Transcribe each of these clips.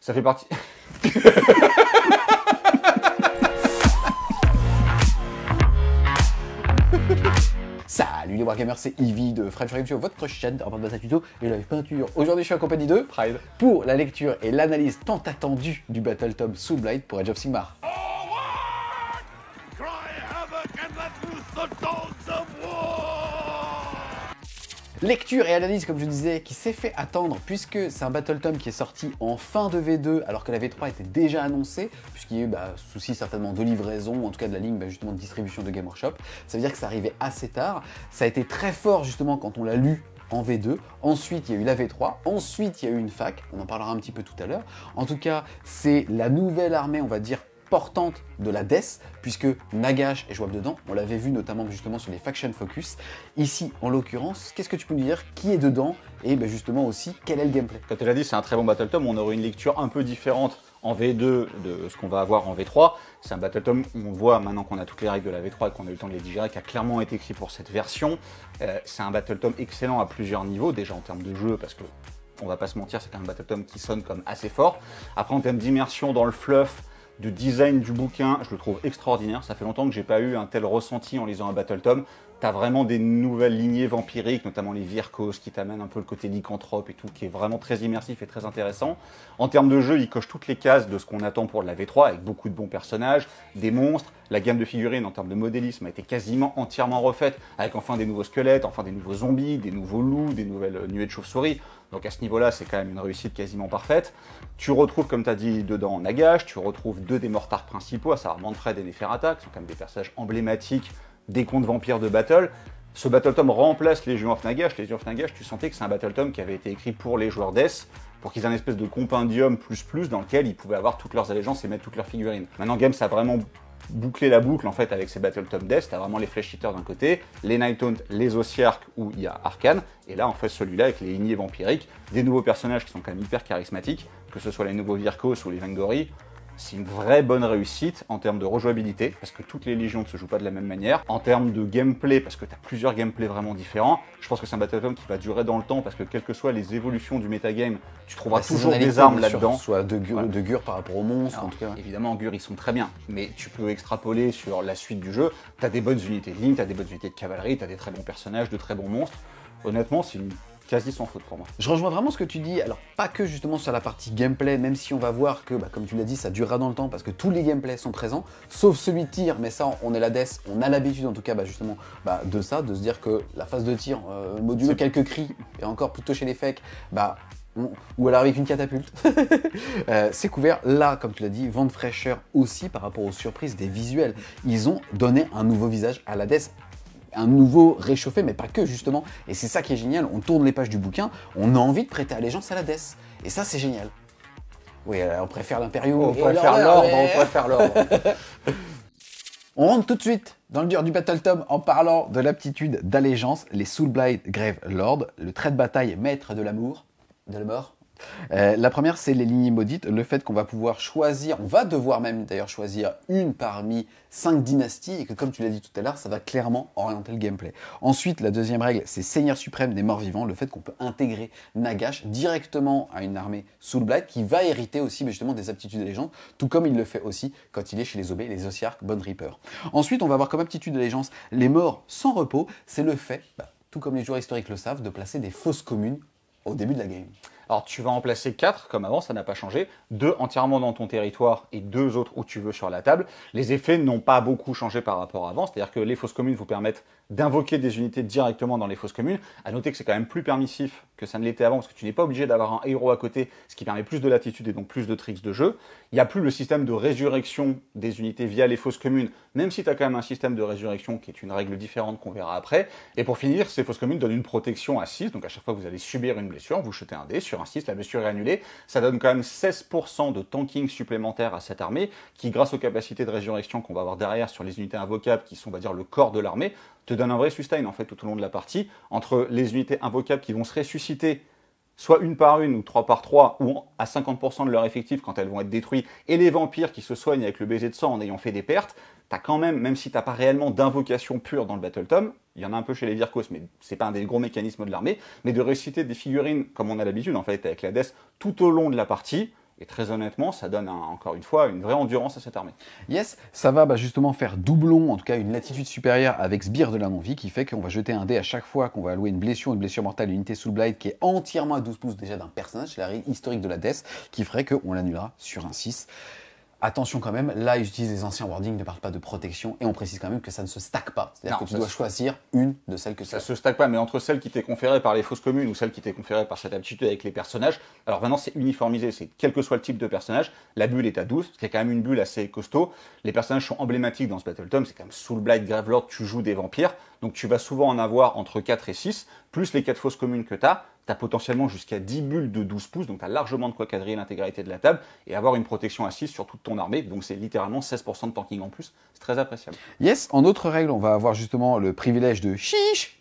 Ça fait partie. Salut les Wargamers, c'est Ivy de French Review, votre chaîne en de tuto et la peinture. Aujourd'hui, je suis en compagnie de Pride pour la lecture et l'analyse tant attendue du Battle Tom Soulblight pour Age of Sigmar. Lecture et analyse, comme je disais, qui s'est fait attendre puisque c'est un Battle Tome qui est sorti en fin de V2 alors que la V3 était déjà annoncée, puisqu'il y a eu bah, souci certainement de livraison, en tout cas de la ligne bah, justement de distribution de Game Workshop. Ça veut dire que ça arrivait assez tard. Ça a été très fort justement quand on l'a lu en V2, ensuite il y a eu la V3, ensuite il y a eu une fac, on en parlera un petit peu tout à l'heure. En tout cas, c'est la nouvelle armée, on va dire, portante de la DES, puisque Nagash est jouable dedans. On l'avait vu notamment justement sur les Faction Focus. Ici, en l'occurrence, qu'est-ce que tu peux nous dire Qui est dedans Et ben, justement aussi, quel est le gameplay Comme tu l'as dit, c'est un très bon Battle Tom. On aurait une lecture un peu différente en V2 de ce qu'on va avoir en V3. C'est un Battle Tom on voit maintenant qu'on a toutes les règles de la V3 et qu'on a eu le temps de les digérer, qui a clairement été écrit pour cette version. Euh, c'est un Battle Tom excellent à plusieurs niveaux, déjà en termes de jeu, parce que on va pas se mentir, c'est un Battle Tom qui sonne comme assez fort. Après, en termes d'immersion dans le fluff, du design du bouquin, je le trouve extraordinaire. Ça fait longtemps que j'ai pas eu un tel ressenti en lisant un Battle tom T'as vraiment des nouvelles lignées vampiriques, notamment les Virkos, qui t'amènent un peu le côté lycanthrope et tout, qui est vraiment très immersif et très intéressant. En termes de jeu, il coche toutes les cases de ce qu'on attend pour la V3, avec beaucoup de bons personnages, des monstres. La gamme de figurines en termes de modélisme a été quasiment entièrement refaite, avec enfin des nouveaux squelettes, enfin des nouveaux zombies, des nouveaux loups, des nouvelles euh, nuées de chauves-souris. Donc à ce niveau-là, c'est quand même une réussite quasiment parfaite. Tu retrouves, comme t'as dit, dedans Nagash, tu retrouves deux des mortards principaux, à savoir Manfred et Neferata, qui sont quand même des personnages emblématiques des contes vampires de Battle. Ce Battle Tom remplace les les of Nagash. Les of Nagash, tu sentais que c'est un Battle Tom qui avait été écrit pour les joueurs d'Es, pour qu'ils aient un espèce de compendium plus plus dans lequel ils pouvaient avoir toutes leurs allégeances et mettre toutes leurs figurines. Maintenant, Games a vraiment bouclé la boucle en fait avec ces Battle Tom Death. T'as vraiment les Flesh d'un côté, les Night les Ossiarchs où il y a Arcane, et là en fait celui-là avec les lignées vampiriques, des nouveaux personnages qui sont quand même hyper charismatiques, que ce soit les nouveaux Virkos ou les Vangori, c'est une vraie bonne réussite en termes de rejouabilité, parce que toutes les légions ne se jouent pas de la même manière. En termes de gameplay, parce que tu as plusieurs gameplays vraiment différents. Je pense que c'est un Battlefront qui va durer dans le temps, parce que quelles que soient les évolutions du metagame, tu trouveras toujours des armes là-dedans. Soit de gur, de gur, par rapport aux monstres, en tout cas. Évidemment, en Gur, ils sont très bien, mais tu peux extrapoler sur la suite du jeu. Tu as des bonnes unités de ligne, tu des bonnes unités de cavalerie, tu as des très bons personnages, de très bons monstres. Honnêtement, c'est une quasi sans faute pour moi. Je rejoins vraiment ce que tu dis, alors pas que justement sur la partie gameplay, même si on va voir que, bah, comme tu l'as dit, ça durera dans le temps parce que tous les gameplays sont présents, sauf celui de tir, mais ça on est la on a l'habitude en tout cas bah, justement bah, de ça, de se dire que la phase de tir, euh, module quelques cris, et encore plutôt chez les fakes, bah ou alors avec une catapulte. Euh, c'est couvert là, comme tu l'as dit, vent de fraîcheur aussi par rapport aux surprises des visuels. Ils ont donné un nouveau visage à l'Hades, un nouveau réchauffé, mais pas que justement. Et c'est ça qui est génial, on tourne les pages du bouquin, on a envie de prêter allégeance à la Death. Et ça, c'est génial. Oui, euh, on préfère l'impérium, on, préfère l'ordre, on préfère l'ordre. on rentre tout de suite dans le dur du Battle Tom, en parlant de l'aptitude d'allégeance, les Soulblight Grave Lord, le trait de bataille maître de l'amour, de la mort, euh, la première, c'est les lignes maudites, le fait qu'on va pouvoir choisir, on va devoir même d'ailleurs choisir une parmi cinq dynasties, et que comme tu l'as dit tout à l'heure, ça va clairement orienter le gameplay. Ensuite, la deuxième règle, c'est Seigneur suprême des morts vivants, le fait qu'on peut intégrer Nagash directement à une armée Soulblight, qui va hériter aussi justement des aptitudes des légendes, tout comme il le fait aussi quand il est chez les Obé, les Ossiarques, Bone Reaper. Ensuite, on va avoir comme aptitude légende les morts sans repos, c'est le fait, bah, tout comme les joueurs historiques le savent, de placer des fausses communes au début de la game. Alors tu vas en placer 4, comme avant, ça n'a pas changé, deux entièrement dans ton territoire et deux autres où tu veux sur la table. Les effets n'ont pas beaucoup changé par rapport à avant, c'est-à-dire que les fausses communes vous permettent d'invoquer des unités directement dans les fausses communes. À noter que c'est quand même plus permissif que ça ne l'était avant, parce que tu n'es pas obligé d'avoir un héros à côté, ce qui permet plus de latitude et donc plus de tricks de jeu. Il n'y a plus le système de résurrection des unités via les fausses communes, même si tu as quand même un système de résurrection qui est une règle différente qu'on verra après. Et pour finir, ces fausses communes donnent une protection à 6, donc à chaque fois que vous allez subir une blessure, vous jetez un dé sur insiste la blessure est annulée. Ça donne quand même 16% de tanking supplémentaire à cette armée, qui grâce aux capacités de résurrection qu'on va avoir derrière sur les unités invocables, qui sont on va dire le corps de l'armée, te donne un vrai sustain en fait tout au long de la partie, entre les unités invocables qui vont se ressusciter soit une par une ou trois par trois, ou à 50% de leur effectif quand elles vont être détruites, et les vampires qui se soignent avec le baiser de sang en ayant fait des pertes, t'as quand même, même si t'as pas réellement d'invocation pure dans le Battle Tome, il y en a un peu chez les Virkos, mais c'est pas un des gros mécanismes de l'armée, mais de réciter des figurines comme on a l'habitude en fait avec la Death tout au long de la partie, et très honnêtement, ça donne encore une fois une vraie endurance à cette armée. Yes, ça va bah, justement faire doublon, en tout cas une latitude supérieure avec Sbire de la non-vie, qui fait qu'on va jeter un dé à chaque fois qu'on va allouer une blessure, une blessure mortale, une unité sous blade qui est entièrement à 12 pouces déjà d'un personnage, c'est la règle historique de la Death, qui ferait qu'on l'annulera sur un 6. Attention quand même, là ils utilisent les anciens wordings, ne parlent pas de protection, et on précise quand même que ça ne se stack pas. C'est-à-dire que tu dois choisir une de celles que ça. se stack pas, mais entre celles qui t'est conférée par les fausses communes ou celle qui t'est conférée par cette aptitude avec les personnages, alors maintenant c'est uniformisé, c'est quel que soit le type de personnage, la bulle est à 12, c'est quand même une bulle assez costaud. Les personnages sont emblématiques dans ce Battle Tom, c'est quand même Soul Blight, Gravelord, tu joues des vampires, donc tu vas souvent en avoir entre 4 et 6, plus les 4 fausses communes que tu as, tu as potentiellement jusqu'à 10 bulles de 12 pouces, donc tu as largement de quoi quadriller l'intégralité de la table et avoir une protection assise sur toute ton armée. Donc c'est littéralement 16% de tanking en plus, c'est très appréciable. Yes, en autre règle, on va avoir justement le privilège de chiche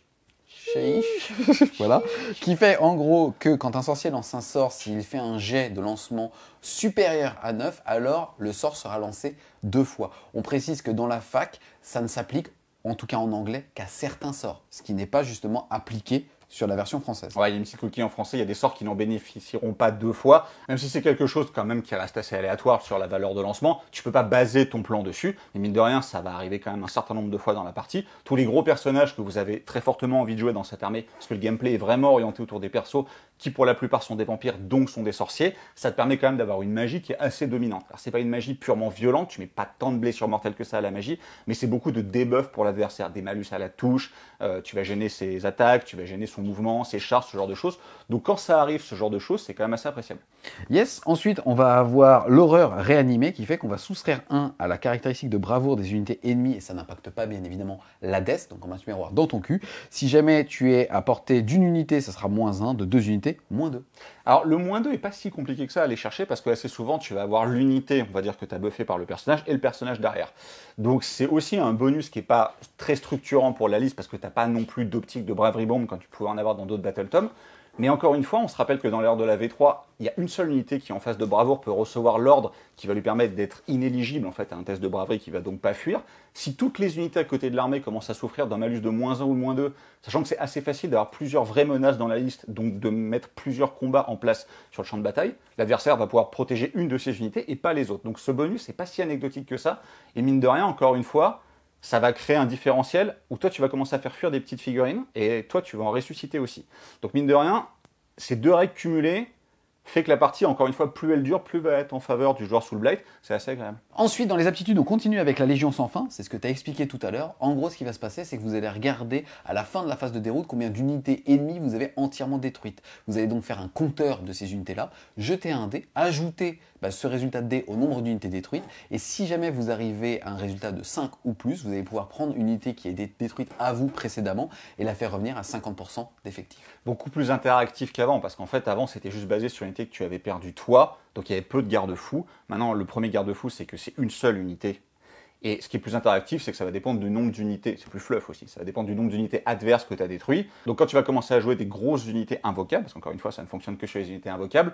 voilà, qui fait en gros que quand un sorcier lance un sort, s'il fait un jet de lancement supérieur à 9, alors le sort sera lancé deux fois. On précise que dans la fac, ça ne s'applique, en tout cas en anglais, qu'à certains sorts, ce qui n'est pas justement appliqué sur la version française. Ouais, il y a une coquille en français, il y a des sorts qui n'en bénéficieront pas deux fois, même si c'est quelque chose quand même qui reste assez aléatoire sur la valeur de lancement, tu peux pas baser ton plan dessus, mais mine de rien, ça va arriver quand même un certain nombre de fois dans la partie. Tous les gros personnages que vous avez très fortement envie de jouer dans cette armée, parce que le gameplay est vraiment orienté autour des persos, qui pour la plupart sont des vampires, donc sont des sorciers, ça te permet quand même d'avoir une magie qui est assez dominante. Alors c'est pas une magie purement violente, tu mets pas tant de blessures mortelles que ça à la magie, mais c'est beaucoup de debuffs pour l'adversaire, des malus à la touche, euh, tu vas gêner ses attaques, tu vas gêner son mouvement, ses charges, ce genre de choses. Donc quand ça arrive, ce genre de choses, c'est quand même assez appréciable. Yes, ensuite on va avoir l'horreur réanimée qui fait qu'on va soustraire 1 à la caractéristique de bravoure des unités ennemies et ça n'impacte pas bien évidemment la death, donc on va se miroir dans ton cul. Si jamais tu es à portée d'une unité, ça sera moins 1, de deux unités moins 2. Alors le moins 2 n'est pas si compliqué que ça à aller chercher parce que assez souvent tu vas avoir l'unité, on va dire que tu as buffé par le personnage et le personnage derrière. Donc c'est aussi un bonus qui n'est pas très structurant pour la liste parce que tu pas non plus d'optique de bravery bomb quand tu pouvais en avoir dans d'autres Battle Tom. Mais encore une fois, on se rappelle que dans l'heure de la V3, il y a une seule unité qui, en face de bravoure, peut recevoir l'ordre qui va lui permettre d'être inéligible en fait à un test de braverie qui va donc pas fuir. Si toutes les unités à côté de l'armée commencent à souffrir d'un malus de moins 1 ou de moins 2, sachant que c'est assez facile d'avoir plusieurs vraies menaces dans la liste, donc de mettre plusieurs combats en place sur le champ de bataille, l'adversaire va pouvoir protéger une de ces unités et pas les autres. Donc ce bonus, n'est pas si anecdotique que ça. Et mine de rien, encore une fois, ça va créer un différentiel où toi tu vas commencer à faire fuir des petites figurines et toi tu vas en ressusciter aussi. Donc mine de rien, ces deux règles cumulées fait que la partie, encore une fois, plus elle dure, plus va être en faveur du joueur sous le blade. C'est assez agréable. Ensuite, dans les aptitudes, on continue avec la Légion sans fin, c'est ce que tu as expliqué tout à l'heure. En gros, ce qui va se passer, c'est que vous allez regarder à la fin de la phase de déroute combien d'unités ennemies vous avez entièrement détruites. Vous allez donc faire un compteur de ces unités-là, jeter un dé, ajouter bah, ce résultat de dé au nombre d'unités détruites, et si jamais vous arrivez à un résultat de 5 ou plus, vous allez pouvoir prendre une unité qui a été détruite à vous précédemment et la faire revenir à 50% d'effectifs. Beaucoup plus interactif qu'avant, parce qu'en fait, avant, c'était juste basé sur une unité que tu avais perdue toi, donc il y avait peu de garde-fous. Maintenant, le premier garde-fou, c'est que c'est une seule unité. Et ce qui est plus interactif, c'est que ça va dépendre du nombre d'unités. C'est plus fluff aussi. Ça va dépendre du nombre d'unités adverses que tu as détruit. Donc quand tu vas commencer à jouer des grosses unités invocables, parce qu'encore une fois, ça ne fonctionne que chez les unités invocables,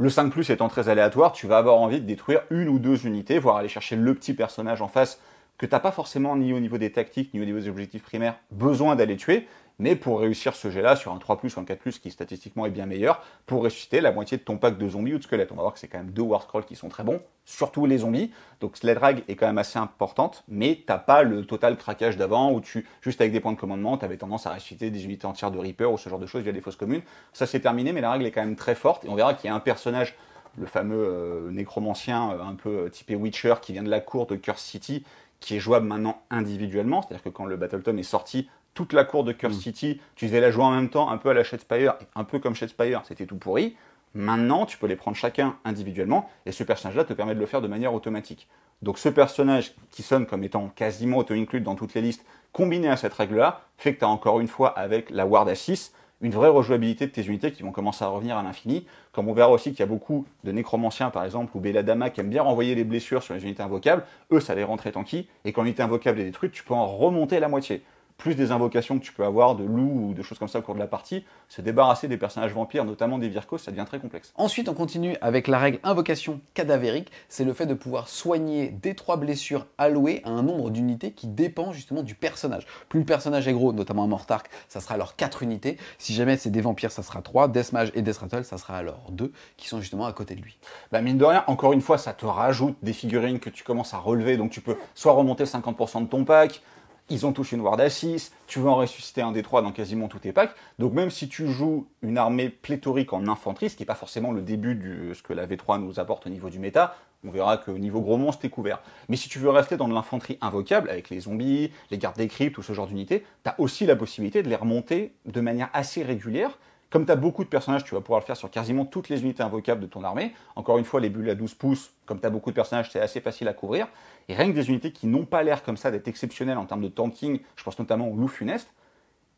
le 5 étant très aléatoire, tu vas avoir envie de détruire une ou deux unités, voire aller chercher le petit personnage en face que tu n'as pas forcément ni au niveau des tactiques, ni au niveau des objectifs primaires besoin d'aller tuer, mais pour réussir ce jet-là sur un 3+, ou un 4+, qui statistiquement est bien meilleur, pour ressusciter la moitié de ton pack de zombies ou de squelettes. On va voir que c'est quand même deux War Scrolls qui sont très bons, surtout les zombies, donc la drag est quand même assez importante, mais t'as pas le total craquage d'avant, où tu, juste avec des points de commandement, tu avais tendance à ressusciter des unités entières de Reaper ou ce genre de choses via des fosses communes. Ça c'est terminé, mais la règle est quand même très forte, et on verra qu'il y a un personnage le fameux euh, nécromancien euh, un peu euh, typé Witcher qui vient de la cour de Curse City, qui est jouable maintenant individuellement, c'est-à-dire que quand le Battle est sorti, toute la cour de Curse mm. City, tu faisais la jouer en même temps, un peu à la Shadespire, un peu comme Shadespire, c'était tout pourri. Maintenant, tu peux les prendre chacun individuellement, et ce personnage-là te permet de le faire de manière automatique. Donc ce personnage qui sonne comme étant quasiment auto-include dans toutes les listes, combiné à cette règle-là, fait que tu as encore une fois avec la Ward à 6, une vraie rejouabilité de tes unités qui vont commencer à revenir à l'infini. Comme on verra aussi qu'il y a beaucoup de nécromanciens, par exemple, ou Belladama qui aiment bien renvoyer les blessures sur les unités invocables, eux, ça les rentrait très tanky, et quand l'unité invocable est détruite, tu peux en remonter la moitié plus des invocations que tu peux avoir de loups ou de choses comme ça au cours de la partie, se débarrasser des personnages vampires, notamment des Vircos, ça devient très complexe. Ensuite, on continue avec la règle invocation cadavérique, c'est le fait de pouvoir soigner des trois blessures allouées à un nombre d'unités qui dépend justement du personnage. Plus le personnage est gros, notamment un Mortark, ça sera alors 4 unités. Si jamais c'est des vampires, ça sera 3. Deathmage et Death ça sera alors deux, qui sont justement à côté de lui. Bah mine de rien, encore une fois, ça te rajoute des figurines que tu commences à relever, donc tu peux soit remonter 50% de ton pack, ils ont touché une ward à 6, tu veux en ressusciter un des 3 dans quasiment tous tes packs. Donc même si tu joues une armée pléthorique en infanterie, ce qui n'est pas forcément le début de ce que la V3 nous apporte au niveau du méta, on verra que niveau gros monstre, t'es couvert. Mais si tu veux rester dans de l'infanterie invocable, avec les zombies, les gardes des cryptes ou ce genre d'unités, t'as aussi la possibilité de les remonter de manière assez régulière, comme tu as beaucoup de personnages, tu vas pouvoir le faire sur quasiment toutes les unités invocables de ton armée. Encore une fois, les bulles à 12 pouces, comme tu as beaucoup de personnages, c'est assez facile à couvrir. Et rien que des unités qui n'ont pas l'air comme ça d'être exceptionnelles en termes de tanking, je pense notamment au loup funeste,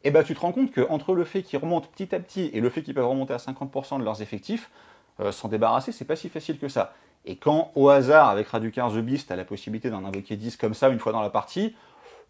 et eh ben, tu te rends compte qu'entre le fait qu'ils remontent petit à petit et le fait qu'ils peuvent remonter à 50% de leurs effectifs, euh, s'en débarrasser, c'est pas si facile que ça. Et quand, au hasard, avec Raducar The Beast, tu as la possibilité d'en invoquer 10 comme ça une fois dans la partie,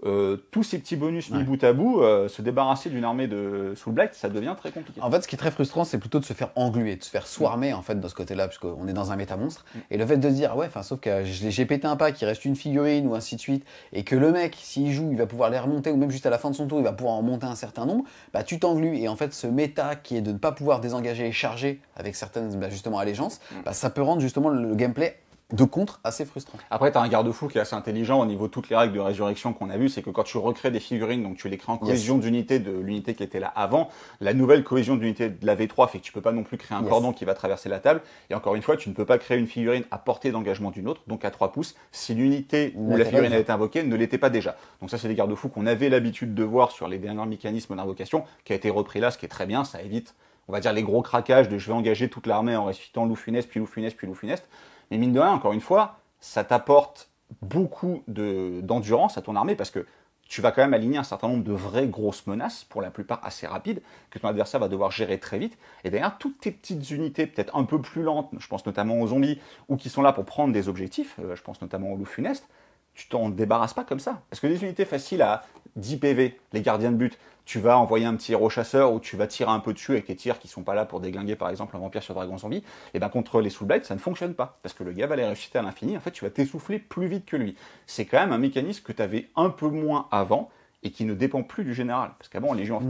euh, tous ces petits bonus mis bout à bout, euh, se débarrasser d'une armée de Soul black ça devient très compliqué. En fait, ce qui est très frustrant, c'est plutôt de se faire engluer, de se faire swarmer en fait dans ce côté-là, parce qu'on est dans un méta monstre. Mm. Et le fait de dire ouais, enfin sauf que j'ai pété un pack, il reste une figurine ou ainsi de suite, et que le mec, s'il joue, il va pouvoir les remonter ou même juste à la fin de son tour, il va pouvoir en monter un certain nombre. Bah tu t'englues et en fait ce méta qui est de ne pas pouvoir désengager et charger avec certaines bah, justement allégeances, mm. bah, ça peut rendre justement le gameplay de contre assez frustrant. Après, tu as un garde-fou qui est assez intelligent au niveau de toutes les règles de résurrection qu'on a vues, c'est que quand tu recrées des figurines, donc tu les crées en cohésion d'unité de l'unité qui était là avant, la nouvelle cohésion d'unité de la V3 fait que tu peux pas non plus créer un cordon qui va traverser la table, et encore une fois, tu ne peux pas créer une figurine à portée d'engagement d'une autre, donc à 3 pouces, si l'unité où la, figurine a été invoquée ne l'était pas déjà. Donc ça, c'est des garde-fous qu'on avait l'habitude de voir sur les derniers mécanismes d'invocation, qui a été repris là, ce qui est très bien, ça évite on va dire les gros craquages de je vais engager toute l'armée en loup funeste, puis funeste, puis funest. Mais mine de rien, encore une fois, ça t'apporte beaucoup d'endurance à ton armée parce que tu vas quand même aligner un certain nombre de vraies grosses menaces, pour la plupart assez rapides, que ton adversaire va devoir gérer très vite. Et d'ailleurs, toutes tes petites unités, peut-être un peu plus lentes, je pense notamment aux zombies, ou qui sont là pour prendre des objectifs, euh, je pense notamment aux loups funestes, tu t'en débarrasses pas comme ça. Parce que des unités faciles à 10 PV, les gardiens de but. Tu vas envoyer un petit héros chasseur ou tu vas tirer un peu dessus avec tes tirs qui sont pas là pour déglinguer par exemple un vampire sur Dragon Zombie. Et eh bien contre les soulblades ça ne fonctionne pas parce que le gars va les réussir à l'infini. En fait, tu vas t'essouffler plus vite que lui. C'est quand même un mécanisme que tu avais un peu moins avant et qui ne dépend plus du général. Parce qu'avant, en Légion of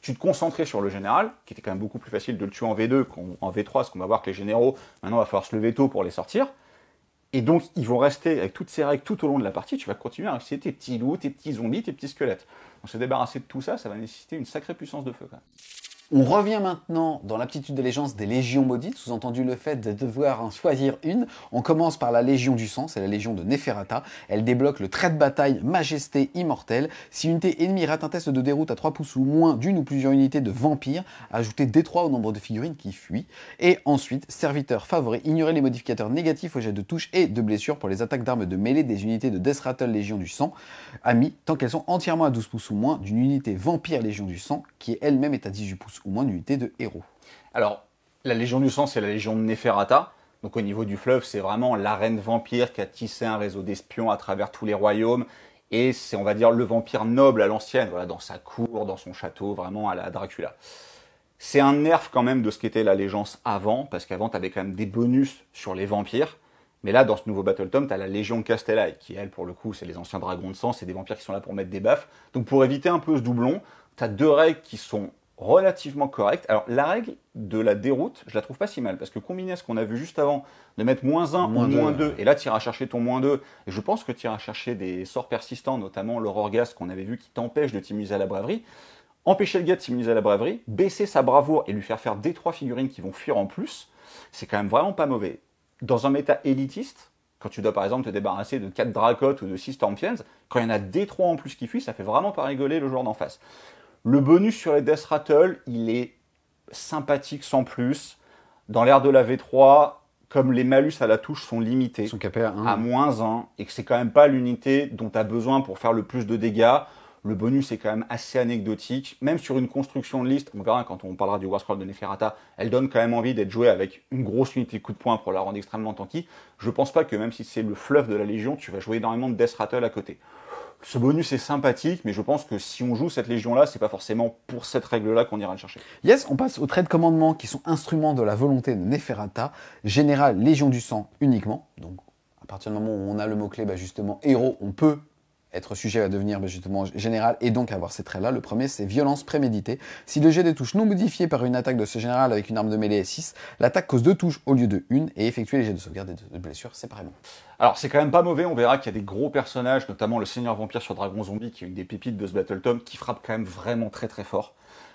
tu te concentrais sur le général, qui était quand même beaucoup plus facile de le tuer en V2 qu'en V3, parce qu'on va voir que les généraux, maintenant, va falloir se lever tôt pour les sortir. Et donc, ils vont rester avec toutes ces règles tout au long de la partie. Tu vas continuer à réussir tes petits loups, tes petits zombies, tes petits squelettes. On se débarrasser de tout ça, ça va nécessiter une sacrée puissance de feu. Quand même. On revient maintenant dans l'aptitude d'allégeance des légions maudites, sous-entendu le fait de devoir en choisir une. On commence par la légion du sang, c'est la légion de Neferata. Elle débloque le trait de bataille Majesté immortelle. Si une unité ennemie rate un test de déroute à 3 pouces ou moins d'une ou plusieurs unités de vampires, ajoutez d au nombre de figurines qui fuient. Et ensuite, serviteur favori, ignorez les modificateurs négatifs au jet de touche et de blessures pour les attaques d'armes de mêlée des unités de Death Légion du sang, amis, tant qu'elles sont entièrement à 12 pouces ou moins d'une unité vampire Légion du sang qui elle-même est à 18 pouces ou moins d'unités de héros. Alors, la Légion du Sang, c'est la Légion de Neferata. Donc au niveau du fleuve, c'est vraiment la reine vampire qui a tissé un réseau d'espions à travers tous les royaumes. Et c'est, on va dire, le vampire noble à l'ancienne, voilà, dans sa cour, dans son château, vraiment à la Dracula. C'est un nerf quand même de ce qu'était la Légence avant, parce qu'avant, tu avais quand même des bonus sur les vampires. Mais là, dans ce nouveau Battle Tome, tu as la Légion Castellae, qui, elle, pour le coup, c'est les anciens dragons de sang, c'est des vampires qui sont là pour mettre des baffes. Donc pour éviter un peu ce doublon, tu as deux règles qui sont relativement correct. Alors, la règle de la déroute, je la trouve pas si mal, parce que combiné à ce qu'on a vu juste avant, de mettre moins 1 moins ou moins 2, et là, tu iras chercher ton moins 2, et je pense que tu iras chercher des sorts persistants, notamment l'orgasme qu'on avait vu qui t'empêche de t'immuniser à la braverie, empêcher le gars de t'immuniser à la braverie, baisser sa bravoure et lui faire faire des trois figurines qui vont fuir en plus, c'est quand même vraiment pas mauvais. Dans un méta élitiste, quand tu dois par exemple te débarrasser de 4 Dracotes ou de 6 Stormfiends, quand il y en a des 3 en plus qui fuient, ça fait vraiment pas rigoler le joueur d'en face. Le bonus sur les Death Rattle, il est sympathique sans plus. Dans l'ère de la V3, comme les malus à la touche sont limités, à, 1. moins 1, et que c'est quand même pas l'unité dont tu as besoin pour faire le plus de dégâts, le bonus est quand même assez anecdotique. Même sur une construction de liste, on verra quand on parlera du War de Neferata, elle donne quand même envie d'être jouée avec une grosse unité de coup de poing pour la rendre extrêmement tanky. Je pense pas que même si c'est le fleuve de la Légion, tu vas jouer énormément de Death Rattle à côté ce bonus est sympathique, mais je pense que si on joue cette légion-là, c'est pas forcément pour cette règle-là qu'on ira le chercher. Yes, on passe aux traits de commandement qui sont instruments de la volonté de Neferata, général légion du sang uniquement. Donc, à partir du moment où on a le mot-clé, bah justement, héros, on peut être sujet à devenir ben, justement général et donc avoir ces traits-là. Le premier, c'est violence préméditée. Si le jet de touches non modifié par une attaque de ce général avec une arme de mêlée est 6, l'attaque cause deux touches au lieu de une et effectuer les jets de sauvegarde et de blessures séparément. Alors c'est quand même pas mauvais, on verra qu'il y a des gros personnages, notamment le Seigneur Vampire sur Dragon Zombie, qui est une des pépites de ce Battle Tom, qui frappe quand même vraiment très très fort.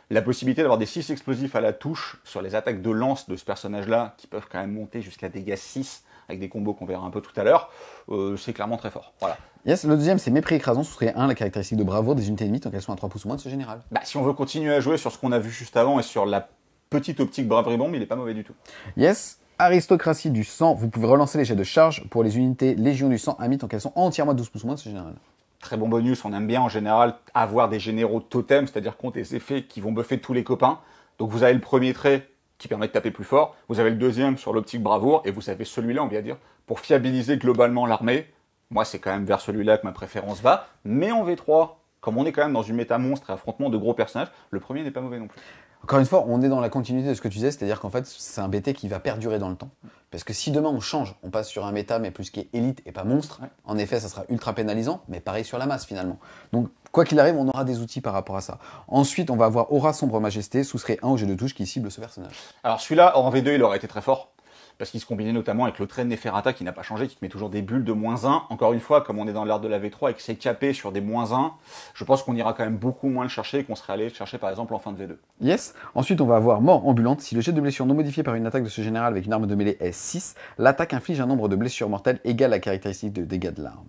La possibilité d'avoir des 6 explosifs à la touche sur les attaques de lance de ce personnage-là, qui peuvent quand même monter jusqu'à dégâts 6, avec des combos qu'on verra un peu tout à l'heure, euh, c'est clairement très fort. Voilà. Yes, le deuxième, c'est mépris écrasant. Ce serait un, la caractéristique de bravoure des unités ennemies tant qu'elles sont à 3 pouces ou moins de ce général. Bah, si on veut continuer à jouer sur ce qu'on a vu juste avant et sur la petite optique braverie bombe, il est pas mauvais du tout. Yes, aristocratie du sang. Vous pouvez relancer les jets de charge pour les unités Légion du sang amies tant qu'elles sont entièrement à 12 pouces ou moins de ce général. Très bon bonus. On aime bien en général avoir des généraux totems, c'est-à-dire a des effets qui vont buffer tous les copains. Donc vous avez le premier trait qui permet de taper plus fort. Vous avez le deuxième sur l'optique bravoure et vous avez celui-là, on vient dire, pour fiabiliser globalement l'armée moi, c'est quand même vers celui-là que ma préférence va. Mais en V3, comme on est quand même dans une méta monstre et affrontement de gros personnages, le premier n'est pas mauvais non plus. Encore une fois, on est dans la continuité de ce que tu disais, c'est-à-dire qu'en fait, c'est un BT qui va perdurer dans le temps. Parce que si demain on change, on passe sur un méta, mais plus qui est élite et pas monstre, en effet, ça sera ultra pénalisant, mais pareil sur la masse finalement. Donc, quoi qu'il arrive, on aura des outils par rapport à ça. Ensuite, on va avoir Aura Sombre Majesté, sous serait un ou jeu de touche qui cible ce personnage. Alors, celui-là, en V2, il aurait été très fort parce qu'il se combinait notamment avec le train Neferata qui n'a pas changé, qui te met toujours des bulles de moins 1. Encore une fois, comme on est dans l'art de la V3 et que c'est capé sur des moins 1, je pense qu'on ira quand même beaucoup moins le chercher qu'on serait allé le chercher par exemple en fin de V2. Yes. Ensuite, on va avoir mort ambulante. Si le jet de blessure non modifié par une attaque de ce général avec une arme de mêlée est 6, l'attaque inflige un nombre de blessures mortelles égal à la caractéristique de dégâts de l'arme.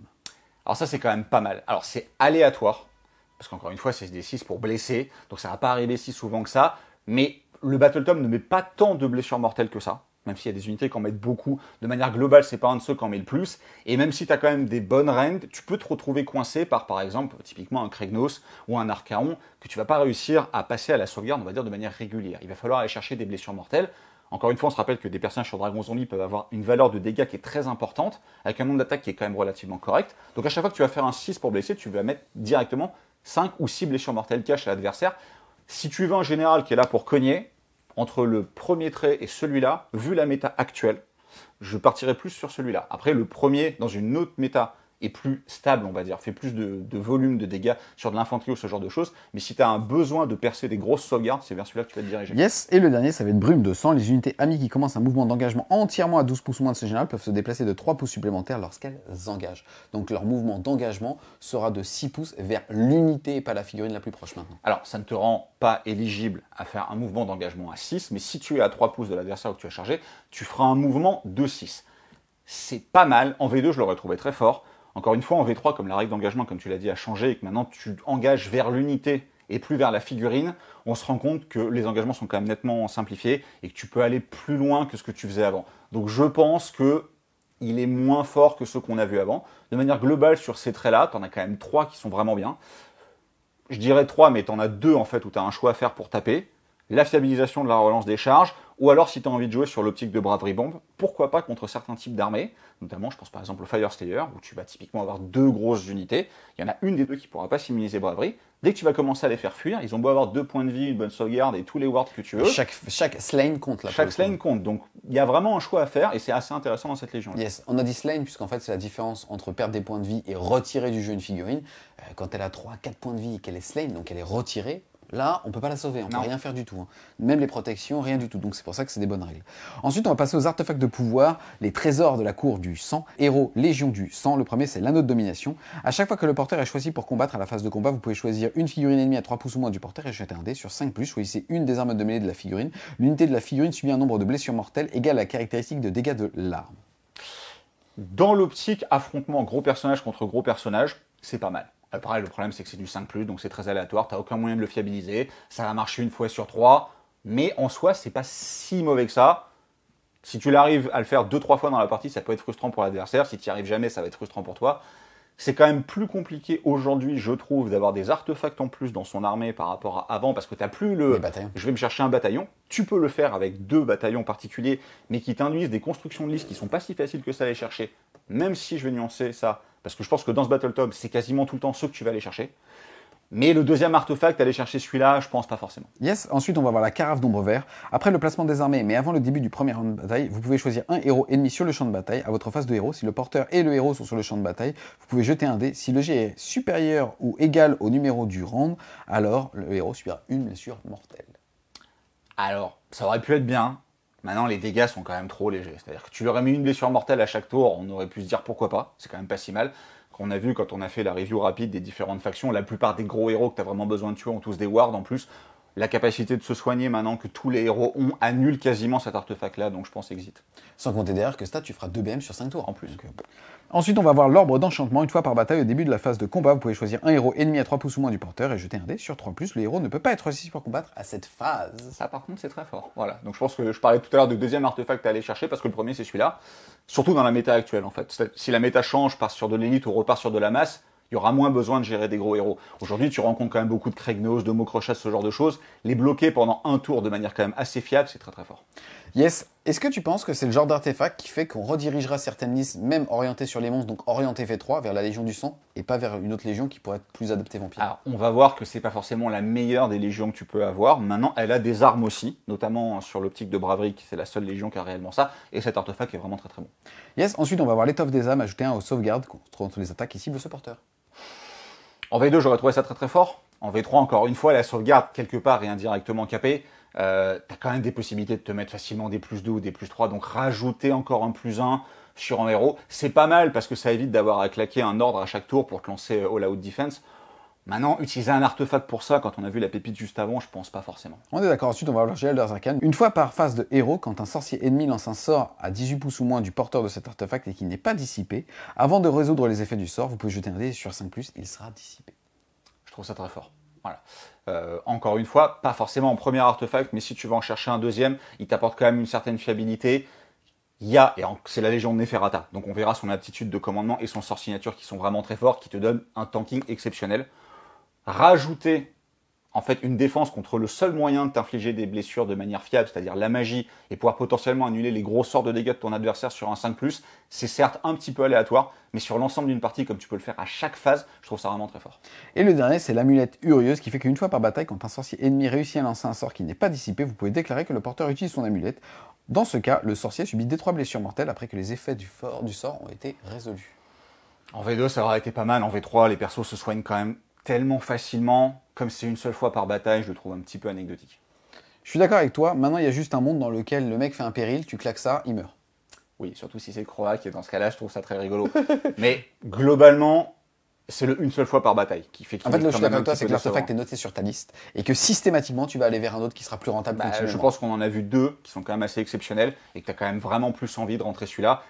Alors ça, c'est quand même pas mal. Alors c'est aléatoire, parce qu'encore une fois, c'est des 6 pour blesser, donc ça va pas arriver si souvent que ça, mais le Battle Tom ne met pas tant de blessures mortelles que ça même s'il y a des unités qui en mettent beaucoup, de manière globale, c'est pas un de ceux qui en met le plus. Et même si tu as quand même des bonnes rendes, tu peux te retrouver coincé par, par exemple, typiquement un Kregnos ou un Archaon que tu vas pas réussir à passer à la sauvegarde, on va dire, de manière régulière. Il va falloir aller chercher des blessures mortelles. Encore une fois, on se rappelle que des personnages sur Dragon Zombie peuvent avoir une valeur de dégâts qui est très importante, avec un nombre d'attaques qui est quand même relativement correct. Donc à chaque fois que tu vas faire un 6 pour blesser, tu vas mettre directement 5 ou 6 blessures mortelles cash à l'adversaire. Si tu veux un général qui est là pour cogner, entre le premier trait et celui-là, vu la méta actuelle, je partirai plus sur celui-là. Après, le premier, dans une autre méta est plus stable, on va dire, fait plus de, volume de dégâts sur de l'infanterie ou ce genre de choses. Mais si tu as un besoin de percer des grosses sauvegardes, c'est vers celui-là que tu vas te diriger. Yes, et le dernier, ça va être Brume de sang. Les unités amies qui commencent un mouvement d'engagement entièrement à 12 pouces ou moins de ce général peuvent se déplacer de 3 pouces supplémentaires lorsqu'elles engagent. Donc leur mouvement d'engagement sera de 6 pouces vers l'unité et pas la figurine la plus proche maintenant. Alors ça ne te rend pas éligible à faire un mouvement d'engagement à 6, mais si tu es à 3 pouces de l'adversaire que tu as chargé, tu feras un mouvement de 6. C'est pas mal, en V2 je l'aurais trouvé très fort, encore une fois, en V3, comme la règle d'engagement, comme tu l'as dit, a changé et que maintenant tu engages vers l'unité et plus vers la figurine, on se rend compte que les engagements sont quand même nettement simplifiés et que tu peux aller plus loin que ce que tu faisais avant. Donc je pense que il est moins fort que ce qu'on a vu avant. De manière globale, sur ces traits-là, tu en as quand même trois qui sont vraiment bien. Je dirais trois, mais tu en as deux en fait où tu as un choix à faire pour taper. La fiabilisation de la relance des charges, ou alors, si tu as envie de jouer sur l'optique de bravery bomb, pourquoi pas contre certains types d'armées, notamment, je pense par exemple au Firestayer, où tu vas typiquement avoir deux grosses unités. Il y en a une des deux qui ne pourra pas s'immuniser bravery. Dès que tu vas commencer à les faire fuir, ils ont beau avoir deux points de vie, une bonne sauvegarde et tous les wards que tu veux. Chaque, chaque slain compte là. Chaque slain compte. Donc, il y a vraiment un choix à faire et c'est assez intéressant dans cette légion. -là. Yes, on a dit slain, puisqu'en fait, c'est la différence entre perdre des points de vie et retirer du jeu une figurine. Euh, quand elle a 3, 4 points de vie et qu'elle est slain, donc elle est retirée, Là, on ne peut pas la sauver, on ne peut rien faire du tout. Hein. Même les protections, rien du tout. Donc c'est pour ça que c'est des bonnes règles. Ensuite, on va passer aux artefacts de pouvoir, les trésors de la cour du sang, héros, légion du sang. Le premier, c'est l'anneau de domination. À chaque fois que le porteur est choisi pour combattre à la phase de combat, vous pouvez choisir une figurine ennemie à 3 pouces ou moins du porteur et jeter un dé sur 5 plus. Choisissez une des armes de mêlée de la figurine. L'unité de la figurine subit un nombre de blessures mortelles égal à la caractéristique de dégâts de l'arme. Dans l'optique affrontement gros personnage contre gros personnage, c'est pas mal. Euh, le problème, c'est que c'est du 5 donc c'est très aléatoire. Tu n'as aucun moyen de le fiabiliser. Ça va marcher une fois sur trois. Mais en soi, c'est pas si mauvais que ça. Si tu l'arrives à le faire deux, trois fois dans la partie, ça peut être frustrant pour l'adversaire. Si tu n'y arrives jamais, ça va être frustrant pour toi. C'est quand même plus compliqué aujourd'hui, je trouve, d'avoir des artefacts en plus dans son armée par rapport à avant, parce que tu n'as plus le je vais me chercher un bataillon. Tu peux le faire avec deux bataillons particuliers, mais qui t'induisent des constructions de listes qui sont pas si faciles que ça à aller chercher, même si je vais nuancer ça parce que je pense que dans ce top, c'est quasiment tout le temps ceux que tu vas aller chercher. Mais le deuxième artefact, aller chercher celui-là, je pense pas forcément. Yes, ensuite on va voir la carafe d'ombre vert. Après le placement des armées, mais avant le début du premier round de bataille, vous pouvez choisir un héros ennemi sur le champ de bataille à votre face de héros. Si le porteur et le héros sont sur le champ de bataille, vous pouvez jeter un dé. Si le jet est supérieur ou égal au numéro du round, alors le héros subira une blessure mortelle. Alors, ça aurait pu être bien, Maintenant, les dégâts sont quand même trop légers. C'est-à-dire que tu lui aurais mis une blessure mortelle à chaque tour, on aurait pu se dire pourquoi pas, c'est quand même pas si mal. On a vu quand on a fait la review rapide des différentes factions, la plupart des gros héros que tu as vraiment besoin de tuer ont tous des wards en plus. La capacité de se soigner maintenant que tous les héros ont annule quasiment cet artefact là, donc je pense exit. Sans compter d'ailleurs que ça, tu feras 2 BM sur 5 tours en plus. Euh, Ensuite, on va voir l'ordre d'enchantement. Une fois par bataille, au début de la phase de combat, vous pouvez choisir un héros ennemi à 3 pouces ou moins du porteur et jeter un dé sur 3 plus. Le héros ne peut pas être réussi pour combattre à cette phase. Ça, par contre, c'est très fort. Voilà. Donc, je pense que je parlais tout à l'heure du deuxième artefact à aller chercher parce que le premier, c'est celui-là. Surtout dans la méta actuelle, en fait. Si la méta change, part sur de l'élite ou repart sur de la masse, il y aura moins besoin de gérer des gros héros. Aujourd'hui, tu rencontres quand même beaucoup de Kregnos, de Mocrochas, ce genre de choses. Les bloquer pendant un tour de manière quand même assez fiable, c'est très très fort. Yes. Est-ce que tu penses que c'est le genre d'artefact qui fait qu'on redirigera certaines listes, même orientées sur les monstres, donc orientées V3, vers la Légion du Sang, et pas vers une autre Légion qui pourrait être plus adaptée vampire Alors, on va voir que c'est pas forcément la meilleure des Légions que tu peux avoir. Maintenant, elle a des armes aussi, notamment sur l'optique de Bravery, qui c'est la seule Légion qui a réellement ça, et cet artefact est vraiment très très bon. Yes, ensuite on va voir l'étoffe des âmes, ajouter un aux sauvegardes contre les attaques qui ciblent ce porteur. En V2, j'aurais trouvé ça très très fort. En V3, encore une fois, la sauvegarde, quelque part, est indirectement capée. Euh, t'as tu quand même des possibilités de te mettre facilement des plus 2 ou des plus 3. Donc rajouter encore un plus 1 sur un héros, c'est pas mal parce que ça évite d'avoir à claquer un ordre à chaque tour pour te lancer euh, All Out Defense. Maintenant, utiliser un artefact pour ça, quand on a vu la pépite juste avant, je pense pas forcément. On est d'accord, ensuite on va voir dans Arcane. Une fois par phase de héros, quand un sorcier ennemi lance un sort à 18 pouces ou moins du porteur de cet artefact et qui n'est pas dissipé, avant de résoudre les effets du sort, vous pouvez jeter un dé sur 5+, il sera dissipé. Je trouve ça très fort. Voilà. Euh, encore une fois, pas forcément en premier artefact, mais si tu vas en chercher un deuxième, il t'apporte quand même une certaine fiabilité. Il y a, et c'est la légende Neferata, donc on verra son aptitude de commandement et son sort signature qui sont vraiment très forts, qui te donnent un tanking exceptionnel. Rajouter en fait une défense contre le seul moyen de t'infliger des blessures de manière fiable, c'est-à-dire la magie, et pouvoir potentiellement annuler les gros sorts de dégâts de ton adversaire sur un 5 ⁇ c'est certes un petit peu aléatoire, mais sur l'ensemble d'une partie, comme tu peux le faire à chaque phase, je trouve ça vraiment très fort. Et le dernier, c'est l'amulette hurieuse, qui fait qu'une fois par bataille, quand un sorcier ennemi réussit à lancer un sort qui n'est pas dissipé, vous pouvez déclarer que le porteur utilise son amulette. Dans ce cas, le sorcier subit des trois blessures mortelles après que les effets du, du sort ont été résolus. En V2, ça aurait été pas mal. En V3, les persos se soignent quand même tellement facilement comme c'est une seule fois par bataille, je le trouve un petit peu anecdotique. Je suis d'accord avec toi. Maintenant, il y a juste un monde dans lequel le mec fait un péril, tu claques ça, il meurt. Oui, surtout si c'est qui est dans ce cas-là, je trouve ça très rigolo. Mais globalement, c'est le une seule fois par bataille qui fait qu'il En fait, le avec toi, c'est que l'artefact est noté sur ta liste et que systématiquement, tu vas aller vers un autre qui sera plus rentable bah, Je pense qu'on en a vu deux qui sont quand même assez exceptionnels et que tu as quand même vraiment plus envie de rentrer celui-là.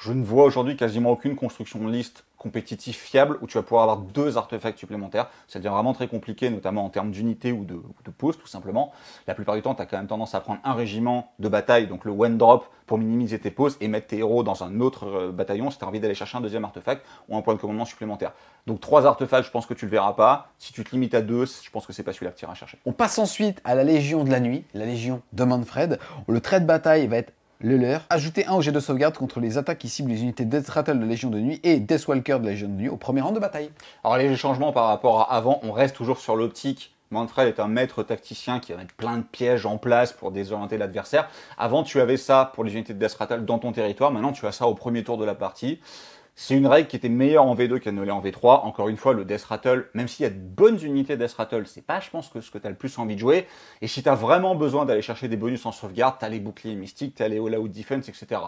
Je ne vois aujourd'hui quasiment aucune construction de liste compétitif fiable où tu vas pouvoir avoir deux artefacts supplémentaires. Ça devient vraiment très compliqué, notamment en termes d'unités ou de, de tout simplement. La plupart du temps, tu as quand même tendance à prendre un régiment de bataille, donc le one drop, pour minimiser tes poses et mettre tes héros dans un autre euh, bataillon si tu as envie d'aller chercher un deuxième artefact ou un point de commandement supplémentaire. Donc trois artefacts, je pense que tu le verras pas. Si tu te limites à deux, je pense que c'est pas celui-là que tu iras chercher. On passe ensuite à la Légion de la Nuit, la Légion de Manfred. le trait de bataille va être le leur. Ajoutez un objet de sauvegarde contre les attaques qui ciblent les unités Death de Légion de Nuit et Deathwalker de Légion de Nuit au premier rang de bataille. Alors les changements par rapport à avant, on reste toujours sur l'optique. Manfred est un maître tacticien qui va mettre plein de pièges en place pour désorienter l'adversaire. Avant, tu avais ça pour les unités de dans ton territoire. Maintenant, tu as ça au premier tour de la partie. C'est une règle qui était meilleure en V2 qu'elle ne l'est en V3. Encore une fois, le Death Rattle, même s'il y a de bonnes unités Death Rattle, c'est pas, je pense, que ce que t'as le plus envie de jouer. Et si t'as vraiment besoin d'aller chercher des bonus en sauvegarde, t'as les boucliers mystiques, t'as les all-out defense, etc.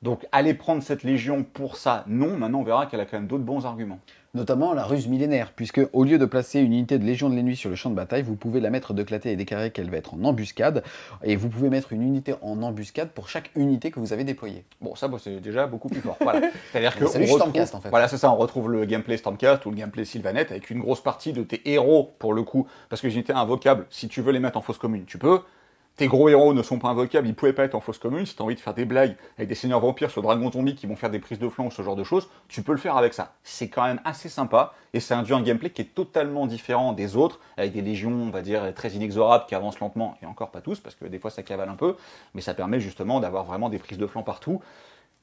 Donc, aller prendre cette légion pour ça, non. Maintenant, on verra qu'elle a quand même d'autres bons arguments notamment la ruse millénaire, puisque au lieu de placer une unité de Légion de l'ennemi sur le champ de bataille, vous pouvez la mettre déclater et déclarer qu'elle va être en embuscade, et vous pouvez mettre une unité en embuscade pour chaque unité que vous avez déployée. Bon, ça, bah, c'est déjà beaucoup plus fort. Voilà. C'est-à-dire que C'est Stormcast, en fait. Voilà, c'est ça, on retrouve le gameplay Stormcast ou le gameplay Sylvanette avec une grosse partie de tes héros, pour le coup, parce que les unités invocables, si tu veux les mettre en fausse commune, tu peux tes gros héros ne sont pas invocables, ils pouvaient pas être en fausse commune, si as envie de faire des blagues avec des seigneurs vampires sur dragon zombie qui vont faire des prises de flanc ou ce genre de choses, tu peux le faire avec ça. C'est quand même assez sympa, et c'est un induit en gameplay qui est totalement différent des autres, avec des légions, on va dire, très inexorables qui avancent lentement, et encore pas tous, parce que des fois ça cavale un peu, mais ça permet justement d'avoir vraiment des prises de flanc partout.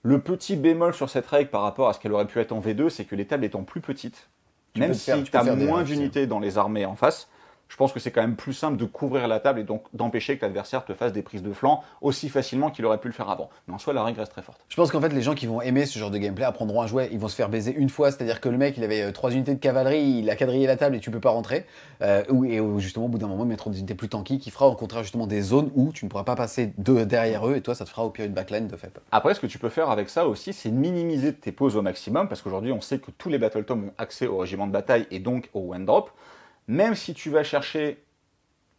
Le petit bémol sur cette règle par rapport à ce qu'elle aurait pu être en V2, c'est que les tables étant plus petites, même si tu as moins d'unités dans les armées en face, je pense que c'est quand même plus simple de couvrir la table et donc d'empêcher que l'adversaire te fasse des prises de flanc aussi facilement qu'il aurait pu le faire avant. Mais en soi, la règle reste très forte. Je pense qu'en fait, les gens qui vont aimer ce genre de gameplay apprendront à jouer. Ils vont se faire baiser une fois, c'est-à-dire que le mec, il avait euh, trois unités de cavalerie, il a quadrillé la table et tu peux pas rentrer. Euh, et justement, au bout d'un moment, mettre des unités plus tanky qui fera au contraire justement des zones où tu ne pourras pas passer deux derrière eux et toi, ça te fera au pire une backline de fait. Après, ce que tu peux faire avec ça aussi, c'est minimiser tes pauses au maximum parce qu'aujourd'hui, on sait que tous les Tom ont accès au régiment de bataille et donc au one drop même si tu vas chercher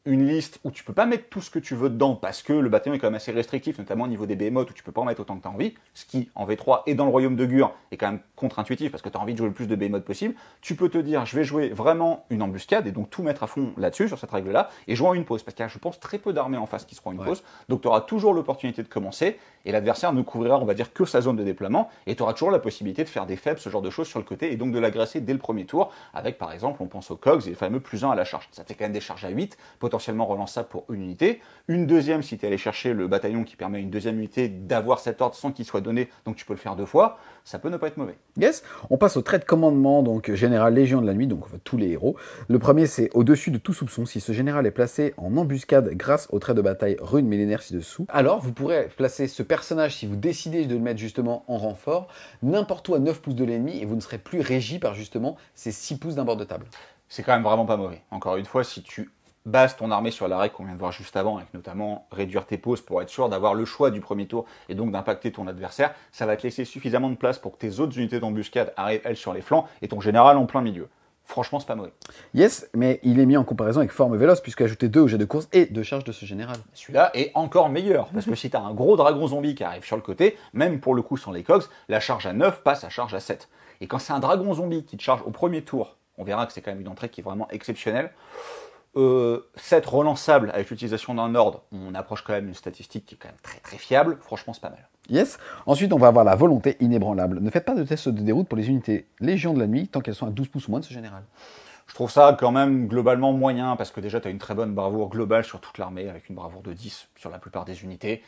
une liste où tu peux pas mettre tout ce que tu veux dedans parce que le bâtiment est quand même assez restrictif, notamment au niveau des behemoths où tu peux pas en mettre autant que tu as envie, ce qui en V3 et dans le royaume de Gur est quand même contre-intuitif parce que tu as envie de jouer le plus de behemoths possible, tu peux te dire je vais jouer vraiment une embuscade et donc tout mettre à fond là-dessus, sur cette règle-là, et jouer en une pause parce qu'il y a je pense très peu d'armées en face qui seront une pause, donc tu auras toujours l'opportunité de commencer et l'adversaire ne couvrira on va dire que sa zone de déploiement et tu auras toujours la possibilité de faire des faibles, ce genre de choses sur le côté et donc de l'agresser dès le premier tour avec par exemple on pense aux cogs et le fameux plus 1 à la charge. Ça fait quand même des charges à 8, potentiellement relançable pour une unité. Une deuxième si tu es allé chercher le bataillon qui permet à une deuxième unité d'avoir cet ordre sans qu'il soit donné, donc tu peux le faire deux fois, ça peut ne pas être mauvais. Yes, on passe au trait de commandement, donc général légion de la nuit, donc tous les héros. Le premier c'est au-dessus de tout soupçon, si ce général est placé en embuscade grâce au trait de bataille rune millénaire ci-dessous, alors vous pourrez placer ce personnage si vous décidez de le mettre justement en renfort, n'importe où à 9 pouces de l'ennemi et vous ne serez plus régi par justement ces 6 pouces d'un bord de table c'est quand même vraiment pas mauvais. Encore une fois, si tu base ton armée sur la règle qu'on vient de voir juste avant, avec notamment réduire tes pauses pour être sûr d'avoir le choix du premier tour et donc d'impacter ton adversaire, ça va te laisser suffisamment de place pour que tes autres unités d'embuscade arrivent elles sur les flancs et ton général en plein milieu. Franchement, c'est pas mauvais. Yes, mais il est mis en comparaison avec Forme Véloce, puisqu'ajouter deux objets de course et deux charges de ce général. Celui-là est encore meilleur, parce que si t'as un gros dragon zombie qui arrive sur le côté, même pour le coup sans les cogs, la charge à 9 passe à charge à 7. Et quand c'est un dragon zombie qui te charge au premier tour, on verra que c'est quand même une entrée qui est vraiment exceptionnelle euh, 7 relançables avec l'utilisation d'un ordre, on approche quand même une statistique qui est quand même très très fiable. Franchement, c'est pas mal. Yes. Ensuite, on va avoir la volonté inébranlable. Ne faites pas de test de déroute pour les unités Légion de la nuit tant qu'elles sont à 12 pouces ou moins de ce général. Je trouve ça quand même globalement moyen parce que déjà tu as une très bonne bravoure globale sur toute l'armée avec une bravoure de 10 sur la plupart des unités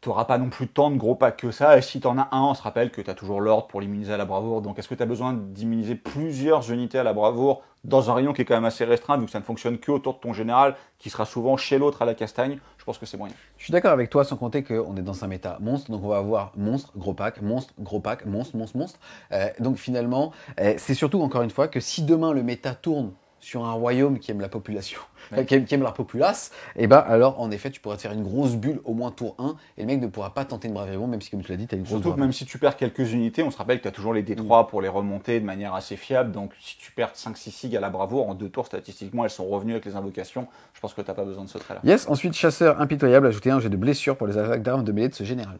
tu n'auras pas non plus tant de gros packs que ça. Et si tu en as un, on se rappelle que tu as toujours l'ordre pour l'immuniser à la bravoure. Donc est-ce que tu as besoin d'immuniser plusieurs unités à la bravoure dans un rayon qui est quand même assez restreint, vu que ça ne fonctionne que autour de ton général, qui sera souvent chez l'autre à la castagne Je pense que c'est moyen. Je suis d'accord avec toi, sans compter qu'on est dans un méta monstre. Donc on va avoir monstre, gros pack, monstre, gros pack, monstre, monstre, monstre. Euh, donc finalement, euh, c'est surtout encore une fois que si demain le méta tourne sur un royaume qui aime la population, qui, aime, leur la populace, et eh ben alors en effet tu pourrais te faire une grosse bulle au moins tour 1 et le mec ne pourra pas tenter une bravoure même si comme tu l'as dit tu as une grosse Surtout même si tu perds quelques unités, on se rappelle que tu as toujours les D3 mm. pour les remonter de manière assez fiable, donc si tu perds 5-6 sig à la bravoure, en deux tours statistiquement elles sont revenues avec les invocations, je pense que t'as pas besoin de ce trait là. Yes, ensuite chasseur impitoyable, ajouter un jet de blessures pour les attaques d'armes de mêlée de ce général.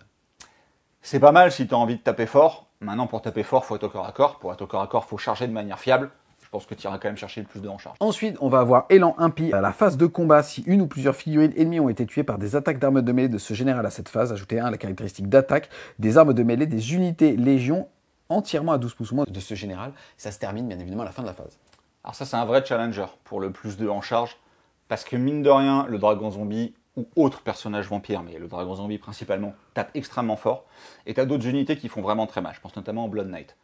C'est pas mal si tu as envie de taper fort, maintenant pour taper fort faut être au corps à corps, pour être au corps à corps faut charger de manière fiable, je pense que tu iras quand même chercher le plus de en charge. Ensuite, on va avoir Élan impie à la phase de combat. Si une ou plusieurs figurines ennemies ont été tuées par des attaques d'armes de mêlée de ce général à cette phase, ajoutez 1 à la caractéristique d'attaque des armes de mêlée des unités légion entièrement à 12 pouces moins de ce général. Ça se termine bien évidemment à la fin de la phase. Alors ça, c'est un vrai challenger pour le plus de en charge, parce que mine de rien, le dragon zombie ou autre personnage vampire, mais le dragon zombie principalement, tape extrêmement fort, et t'as d'autres unités qui font vraiment très mal. Je pense notamment au Blood Knight.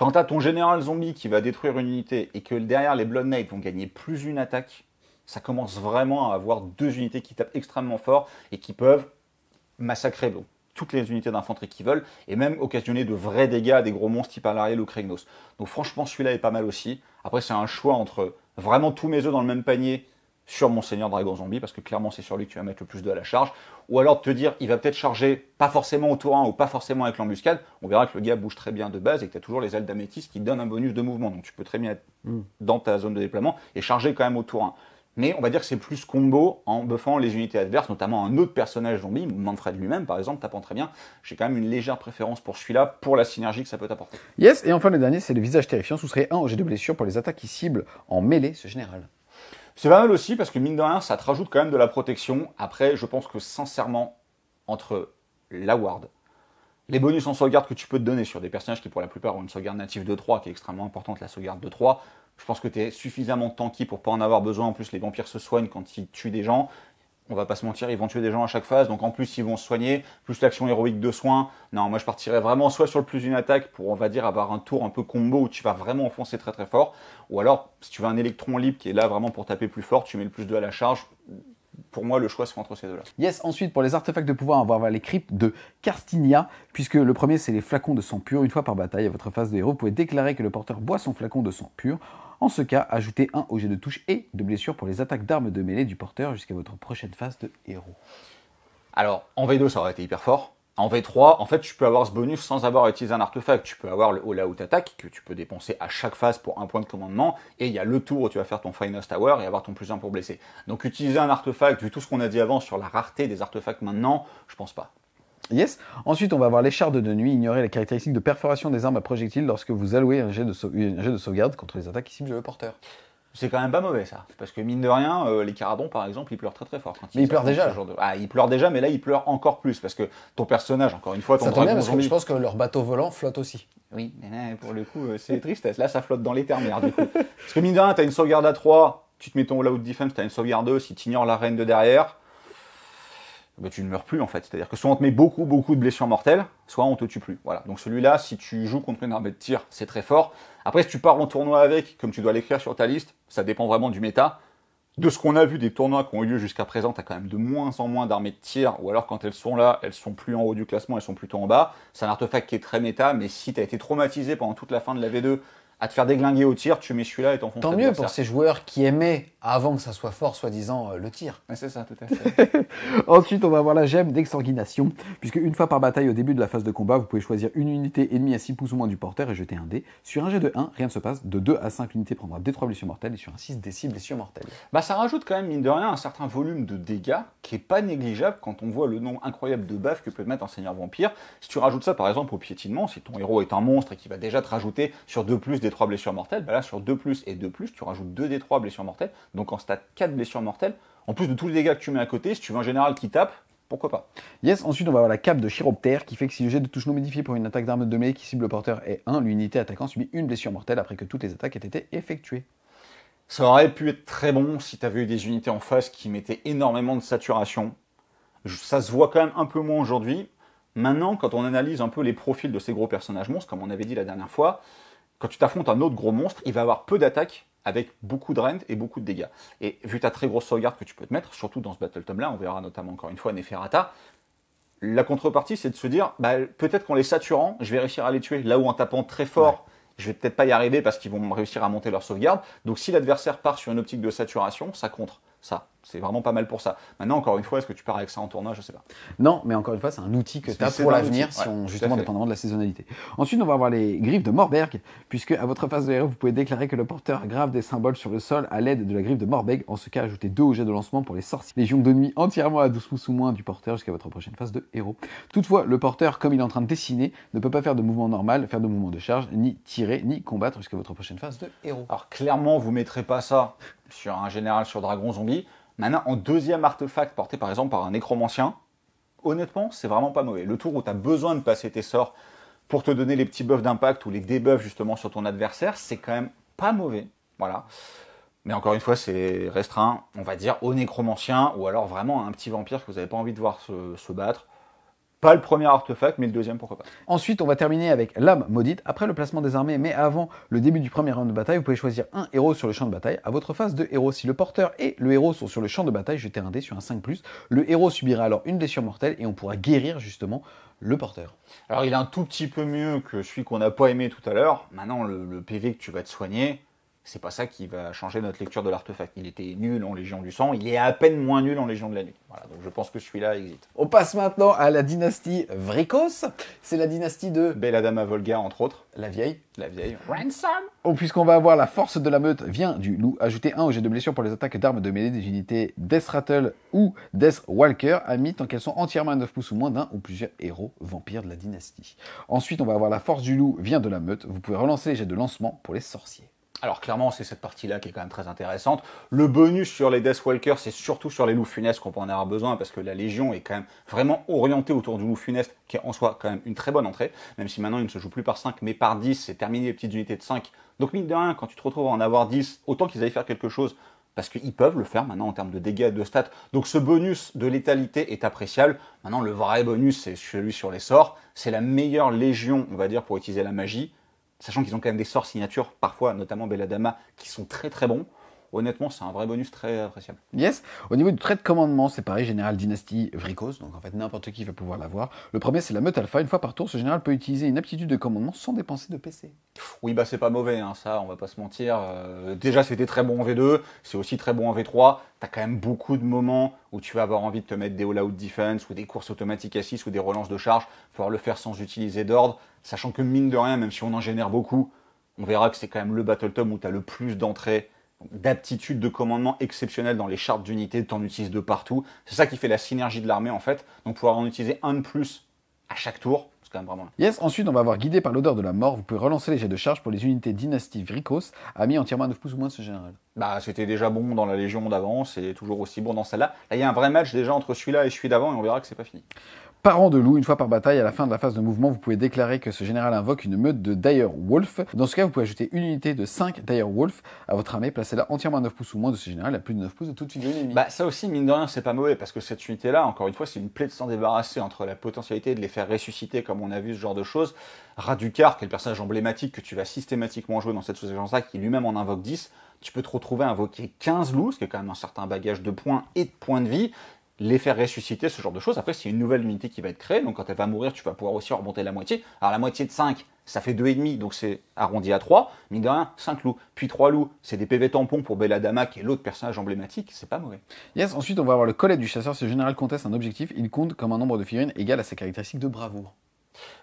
Quand t'as ton général zombie qui va détruire une unité et que derrière les Blood Knight vont gagner plus une attaque, ça commence vraiment à avoir deux unités qui tapent extrêmement fort et qui peuvent massacrer toutes les unités d'infanterie qui veulent et même occasionner de vrais dégâts à des gros monstres type Alariel ou Kregnos. Donc franchement, celui-là est pas mal aussi. Après, c'est un choix entre vraiment tous mes œufs dans le même panier sur mon seigneur dragon zombie parce que clairement c'est sur lui que tu vas mettre le plus de à la charge ou alors te dire il va peut-être charger pas forcément au tour 1 ou pas forcément avec l'embuscade on verra que le gars bouge très bien de base et que tu as toujours les ailes d'améthyste qui donnent un bonus de mouvement donc tu peux très bien être mm. dans ta zone de déploiement et charger quand même au tour 1 mais on va dire que c'est plus combo en buffant les unités adverses, notamment un autre personnage zombie, Manfred lui-même par exemple, tapant très bien. J'ai quand même une légère préférence pour celui-là, pour la synergie que ça peut apporter. Yes, et enfin le dernier, c'est le visage terrifiant, sous serait 1 au de blessure pour les attaques qui ciblent en mêlée ce général. C'est pas mal aussi parce que mine de rien, ça te rajoute quand même de la protection. Après, je pense que sincèrement, entre la ward, les bonus en sauvegarde que tu peux te donner sur des personnages qui pour la plupart ont une sauvegarde native de 3 qui est extrêmement importante, la sauvegarde de 3, je pense que tu es suffisamment tanky pour pas en avoir besoin. En plus, les vampires se soignent quand ils tuent des gens on va pas se mentir, ils vont tuer des gens à chaque phase, donc en plus ils vont se soigner, plus l'action héroïque de soins. Non, moi je partirais vraiment soit sur le plus d'une attaque pour, on va dire, avoir un tour un peu combo où tu vas vraiment enfoncer très très fort, ou alors si tu veux un électron libre qui est là vraiment pour taper plus fort, tu mets le plus d'eux à la charge. Pour moi, le choix se entre ces deux-là. Yes, ensuite, pour les artefacts de pouvoir, on va avoir les cryptes de Carstinia, puisque le premier, c'est les flacons de sang pur. Une fois par bataille, à votre phase de héros, vous pouvez déclarer que le porteur boit son flacon de sang pur. En ce cas, ajoutez un au jet de touche et de blessure pour les attaques d'armes de mêlée du porteur jusqu'à votre prochaine phase de héros. Alors, en V2, ça aurait été hyper fort. En V3, en fait, tu peux avoir ce bonus sans avoir utilisé un artefact. Tu peux avoir le all out attaque que tu peux dépenser à chaque phase pour un point de commandement. Et il y a le tour où tu vas faire ton finest tower et avoir ton plus 1 pour blesser. Donc, utiliser un artefact, vu tout ce qu'on a dit avant sur la rareté des artefacts maintenant, je pense pas. Yes. Ensuite, on va avoir chars de nuit. Ignorer les caractéristiques de perforation des armes à projectiles lorsque vous allouez un jet de, jet de sauvegarde contre les attaques qui ciblent le porteur. C'est quand même pas mauvais ça, parce que mine de rien, euh, les carabons par exemple, ils pleurent très très fort. Mais ils pleurent déjà. Ah, ils pleurent déjà, mais là ils pleurent encore plus, parce que ton personnage, encore une fois, ton Ça tombe bien parce que je pense que leur bateau volant flotte aussi. Oui, mais pour le coup, euh, c'est tristesse. Là, ça flotte dans les termes, du coup. Parce que mine de rien, t'as une sauvegarde à 3, tu te mets ton Out defense, t'as une sauvegarde 2, si t'ignores la reine de derrière, eh ben, tu ne meurs plus en fait. C'est-à-dire que soit on te met beaucoup beaucoup de blessures mortelles, soit on te tue plus. Voilà. Donc celui-là, si tu joues contre une armée de tir, c'est très fort. Après, si tu pars en tournoi avec, comme tu dois l'écrire sur ta liste, ça dépend vraiment du méta. De ce qu'on a vu des tournois qui ont eu lieu jusqu'à présent, tu as quand même de moins en moins d'armées de tir, ou alors quand elles sont là, elles sont plus en haut du classement, elles sont plutôt en bas. C'est un artefact qui est très méta, mais si tu as été traumatisé pendant toute la fin de la V2 à te faire déglinguer au tir, tu mets celui-là et t'en Tant mieux pour ces joueurs qui aimaient, avant que ça soit fort, soi-disant, euh, le tir. C'est ça, tout à fait. Ensuite, on va avoir la gemme d'exsanguination, puisque une fois par bataille au début de la phase de combat, vous pouvez choisir une unité ennemie à 6 pouces ou moins du porteur et jeter un dé. Sur un jet de 1, rien ne se passe. De 2 à 5 unités prendra des 3 blessures mortelles et sur un 6, des 6 blessures mortelles. Bah, ça rajoute quand même, mine de rien, un certain volume de dégâts qui est pas négligeable quand on voit le nombre incroyable de baffes que peut mettre un seigneur vampire. Si tu rajoutes ça, par exemple, au piétinement, si ton héros est un monstre et qu'il va déjà te rajouter sur 2 plus des 3 blessures mortelles, bah là sur 2 plus et 2 plus, tu rajoutes 2 des 3 blessures mortelles, donc en stade 4 blessures mortelles, en plus de tous les dégâts que tu mets à côté, si tu veux un général qui tape, pourquoi pas. Yes, ensuite on va avoir la cape de Chiroptère qui fait que si le jet de touche non modifié pour une attaque d'arme de mêlée qui cible le porteur est 1, l'unité attaquant subit une blessure mortelle après que toutes les attaques aient été effectuées. Ça aurait pu être très bon si tu avais eu des unités en face qui mettaient énormément de saturation. Ça se voit quand même un peu moins aujourd'hui. Maintenant, quand on analyse un peu les profils de ces gros personnages monstres, comme on avait dit la dernière fois, quand tu t'affrontes un autre gros monstre, il va avoir peu d'attaques avec beaucoup de rend et beaucoup de dégâts. Et vu ta très grosse sauvegarde que tu peux te mettre, surtout dans ce Battle Tome là, on verra notamment encore une fois Neferata, la contrepartie c'est de se dire, bah, peut-être qu'en les saturant, je vais réussir à les tuer. Là où en tapant très fort, je vais peut-être pas y arriver parce qu'ils vont réussir à monter leur sauvegarde. Donc si l'adversaire part sur une optique de saturation, ça contre ça c'est vraiment pas mal pour ça. Maintenant, encore une fois, est-ce que tu pars avec ça en tournage Je sais pas. Non, mais encore une fois, c'est un outil que tu as pour l'avenir, si justement dépendamment de la saisonnalité. Ensuite, on va avoir les griffes de Morberg, puisque à votre phase de héros, vous pouvez déclarer que le porteur grave des symboles sur le sol à l'aide de la griffe de Morberg. En ce cas, ajoutez deux objets de lancement pour les sorciers. Légion de nuit entièrement à 12 pouces ou moins du porteur jusqu'à votre prochaine phase de héros. Toutefois, le porteur, comme il est en train de dessiner, ne peut pas faire de mouvement normal, faire de mouvement de charge, ni tirer, ni combattre jusqu'à votre prochaine phase de héros. Alors clairement, vous mettrez pas ça sur un général sur Dragon Zombie. Maintenant, en deuxième artefact porté par exemple par un nécromancien, honnêtement, c'est vraiment pas mauvais. Le tour où tu as besoin de passer tes sorts pour te donner les petits buffs d'impact ou les débuffs justement sur ton adversaire, c'est quand même pas mauvais. Voilà. Mais encore une fois, c'est restreint, on va dire, au nécromancien ou alors vraiment à un petit vampire que vous n'avez pas envie de voir se battre. Pas le premier artefact, mais le deuxième, pourquoi pas. Ensuite, on va terminer avec l'âme maudite. Après le placement des armées, mais avant le début du premier round de bataille, vous pouvez choisir un héros sur le champ de bataille. À votre phase de héros, si le porteur et le héros sont sur le champ de bataille, jetez un dé sur un 5+. Le héros subira alors une blessure mortelle et on pourra guérir justement le porteur. Alors il est un tout petit peu mieux que celui qu'on n'a pas aimé tout à l'heure. Maintenant, le PV que tu vas te soigner, c'est pas ça qui va changer notre lecture de l'artefact. Il était nul en Légion du Sang, il est à peine moins nul en Légion de la Nuit. Voilà, donc je pense que celui-là existe. On passe maintenant à la dynastie Vrikos. C'est la dynastie de Belladama Volga, entre autres. La vieille. La vieille. Ransom Oh, puisqu'on va avoir la force de la meute vient du loup. ajoutez un au jet de blessure pour les attaques d'armes de mêlée des unités Death ou Death Walker, amis, tant qu'elles sont entièrement à 9 pouces ou moins d'un ou plusieurs héros vampires de la dynastie. Ensuite, on va avoir la force du loup vient de la meute. Vous pouvez relancer les jets de lancement pour les sorciers. Alors clairement, c'est cette partie-là qui est quand même très intéressante. Le bonus sur les Death Deathwalkers, c'est surtout sur les loups funestes qu'on peut en avoir besoin parce que la Légion est quand même vraiment orientée autour du loup funeste qui est en soi quand même une très bonne entrée, même si maintenant il ne se joue plus par 5 mais par 10, c'est terminé les petites unités de 5. Donc mine de rien, quand tu te retrouves en avoir 10, autant qu'ils aillent faire quelque chose parce qu'ils peuvent le faire maintenant en termes de dégâts et de stats. Donc ce bonus de létalité est appréciable. Maintenant, le vrai bonus, c'est celui sur les sorts. C'est la meilleure légion, on va dire, pour utiliser la magie sachant qu'ils ont quand même des sorts signatures, parfois, notamment Belladama, qui sont très très bons honnêtement, c'est un vrai bonus très appréciable. Yes. Au niveau du trait de commandement, c'est pareil, général dynastie Vricos, donc en fait n'importe qui va pouvoir l'avoir. Le premier, c'est la meute alpha. Une fois par tour, ce général peut utiliser une aptitude de commandement sans dépenser de PC. Oui, bah c'est pas mauvais, hein, ça, on va pas se mentir. Euh, déjà, c'était très bon en V2, c'est aussi très bon en V3. T'as quand même beaucoup de moments où tu vas avoir envie de te mettre des all-out defense ou des courses automatiques à 6 ou des relances de charge, pouvoir le faire sans utiliser d'ordre, sachant que mine de rien, même si on en génère beaucoup, on verra que c'est quand même le Battle Tome où t'as le plus d'entrées d'aptitude de commandement exceptionnelle dans les chartes d'unités, t'en utilises de partout. C'est ça qui fait la synergie de l'armée en fait. Donc pouvoir en utiliser un de plus à chaque tour, c'est quand même vraiment. Yes, ensuite on va avoir guidé par l'odeur de la mort, vous pouvez relancer les jets de charge pour les unités dynastie Vrikos, amis entièrement à 9 pouces ou moins ce général. Bah c'était déjà bon dans la Légion d'avant, c'est toujours aussi bon dans celle-là. Là il y a un vrai match déjà entre celui-là et celui d'avant et on verra que c'est pas fini par an de loup, une fois par bataille, à la fin de la phase de mouvement, vous pouvez déclarer que ce général invoque une meute de Dire Wolf. Dans ce cas, vous pouvez ajouter une unité de 5 Dire Wolf à votre armée, placée là entièrement à 9 pouces ou moins de ce général, à plus de 9 pouces de toute une ennemie. Bah, ça aussi, mine de rien, c'est pas mauvais, parce que cette unité-là, encore une fois, c'est une plaie de s'en débarrasser entre la potentialité de les faire ressusciter, comme on a vu ce genre de choses. Raducar, qui est le personnage emblématique que tu vas systématiquement jouer dans cette sous-agence-là, qui lui-même en invoque 10, tu peux te retrouver à invoquer 15 loups, ce qui est quand même un certain bagage de points et de points de vie, les faire ressusciter, ce genre de choses. Après, c'est une nouvelle unité qui va être créée, donc quand elle va mourir, tu vas pouvoir aussi remonter la moitié. Alors la moitié de 5, ça fait 2,5, donc c'est arrondi à 3, mine de rien, 5 loups. Puis 3 loups, c'est des PV tampons pour Belladama, qui est l'autre personnage emblématique, c'est pas mauvais. Yes, ensuite on va avoir le collet du chasseur, Ce général conteste un objectif, il compte comme un nombre de figurines égal à sa caractéristique de bravoure.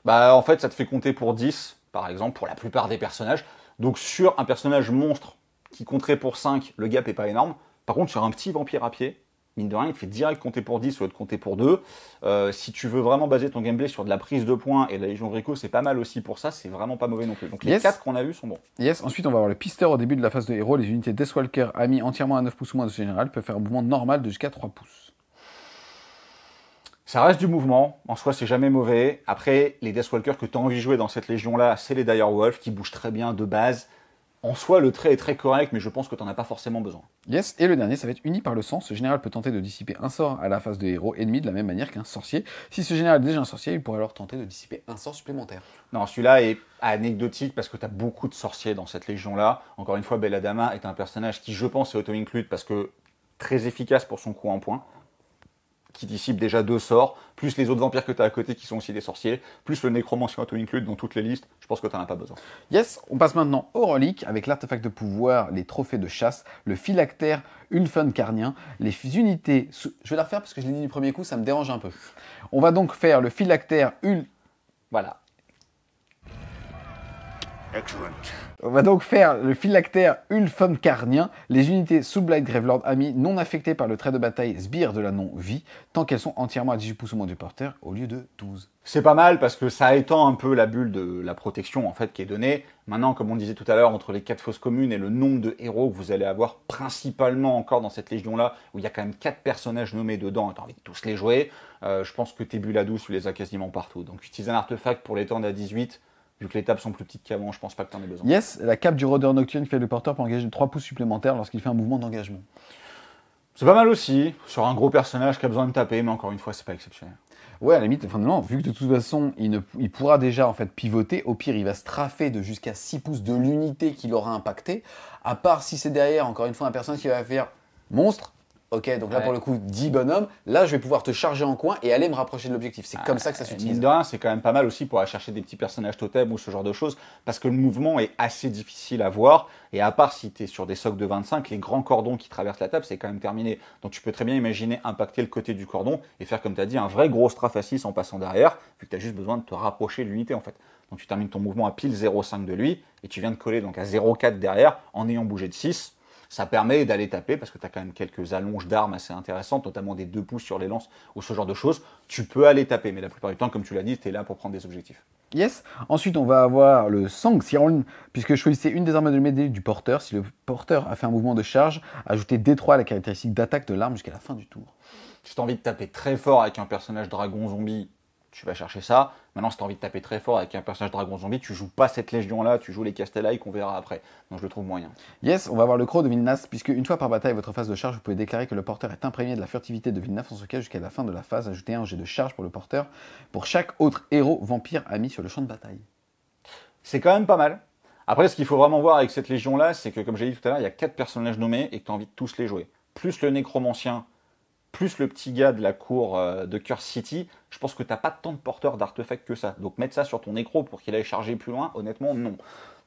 Bah en fait, ça te fait compter pour 10, par exemple, pour la plupart des personnages. Donc sur un personnage monstre qui compterait pour 5, le gap est pas énorme. Par contre, sur un petit vampire à pied, mine de rien, il fait direct compter pour 10 ou être compté compter pour 2. Euh, si tu veux vraiment baser ton gameplay sur de la prise de points et la Légion Gréco, c'est pas mal aussi pour ça, c'est vraiment pas mauvais non plus. Donc les 4 qu'on a vus sont bons. Yes, ensuite on va avoir le pisteur au début de la phase de héros. Les unités Deathwalker amis entièrement à 9 pouces ou moins de général peuvent faire un mouvement normal de jusqu'à 3 pouces. Ça reste du mouvement, en soi c'est jamais mauvais. Après, les Deathwalker que tu as envie de jouer dans cette légion-là, c'est les Dire Wolf qui bougent très bien de base en soi, le trait est très correct, mais je pense que tu as pas forcément besoin. Yes, et le dernier, ça va être uni par le sang. Ce général peut tenter de dissiper un sort à la face de héros ennemis de la même manière qu'un sorcier. Si ce général est déjà un sorcier, il pourrait alors tenter de dissiper un sort supplémentaire. Non, celui-là est anecdotique parce que tu as beaucoup de sorciers dans cette légion-là. Encore une fois, Belladama est un personnage qui, je pense, est auto-include parce que très efficace pour son coup en point qui dissipe déjà deux sorts, plus les autres vampires que tu as à côté qui sont aussi des sorciers, plus le nécromancien auto-include dans toutes les listes, je pense que tu n'en as pas besoin. Yes, on passe maintenant aux reliques avec l'artefact de pouvoir, les trophées de chasse, le phylactère, une carnien, les unités. Je vais la refaire parce que je l'ai dit du premier coup, ça me dérange un peu. On va donc faire le phylactère, une. Voilà, on va donc faire le phylactère carnien les unités Sublight Gravelord Amis non affectées par le trait de bataille sbire de la non-vie, tant qu'elles sont entièrement à 18 pouces au moins du porteur au lieu de 12. C'est pas mal parce que ça étend un peu la bulle de la protection en fait qui est donnée. Maintenant, comme on disait tout à l'heure, entre les 4 fosses communes et le nombre de héros que vous allez avoir, principalement encore dans cette légion-là, où il y a quand même 4 personnages nommés dedans et envie de tous les jouer, euh, je pense que tes bulles à 12, tu les as quasiment partout. Donc utilise un artefact pour l'étendre à 18, Vu que les tables sont plus petites qu'avant, je pense pas que tu en aies besoin. Yes, la cape du rôdeur nocturne fait le porteur pour engager 3 pouces supplémentaires lorsqu'il fait un mouvement d'engagement. C'est pas mal aussi, sur un gros personnage qui a besoin de taper, mais encore une fois, c'est pas exceptionnel. Ouais, à la limite, enfin vu que de toute façon, il, pourra déjà en fait pivoter, au pire, il va se trafer de jusqu'à 6 pouces de l'unité qui l'aura impacté, à part si c'est derrière, encore une fois, un personnage qui va faire monstre, Ok, donc là pour le coup, 10 bonhommes, là je vais pouvoir te charger en coin et aller me rapprocher de l'objectif. C'est comme ça que ça ah, s'utilise. Mine c'est quand même pas mal aussi pour aller chercher des petits personnages totems ou ce genre de choses, parce que le mouvement est assez difficile à voir, et à part si tu es sur des socs de 25, les grands cordons qui traversent la table, c'est quand même terminé. Donc tu peux très bien imaginer impacter le côté du cordon et faire, comme tu as dit, un vrai gros 6 en passant derrière, vu que tu as juste besoin de te rapprocher de l'unité en fait. Donc tu termines ton mouvement à pile 0,5 de lui, et tu viens de coller donc à 0,4 derrière en ayant bougé de 6, ça permet d'aller taper parce que t'as quand même quelques allonges d'armes assez intéressantes, notamment des deux pouces sur les lances ou ce genre de choses. Tu peux aller taper, mais la plupart du temps, comme tu l'as dit, t'es là pour prendre des objectifs. Yes. Ensuite, on va avoir le Sang Siron, puisque je choisissais une des armes de mêlée du porteur. Si le porteur a fait un mouvement de charge, ajoutez D3 à la caractéristique d'attaque de l'arme jusqu'à la fin du tour. Si tu envie de taper très fort avec un personnage dragon zombie tu vas chercher ça. Maintenant, si tu as envie de taper très fort avec un personnage dragon zombie, tu joues pas cette légion-là, tu joues les Castellai qu'on verra après. Donc je le trouve moyen. Yes, on va voir le croc de Vilnas, puisque une fois par bataille, votre phase de charge, vous pouvez déclarer que le porteur est imprégné de la furtivité de Villeneuve en ce cas jusqu'à la fin de la phase. Ajoutez un jet de charge pour le porteur pour chaque autre héros vampire ami sur le champ de bataille. C'est quand même pas mal. Après, ce qu'il faut vraiment voir avec cette légion-là, c'est que comme j'ai dit tout à l'heure, il y a quatre personnages nommés et que tu as envie de tous les jouer. Plus le nécromancien plus le petit gars de la cour euh, de Curse City, je pense que t'as pas tant de porteurs d'artefacts que ça. Donc mettre ça sur ton écran pour qu'il aille charger plus loin, honnêtement, non.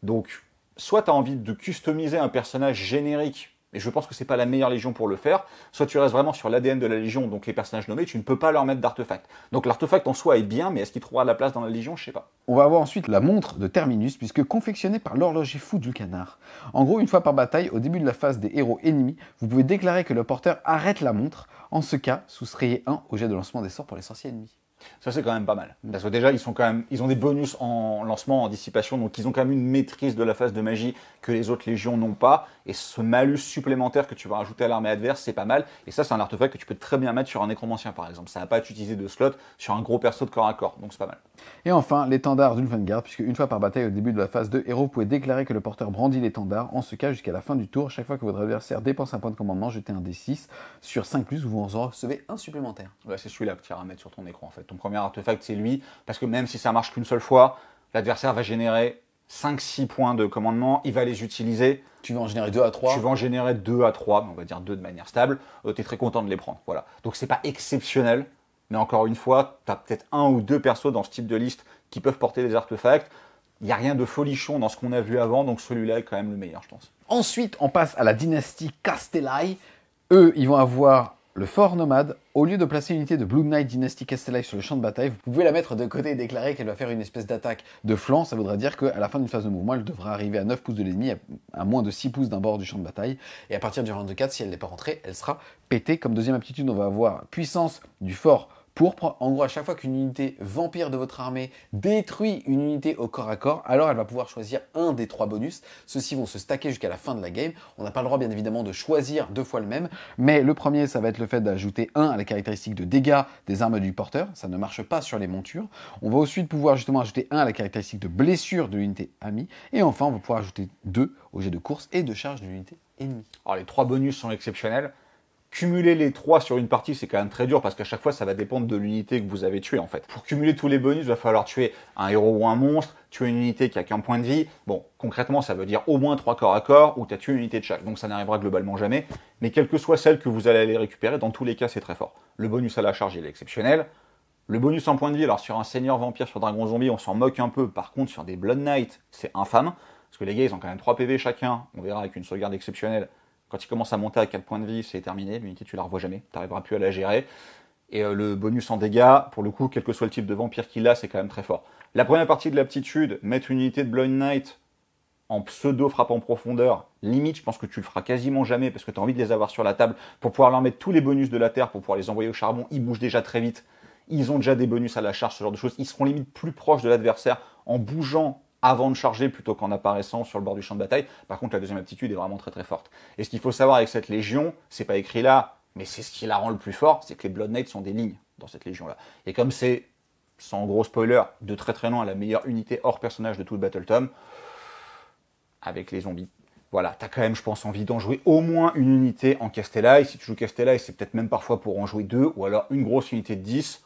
Donc, soit t'as envie de customiser un personnage générique mais je pense que c'est pas la meilleure légion pour le faire. Soit tu restes vraiment sur l'ADN de la légion, donc les personnages nommés, tu ne peux pas leur mettre d'artefact. Donc l'artefact en soi est bien, mais est-ce qu'il trouvera la place dans la légion Je sais pas. On va avoir ensuite la montre de Terminus, puisque confectionnée par l'horloger fou du canard. En gros, une fois par bataille, au début de la phase des héros ennemis, vous pouvez déclarer que le porteur arrête la montre. En ce cas, soustrayez un au jet de lancement des sorts pour les sorciers ennemis. Ça, c'est quand même pas mal. Parce déjà, ils, sont quand même, ils ont des bonus en lancement, en dissipation, donc ils ont quand même une maîtrise de la phase de magie que les autres légions n'ont pas. Et ce malus supplémentaire que tu vas rajouter à l'armée adverse, c'est pas mal. Et ça, c'est un artefact que tu peux très bien mettre sur un ancien par exemple. Ça va pas être utilisé de slot sur un gros perso de corps à corps, donc c'est pas mal. Et enfin, l'étendard d'une vanguard, puisque une fois par bataille au début de la phase 2, héros vous pouvez déclarer que le porteur brandit l'étendard, en ce cas jusqu'à la fin du tour. Chaque fois que votre adversaire dépense un point de commandement, jetez un D6 sur 5+, plus, vous en recevez un supplémentaire. Ouais, c'est celui-là que tu à mettre sur ton écran, en fait ton premier artefact, c'est lui, parce que même si ça marche qu'une seule fois, l'adversaire va générer 5-6 points de commandement, il va les utiliser. Tu vas en générer 2 à 3. Tu vas en générer 2 à 3, on va dire 2 de manière stable. Euh, tu es très content de les prendre. Voilà. Donc c'est pas exceptionnel, mais encore une fois, tu as peut-être un ou deux persos dans ce type de liste qui peuvent porter des artefacts. Il n'y a rien de folichon dans ce qu'on a vu avant, donc celui-là est quand même le meilleur, je pense. Ensuite, on passe à la dynastie Castellai. Eux, ils vont avoir le fort nomade, au lieu de placer l'unité de Blue Knight Dynasty Castellite sur le champ de bataille, vous pouvez la mettre de côté et déclarer qu'elle va faire une espèce d'attaque de flanc. Ça voudra dire qu'à la fin d'une phase de mouvement, elle devra arriver à 9 pouces de l'ennemi, à moins de 6 pouces d'un bord du champ de bataille. Et à partir du rang de 4, si elle n'est pas rentrée, elle sera pétée. Comme deuxième aptitude, on va avoir puissance du fort en gros, à chaque fois qu'une unité vampire de votre armée détruit une unité au corps à corps, alors elle va pouvoir choisir un des trois bonus. Ceux-ci vont se stacker jusqu'à la fin de la game. On n'a pas le droit, bien évidemment, de choisir deux fois le même. Mais le premier, ça va être le fait d'ajouter un à la caractéristique de dégâts des armes du porteur. Ça ne marche pas sur les montures. On va ensuite pouvoir justement ajouter un à la caractéristique de blessure de l'unité amie. Et enfin, on va pouvoir ajouter deux au jet de course et de charge de l'unité ennemie. Alors les trois bonus sont exceptionnels. Cumuler les trois sur une partie, c'est quand même très dur parce qu'à chaque fois, ça va dépendre de l'unité que vous avez tuée en fait. Pour cumuler tous les bonus, il va falloir tuer un héros ou un monstre, tuer une unité qui a qu'un point de vie. Bon, concrètement, ça veut dire au moins trois corps à corps ou tu as tué une unité de chaque. Donc ça n'arrivera globalement jamais. Mais quelle que soit celle que vous allez aller récupérer, dans tous les cas, c'est très fort. Le bonus à la charge, il est exceptionnel. Le bonus en point de vie, alors sur un seigneur vampire, sur Dragon Zombie, on s'en moque un peu. Par contre, sur des Blood knights, c'est infâme. Parce que les gars, ils ont quand même 3 PV chacun. On verra avec une sauvegarde exceptionnelle. Quand il commence à monter à 4 points de vie, c'est terminé. L'unité, tu la revois jamais. Tu n'arriveras plus à la gérer. Et euh, le bonus en dégâts, pour le coup, quel que soit le type de vampire qu'il a, c'est quand même très fort. La première partie de l'aptitude, mettre une unité de Blind Knight en pseudo frappe en profondeur, limite, je pense que tu le feras quasiment jamais parce que tu as envie de les avoir sur la table pour pouvoir leur mettre tous les bonus de la terre, pour pouvoir les envoyer au charbon. Ils bougent déjà très vite. Ils ont déjà des bonus à la charge, ce genre de choses. Ils seront limite plus proches de l'adversaire en bougeant avant de charger plutôt qu'en apparaissant sur le bord du champ de bataille. Par contre, la deuxième aptitude est vraiment très très forte. Et ce qu'il faut savoir avec cette légion, c'est pas écrit là, mais c'est ce qui la rend le plus fort, c'est que les Blood Knights sont des lignes dans cette légion-là. Et comme c'est, sans gros spoiler, de très très loin la meilleure unité hors personnage de tout le Battle Tom, avec les zombies. Voilà, t'as quand même, je pense, envie d'en jouer au moins une unité en Castellai. si tu joues Castellai, c'est peut-être même parfois pour en jouer deux, ou alors une grosse unité de 10,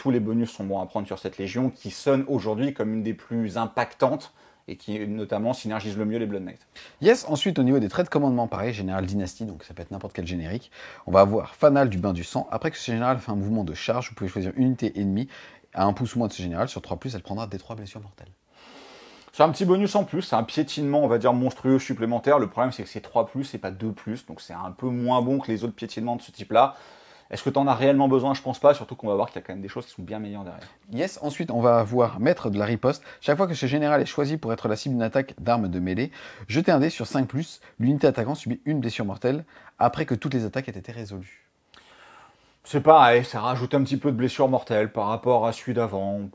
tous les bonus sont bons à prendre sur cette Légion qui sonne aujourd'hui comme une des plus impactantes et qui notamment synergise le mieux les Blood Knights. Yes, ensuite au niveau des traits de commandement, pareil, Général Dynastie, donc ça peut être n'importe quel générique. On va avoir Fanal du Bain du Sang. Après que ce général fait un mouvement de charge, vous pouvez choisir unité ennemie à un pouce ou moins de ce général. Sur 3, elle prendra des 3 blessures mortelles. C'est un petit bonus en plus, c'est un piétinement, on va dire, monstrueux supplémentaire. Le problème, c'est que c'est 3 et pas 2 donc c'est un peu moins bon que les autres piétinements de ce type-là. Est-ce que t'en as réellement besoin Je pense pas, surtout qu'on va voir qu'il y a quand même des choses qui sont bien meilleures derrière. Yes, ensuite on va avoir maître de la riposte. Chaque fois que ce général est choisi pour être la cible d'une attaque d'armes de mêlée, jeter un dé sur 5 ⁇ l'unité attaquant subit une blessure mortelle après que toutes les attaques aient été résolues. C'est pareil, ça rajoute un petit peu de blessure mortelle par rapport à celui d'avant.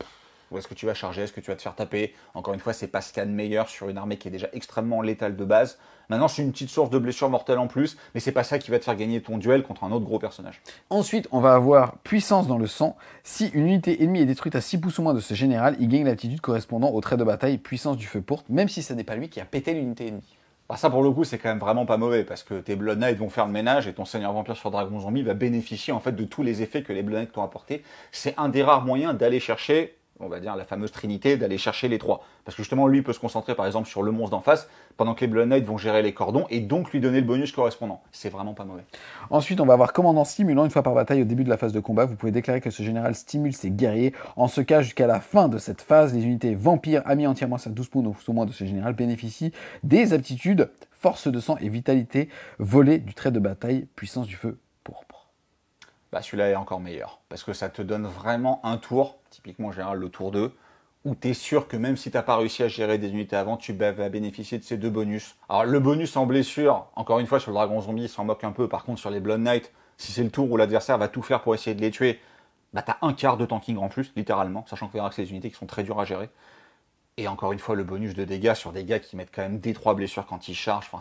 Où est-ce que tu vas charger Est-ce que tu vas te faire taper Encore une fois, c'est pas ce de meilleur sur une armée qui est déjà extrêmement létale de base. Maintenant, c'est une petite source de blessure mortelle en plus, mais c'est pas ça qui va te faire gagner ton duel contre un autre gros personnage. Ensuite, on va avoir puissance dans le sang. Si une unité ennemie est détruite à 6 pouces ou moins de ce général, il gagne l'attitude correspondant au trait de bataille puissance du feu porte, même si ce n'est pas lui qui a pété l'unité ennemie. Bah ça pour le coup c'est quand même vraiment pas mauvais parce que tes Blood Knights vont faire le ménage et ton Seigneur Vampire sur Dragon Zombie va bénéficier en fait de tous les effets que les Blood Knights t'ont apporté. C'est un des rares moyens d'aller chercher on va dire, la fameuse trinité d'aller chercher les trois. Parce que justement, lui peut se concentrer par exemple sur le monstre d'en face, pendant que les Blood Knights vont gérer les cordons et donc lui donner le bonus correspondant. C'est vraiment pas mauvais. Ensuite, on va avoir commandant stimulant une fois par bataille au début de la phase de combat. Vous pouvez déclarer que ce général stimule ses guerriers. En ce cas, jusqu'à la fin de cette phase, les unités vampires, amis entièrement à 12 points au moins de ce général, bénéficient des aptitudes force de sang et vitalité volée du trait de bataille, puissance du feu bah, celui-là est encore meilleur. Parce que ça te donne vraiment un tour, typiquement général le tour 2, où tu es sûr que même si tu n'as pas réussi à gérer des unités avant, tu vas bénéficier de ces deux bonus. Alors le bonus en blessure, encore une fois sur le dragon zombie, il s'en moque un peu. Par contre sur les Blood Knight, si c'est le tour où l'adversaire va tout faire pour essayer de les tuer, bah t'as un quart de tanking en plus, littéralement, sachant que c'est des unités qui sont très dures à gérer. Et encore une fois, le bonus de dégâts sur des gars qui mettent quand même des trois blessures quand ils chargent, enfin,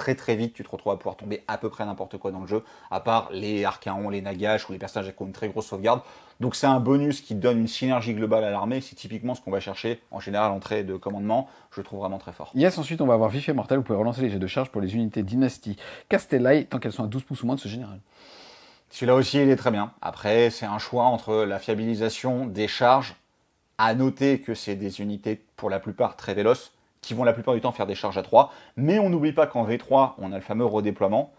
très très vite, tu te retrouves à pouvoir tomber à peu près n'importe quoi dans le jeu, à part les arcaons, les nagash ou les personnages qui ont une très grosse sauvegarde. Donc c'est un bonus qui donne une synergie globale à l'armée. C'est typiquement ce qu'on va chercher en général en trait de commandement. Je le trouve vraiment très fort. Yes, ensuite on va avoir Vif et Mortel. Vous pouvez relancer les jets de charge pour les unités Dynastie Castellai tant qu'elles sont à 12 pouces ou moins de ce général. Celui-là aussi, il est très bien. Après, c'est un choix entre la fiabilisation des charges. À noter que c'est des unités pour la plupart très véloces qui vont la plupart du temps faire des charges à 3. Mais on n'oublie pas qu'en V3, on a le fameux redéploiement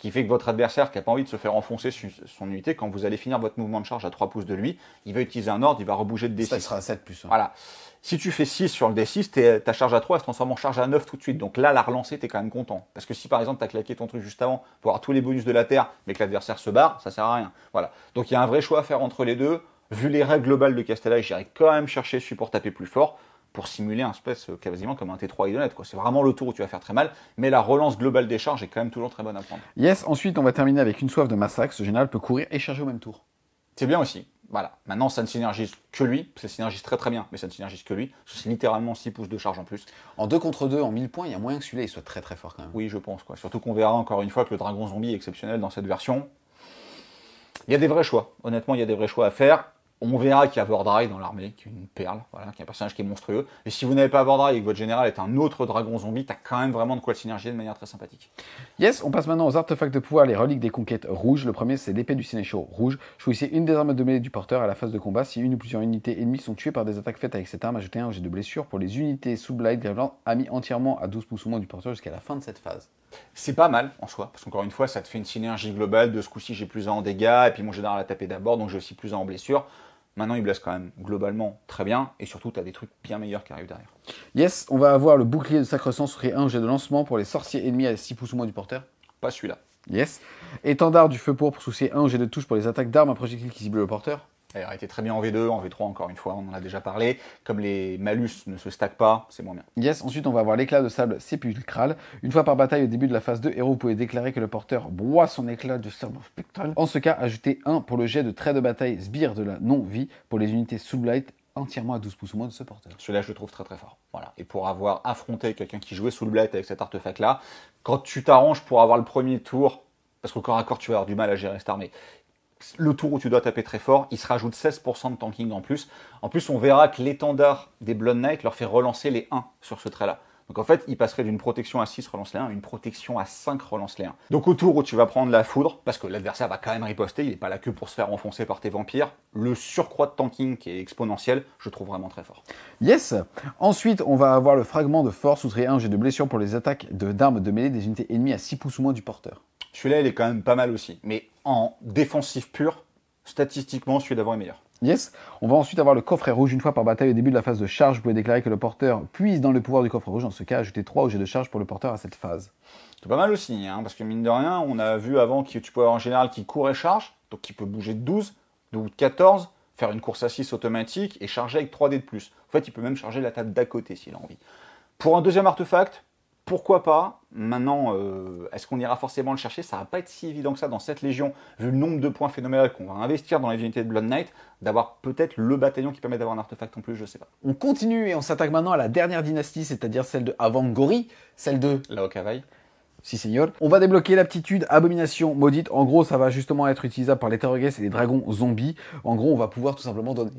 qui fait que votre adversaire qui n'a pas envie de se faire enfoncer sur son unité, quand vous allez finir votre mouvement de charge à 3 pouces de lui, il va utiliser un ordre, il va rebouger de D6. Ça sera à 7 plus. Voilà. Si tu fais 6 sur le D6, ta charge à 3 elle se transforme en charge à 9 tout de suite. Donc là, la relancer, tu es quand même content. Parce que si par exemple, tu as claqué ton truc juste avant pour avoir tous les bonus de la Terre, mais que l'adversaire se barre, ça sert à rien. Voilà. Donc il y a un vrai choix à faire entre les deux. Vu les règles globales de Castella, j'irai quand même chercher support taper plus fort pour simuler un espèce euh, quasiment comme un T3 quoi, C'est vraiment le tour où tu vas faire très mal, mais la relance globale des charges est quand même toujours très bonne à prendre. Yes, ensuite on va terminer avec une soif de massacre. Ce général peut courir et charger au même tour. C'est bien aussi. Voilà. Maintenant, ça ne synergise que lui. Ça synergise très très bien, mais ça ne synergise que lui. C'est littéralement 6 pouces de charge en plus. En 2 contre 2, en 1000 points, il y a moyen que celui-là il soit très très fort quand même. Oui, je pense. Quoi. Surtout qu'on verra encore une fois que le dragon zombie est exceptionnel dans cette version. Il y a des vrais choix. Honnêtement, il y a des vrais choix à faire. On verra qu'il y a Vordrai dans l'armée, qui est une perle, voilà, qui est un personnage qui est monstrueux. Et si vous n'avez pas Vordrai et que votre général est un autre dragon zombie, t'as quand même vraiment de quoi le synergier de manière très sympathique. Yes, on passe maintenant aux artefacts de pouvoir, les reliques des conquêtes rouges. Le premier, c'est l'épée du Sénéchal rouge. Choisissez une des armes de mêlée du porteur à la phase de combat. Si une ou plusieurs unités ennemies sont tuées par des attaques faites avec cette arme, ajoutez un objet de blessure pour les unités sous Blight Graveland, amis entièrement à 12 pouces ou moins du porteur jusqu'à la fin de cette phase. C'est pas mal en soi, parce qu'encore une fois, ça te fait une synergie globale de ce coup-ci j'ai plus 1 en dégâts, et puis mon général a tapé d'abord, donc j'ai aussi plus 1 en blessure. Maintenant, il blesse quand même globalement très bien, et surtout, tu as des trucs bien meilleurs qui arrivent derrière. Yes, on va avoir le bouclier de sacre-sang sur un jet de lancement pour les sorciers ennemis à 6 pouces ou moins du porteur. Pas celui-là. Yes. Étendard du feu pour pour soucier un jet de touche pour les attaques d'armes à projectiles qui ciblent le porteur. Elle a été très bien en V2, en V3 encore une fois, on en a déjà parlé. Comme les malus ne se stackent pas, c'est moins bien. Yes, ensuite on va avoir l'éclat de sable sépulcral. Une fois par bataille au début de la phase 2, héros, vous pouvez déclarer que le porteur broie son éclat de sable spectral. En ce cas, ajoutez 1 pour le jet de trait de bataille sbire de la non-vie pour les unités Soulblight entièrement à 12 pouces ou moins de ce porteur. Celui-là, je le trouve très très fort. Voilà. Et pour avoir affronté quelqu'un qui jouait sous le avec cet artefact-là, quand tu t'arranges pour avoir le premier tour, parce qu'au corps à corps, tu vas avoir du mal à gérer cette armée, le tour où tu dois taper très fort, il se rajoute 16% de tanking en plus. En plus, on verra que l'étendard des Blood Knight leur fait relancer les 1 sur ce trait-là. Donc en fait, il passerait d'une protection à 6 relance les 1 à une protection à 5 relance les 1. Donc au tour où tu vas prendre la foudre, parce que l'adversaire va quand même riposter, il n'est pas là que pour se faire enfoncer par tes vampires, le surcroît de tanking qui est exponentiel, je trouve vraiment très fort. Yes Ensuite, on va avoir le fragment de force ou 1 j'ai de blessure pour les attaques d'armes de, de mêlée des unités ennemies à 6 pouces ou moins du porteur. Celui-là, il est quand même pas mal aussi. Mais en défensif pur, statistiquement, celui d'avant est meilleur. Yes. On va ensuite avoir le coffret rouge. Une fois par bataille au début de la phase de charge, vous pouvez déclarer que le porteur puise dans le pouvoir du coffret rouge. En ce cas, ajouter 3 objets de charge pour le porteur à cette phase. C'est pas mal aussi, hein, parce que mine de rien, on a vu avant qu'il, tu pouvais en général qui court et charge, donc qui peut bouger de 12, de 14, faire une course à 6 automatique et charger avec 3 dés de plus. En fait, il peut même charger la table d'à côté s'il a envie. Pour un deuxième artefact, pourquoi pas Maintenant, euh, est-ce qu'on ira forcément le chercher Ça va pas être si évident que ça dans cette légion, vu le nombre de points phénoménaux qu'on va investir dans les unités de Blood Knight, d'avoir peut-être le bataillon qui permet d'avoir un artefact en plus, je sais pas. On continue et on s'attaque maintenant à la dernière dynastie, c'est-à-dire celle de Avangori, celle de... La si, On va débloquer l'aptitude Abomination Maudite. En gros, ça va justement être utilisable par les terroristes et les dragons zombies. En gros, on va pouvoir tout simplement donner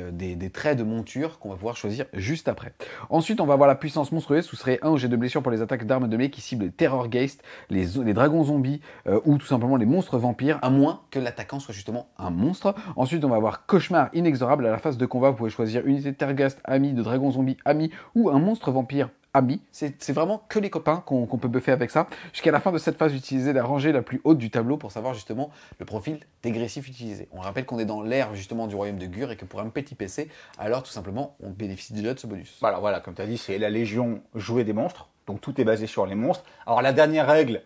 euh, des, traits de monture qu'on va pouvoir choisir juste après. Ensuite, on va avoir la puissance monstrueuse, ce serait un objet de blessure pour les attaques d'armes de mêlée qui ciblent les Terrorgeist, les, les dragons zombies euh, ou tout simplement les monstres vampires, à moins que l'attaquant soit justement un monstre. Ensuite, on va avoir Cauchemar Inexorable. À la phase de combat, vous pouvez choisir unité de Terrorgeist, ami, de dragon zombie, ami ou un monstre vampire c'est vraiment que les copains qu'on peut buffer avec ça. Jusqu'à la fin de cette phase, utiliser la rangée la plus haute du tableau pour savoir justement le profil dégressif utilisé. On rappelle qu'on est dans l'ère justement du royaume de Gur et que pour un petit PC, alors tout simplement, on bénéficie déjà de ce bonus. Voilà, bah voilà, comme tu as dit, c'est la Légion jouer des monstres. Donc tout est basé sur les monstres. Alors la dernière règle,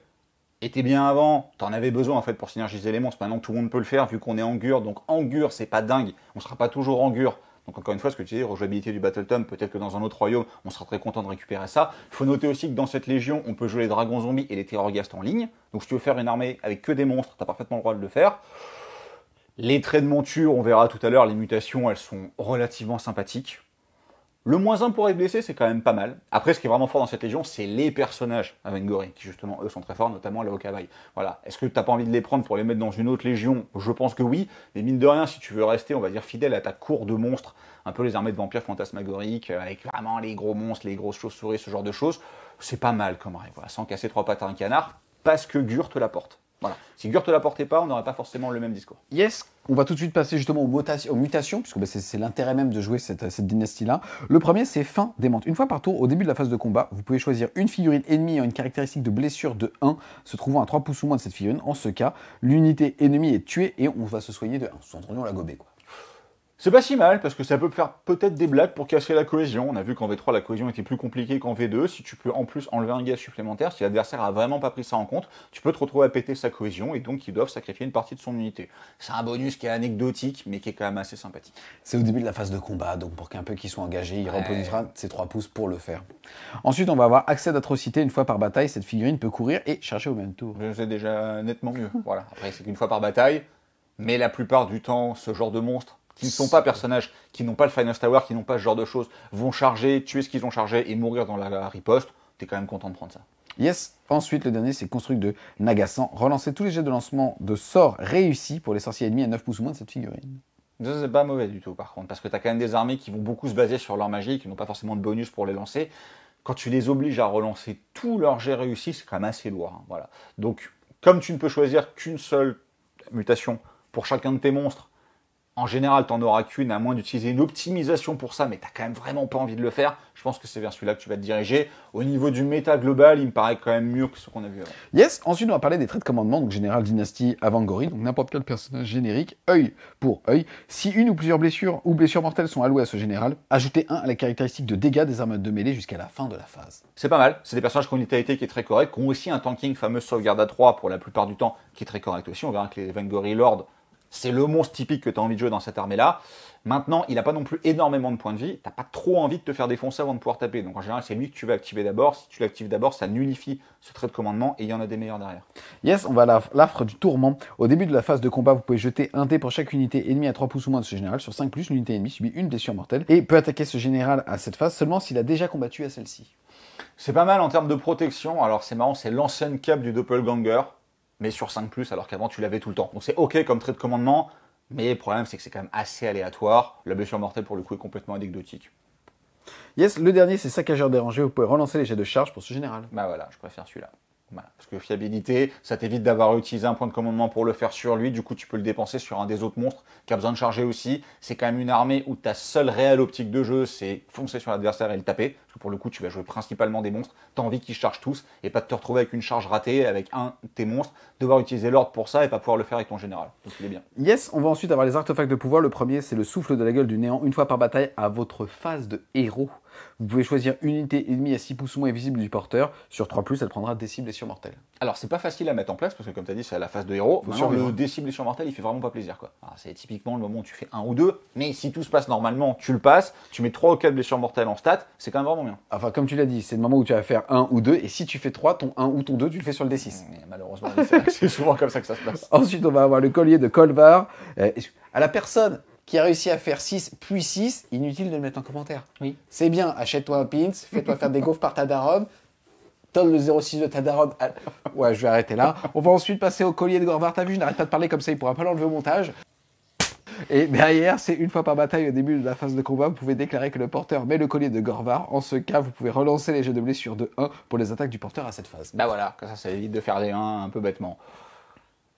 était bien avant, t'en avais besoin en fait pour synergiser les monstres. Maintenant tout le monde peut le faire vu qu'on est en gur, donc en gur c'est pas dingue, on sera pas toujours en gur donc encore une fois, ce que tu dis, rejouabilité du Battle peut-être que dans un autre royaume, on sera très content de récupérer ça. Il Faut noter aussi que dans cette légion, on peut jouer les dragons zombies et les terrorgastes en ligne. Donc si tu veux faire une armée avec que des monstres, t'as parfaitement le droit de le faire. Les traits de monture, on verra tout à l'heure, les mutations, elles sont relativement sympathiques. Le moins un pour être blessé, c'est quand même pas mal. Après, ce qui est vraiment fort dans cette légion, c'est les personnages à Vengori, qui justement, eux, sont très forts, notamment la Okabai. Voilà. Est-ce que t'as pas envie de les prendre pour les mettre dans une autre légion Je pense que oui. Mais mine de rien, si tu veux rester, on va dire, fidèle à ta cour de monstres, un peu les armées de vampires fantasmagoriques, euh, avec vraiment les gros monstres, les grosses chauves-souris, ce genre de choses, c'est pas mal comme rêve. Voilà. Sans casser trois pattes à un canard, parce que Gur te porte. Voilà. Si Gurt ne la portait pas, on n'aurait pas forcément le même discours. Yes, on va tout de suite passer justement aux, mutations, puisque bah, c'est l'intérêt même de jouer cette, dynastie-là. Le premier, c'est fin démente. Une fois par tour, au début de la phase de combat, vous pouvez choisir une figurine ennemie ayant une caractéristique de blessure de 1, se trouvant à 3 pouces ou moins de cette figurine. En ce cas, l'unité ennemie est tuée et on va se soigner de 1. Sous-entendu, on la gobé, quoi. C'est pas si mal, parce que ça peut faire peut-être des blagues pour casser la cohésion. On a vu qu'en V3, la cohésion était plus compliquée qu'en V2. Si tu peux en plus enlever un gaz supplémentaire, si l'adversaire a vraiment pas pris ça en compte, tu peux te retrouver à péter sa cohésion et donc ils doivent sacrifier une partie de son unité. C'est un bonus qui est anecdotique, mais qui est quand même assez sympathique. C'est au début de la phase de combat, donc pour qu'un peu qu'ils soient engagés, il reposera ses trois pouces pour le faire. Ensuite, on va avoir accès d'atrocité. Une fois par bataille, cette figurine peut courir et chercher au même tour. C'est déjà nettement mieux. voilà. Après, c'est qu'une fois par bataille, mais la plupart du temps, ce genre de monstre qui ne sont pas personnages, qui n'ont pas le final Tower, qui n'ont pas ce genre de choses, vont charger, tuer ce qu'ils ont chargé et mourir dans la, riposte, riposte, t'es quand même content de prendre ça. Yes. Ensuite, le dernier, c'est construit de Nagasan. Relancer tous les jets de lancement de sorts réussis pour les sorciers ennemis à 9 pouces ou moins de cette figurine. Ça, c'est pas mauvais du tout, par contre, parce que t'as quand même des armées qui vont beaucoup se baser sur leur magie, qui n'ont pas forcément de bonus pour les lancer. Quand tu les obliges à relancer tous leurs jets réussis, c'est quand même assez lourd. Hein, voilà. Donc, comme tu ne peux choisir qu'une seule mutation pour chacun de tes monstres, en général, t'en auras qu'une, à moins d'utiliser une optimisation pour ça, mais t'as quand même vraiment pas envie de le faire. Je pense que c'est vers celui-là que tu vas te diriger. Au niveau du méta global, il me paraît quand même mieux que ce qu'on a vu avant. Yes, ensuite on va parler des traits de commandement, donc général, dynastie, avant gorille, donc n'importe quel personnage générique, œil pour œil. Si une ou plusieurs blessures ou blessures mortelles sont allouées à ce général, ajoutez un à la caractéristique de dégâts des armes de mêlée jusqu'à la fin de la phase. C'est pas mal, c'est des personnages qui ont une vitalité qui est très correcte, qui ont aussi un tanking, fameux sauvegarde à 3 pour la plupart du temps, qui est très correct aussi. On verra que les Avangori Lords c'est le monstre typique que tu as envie de jouer dans cette armée-là. Maintenant, il n'a pas non plus énormément de points de vie. T'as pas trop envie de te faire défoncer avant de pouvoir taper. Donc en général, c'est lui que tu vas activer d'abord. Si tu l'actives d'abord, ça nullifie ce trait de commandement et il y en a des meilleurs derrière. Yes, on va à l'affre du tourment. Au début de la phase de combat, vous pouvez jeter un dé pour chaque unité ennemie à 3 pouces ou moins de ce général. Sur 5 plus, l'unité ennemie subit une blessure mortelle et peut attaquer ce général à cette phase seulement s'il a déjà combattu à celle-ci. C'est pas mal en termes de protection. Alors c'est marrant, c'est l'ancienne cape du doppelganger mais sur 5 plus, alors qu'avant tu l'avais tout le temps. Donc c'est ok comme trait de commandement, mais le problème c'est que c'est quand même assez aléatoire. La blessure mortelle pour le coup est complètement anecdotique. Yes, le dernier c'est saccageur dérangé, vous pouvez relancer les jets de charge pour ce général. Bah voilà, je préfère celui-là. Voilà. Parce que fiabilité, ça t'évite d'avoir utilisé un point de commandement pour le faire sur lui, du coup tu peux le dépenser sur un des autres monstres qui a besoin de charger aussi. C'est quand même une armée où ta seule réelle optique de jeu, c'est foncer sur l'adversaire et le taper. Parce que pour le coup, tu vas jouer principalement des monstres, t'as envie qu'ils chargent tous, et pas de te retrouver avec une charge ratée, avec un de tes monstres, devoir utiliser l'ordre pour ça et pas pouvoir le faire avec ton général. Donc il est bien. Yes, on va ensuite avoir les artefacts de pouvoir. Le premier, c'est le souffle de la gueule du néant une fois par bataille à votre phase de héros. Vous pouvez choisir une unité ennemie à 6 pouces moins visible du porteur. Sur 3, elle prendra des cibles et sur mortelles. Alors, c'est pas facile à mettre en place parce que, comme tu as dit, c'est à la phase de héros. Sur le des cibles et sur mortelles, il fait vraiment pas plaisir. quoi. C'est typiquement le moment où tu fais un ou deux. Mais si tout se passe normalement, tu le passes. Tu mets 3 ou 4 blessures mortelles en stat. C'est quand même vraiment bien. Enfin, comme tu l'as dit, c'est le moment où tu vas faire un ou deux. Et si tu fais 3, ton 1 ou ton 2, tu le fais sur le D6. malheureusement, c'est souvent comme ça que ça se passe. Ensuite, on va avoir le collier de Colvar. Euh, à la personne qui a réussi à faire 6 puis 6, inutile de le mettre en commentaire. Oui. C'est bien, achète-toi un pins, fais-toi faire des gaufres par ta daronne, donne le 06 de ta ah, Ouais, je vais arrêter là. On va ensuite passer au collier de Gorvar. T'as vu, je n'arrête pas de parler comme ça, il pourra pas l'enlever au montage. Et derrière, c'est une fois par bataille au début de la phase de combat, vous pouvez déclarer que le porteur met le collier de Gorvar. En ce cas, vous pouvez relancer les jeux de blessure de 1 pour les attaques du porteur à cette phase. Bah voilà, comme ça, ça évite de faire des 1 un peu bêtement.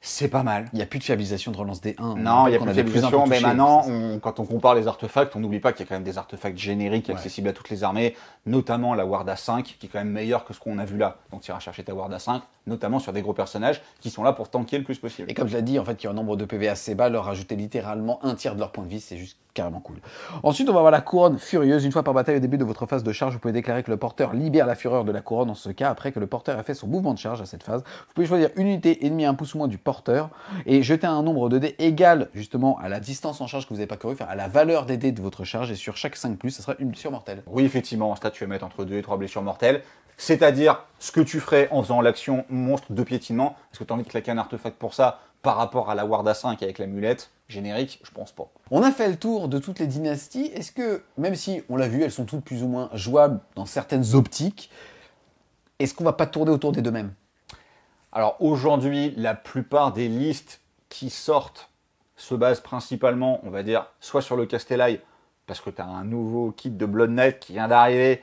C'est pas mal. Il n'y a plus de fiabilisation de relance D1. Hein, non, il n'y a plus de fiabilisation, mais maintenant, quand on compare les artefacts, on n'oublie pas qu'il y a quand même des artefacts génériques accessibles à toutes les armées, notamment la Warda 5, qui est quand même meilleure que ce qu'on a vu là. Donc tu iras chercher ta Warda 5, notamment sur des gros personnages qui sont là pour tanker le plus possible. Et comme je l'ai dit, en fait, il y a un nombre de PV assez bas, leur rajouter littéralement un tiers de leur point de vie, c'est juste carrément cool. Ensuite, on va avoir la couronne furieuse. Une fois par bataille au début de votre phase de charge, vous pouvez déclarer que le porteur libère la fureur de la couronne, en ce cas, après que le porteur a fait son mouvement de charge à cette phase. Vous pouvez choisir une unité ennemie un pouce moins du porteur et jeter un nombre de dés égal justement à la distance en charge que vous n'avez pas couru, enfin à la valeur des dés de votre charge et sur chaque 5 plus, ça sera une blessure mortelle. Oui, effectivement, en tu vas mettre entre 2 et 3 blessures mortelles, c'est-à-dire ce que tu ferais en faisant l'action monstre de piétinement. Est-ce que tu as envie de claquer un artefact pour ça par rapport à la Warda 5 avec l'amulette générique, je pense pas. On a fait le tour de toutes les dynasties. Est-ce que, même si on l'a vu, elles sont toutes plus ou moins jouables dans certaines optiques, est-ce qu'on va pas tourner autour des deux mêmes alors aujourd'hui, la plupart des listes qui sortent se basent principalement, on va dire, soit sur le Castellai, parce que tu as un nouveau kit de Bloodnet qui vient d'arriver,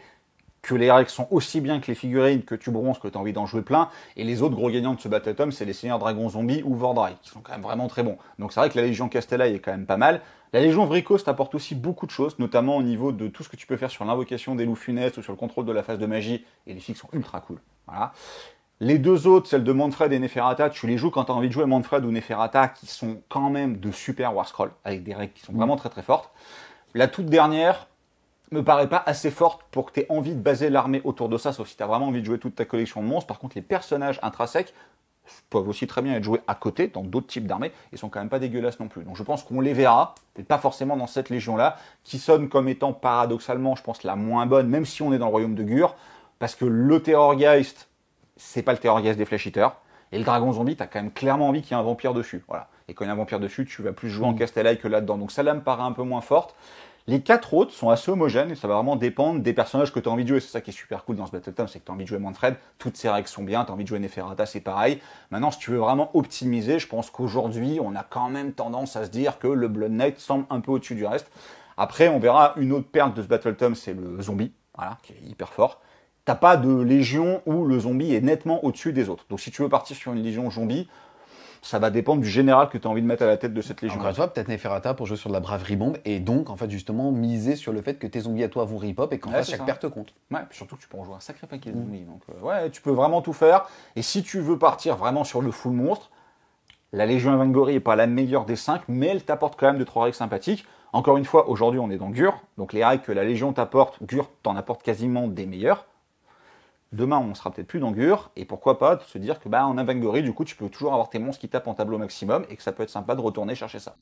que les règles sont aussi bien que les figurines, que tu bronzes, que tu as envie d'en jouer plein. Et les autres gros gagnants de ce batatum c'est les Seigneurs Dragons Zombies ou Vordrai, qui sont quand même vraiment très bons. Donc c'est vrai que la Légion Castellai est quand même pas mal. La Légion Vricos t'apporte aussi beaucoup de choses, notamment au niveau de tout ce que tu peux faire sur l'invocation des loups funestes ou sur le contrôle de la phase de magie. Et les figues sont ultra cool. Voilà. Les deux autres, celles de Manfred et Neferata, tu les joues quand tu as envie de jouer Manfred ou Neferata, qui sont quand même de super war avec des règles qui sont mm. vraiment très très fortes. La toute dernière me paraît pas assez forte pour que tu aies envie de baser l'armée autour de ça, sauf si tu as vraiment envie de jouer toute ta collection de monstres. Par contre, les personnages intrinsèques peuvent aussi très bien être joués à côté dans d'autres types d'armées et sont quand même pas dégueulasses non plus. Donc je pense qu'on les verra, peut pas forcément dans cette légion-là, qui sonne comme étant paradoxalement, je pense, la moins bonne, même si on est dans le royaume de Gur, parce que le Terrorgeist c'est pas le guest des Flash Et le dragon zombie, t'as quand même clairement envie qu'il y ait un vampire dessus. Voilà. Et quand il y a un vampire dessus, tu vas plus jouer en mm. Castellaï que là-dedans. Donc ça, là, me paraît un peu moins forte. Les quatre autres sont assez homogènes ça va vraiment dépendre des personnages que tu as envie de jouer. C'est ça qui est super cool dans ce Battle Tom, c'est que tu as envie de jouer Manfred, toutes ces règles sont bien, tu as envie de jouer Neferata, c'est pareil. Maintenant, si tu veux vraiment optimiser, je pense qu'aujourd'hui, on a quand même tendance à se dire que le Blood Knight semble un peu au-dessus du reste. Après, on verra une autre perte de ce Battle Tom, c'est le zombie, voilà, qui est hyper fort t'as pas de légion où le zombie est nettement au-dessus des autres. Donc si tu veux partir sur une légion zombie, ça va dépendre du général que tu as envie de mettre à la tête de cette légion. Encore une fois, peut-être Neferata pour jouer sur de la braverie bombe et donc, en fait, justement, miser sur le fait que tes zombies à toi vous rip pop et qu'en fait, chaque perte compte. Ouais, surtout que tu peux en jouer un sacré paquet de mmh. zombies. Donc, euh, ouais, tu peux vraiment tout faire. Et si tu veux partir vraiment sur le full monstre, la Légion Avangori n'est pas la meilleure des cinq, mais elle t'apporte quand même de trois règles sympathiques. Encore une fois, aujourd'hui, on est dans Gur. Donc, les règles que la Légion t'apporte, Gur t'en apporte quasiment des meilleures. Demain, on sera peut-être plus dans et pourquoi pas se dire que bah en Avangory, du coup, tu peux toujours avoir tes monstres qui tapent en tableau maximum, et que ça peut être sympa de retourner chercher ça.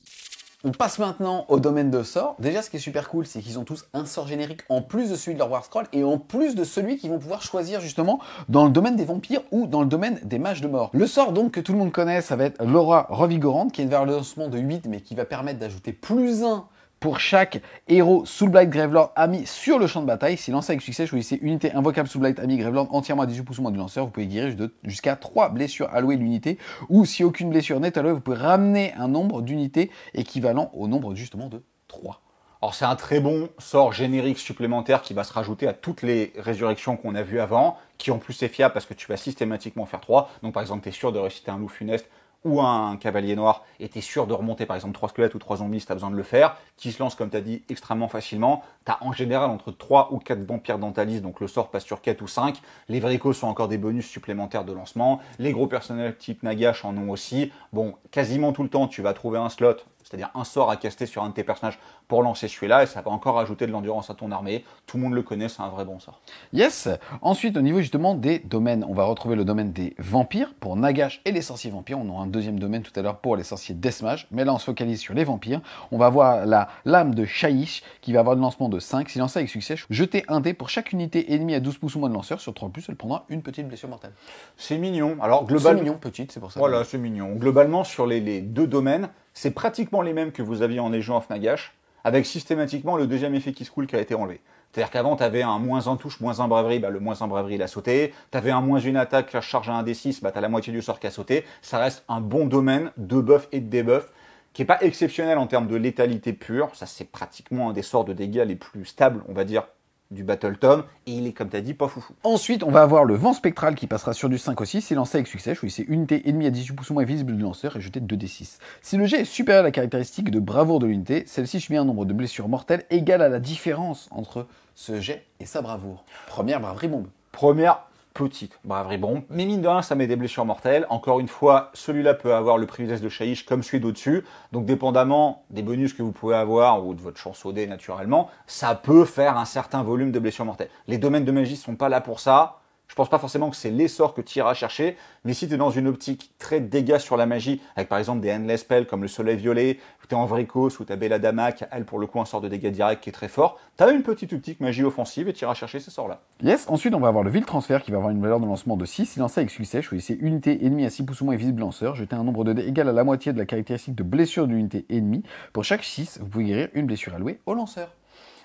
On passe maintenant au domaine de sort. Déjà, ce qui est super cool, c'est qu'ils ont tous un sort générique en plus de celui de leur War Scroll et en plus de celui qu'ils vont pouvoir choisir justement dans le domaine des vampires ou dans le domaine des mages de mort. Le sort donc que tout le monde connaît, ça va être l'aura revigorante qui est une valeur lancement de 8 mais qui va permettre d'ajouter plus 1 pour chaque héros Soulblight Gravelord ami sur le champ de bataille. Si lancé avec succès, choisissez unité invocable Soulblight ami Gravelord entièrement à 18% pouces moins du lanceur. Vous pouvez guérir jusqu'à 3 blessures allouées de l'unité. Ou si aucune blessure n'est allouée, vous pouvez ramener un nombre d'unités équivalent au nombre justement de 3. Alors c'est un très bon sort générique supplémentaire qui va se rajouter à toutes les résurrections qu'on a vues avant, qui en plus est fiable parce que tu vas systématiquement faire 3. Donc par exemple, tu es sûr de réciter un loup funeste ou un cavalier noir et sûr de remonter par exemple 3 squelettes ou 3 zombies si t'as besoin de le faire, qui se lance comme t'as dit extrêmement facilement, t'as en général entre 3 ou 4 vampires dentalistes, donc le sort passe sur 4 ou 5, les vricos sont encore des bonus supplémentaires de lancement, les gros personnels type Nagash en ont aussi, bon quasiment tout le temps tu vas trouver un slot c'est-à-dire un sort à caster sur un de tes personnages pour lancer celui-là, et ça va encore ajouter de l'endurance à ton armée. Tout le monde le connaît, c'est un vrai bon sort. Yes Ensuite, au niveau justement des domaines, on va retrouver le domaine des vampires pour Nagash et les sorciers vampires. On aura un deuxième domaine tout à l'heure pour les sorciers Deathmage, mais là on se focalise sur les vampires. On va voir la lame de Shaish qui va avoir le lancement de 5. Si lancé avec succès, jeter un dé pour chaque unité ennemie à 12 pouces ou moins de lanceur. Sur 3 plus, elle prendra une petite blessure mortelle. C'est mignon. Alors globalement. C'est mignon, petite, c'est pour ça. Voilà, c'est mignon. Globalement, sur les deux domaines, c'est pratiquement les mêmes que vous aviez en Légion of Nagash, avec systématiquement le deuxième effet qui se coule qui a été enlevé. C'est-à-dire qu'avant, t'avais un moins en touche, moins en braverie, bah, le moins en braverie, il a sauté. T'avais un moins une attaque, charge à un D6, bah, t'as la moitié du sort qui a sauté. Ça reste un bon domaine de buff et de debuff, qui n'est pas exceptionnel en termes de létalité pure. Ça, c'est pratiquement un des sorts de dégâts les plus stables, on va dire, du Battle Tom, et il est, comme tu as dit, pas foufou. Ensuite, on va avoir le vent spectral qui passera sur du 5 au 6 lancé avec succès. je Choisissez une unité ennemie à 18 pouces moins visible du lanceur et jeter 2d6. Si le jet est supérieur à la caractéristique de bravoure de l'unité, celle-ci subit un nombre de blessures mortelles égal à la différence entre ce jet et sa bravoure. Première braverie bombe. Première petite vrai bon. Mais mine de rien, ça met des blessures mortelles. Encore une fois, celui-là peut avoir le privilège de Chaïch comme celui d'au-dessus. Donc, dépendamment des bonus que vous pouvez avoir ou de votre chance au dé, naturellement, ça peut faire un certain volume de blessures mortelles. Les domaines de magie sont pas là pour ça. Je pense pas forcément que c'est l'essor que tu iras chercher, mais si tu es dans une optique très dégâts sur la magie, avec par exemple des endless spells comme le soleil violet, ou es en Vricos, ou ta Bella qui elle pour le coup un sort de dégâts direct qui est très fort, tu as une petite optique magie offensive et tu iras chercher ces sorts-là. Yes, ensuite on va avoir le Ville transfert qui va avoir une valeur de lancement de 6. Si lancé avec succès, choisissez unité ennemie à 6 pouces ou moins et visible lanceur, jetez un nombre de dés égal à la moitié de la caractéristique de blessure d'une unité ennemie. Pour chaque 6, vous pouvez guérir une blessure allouée au lanceur.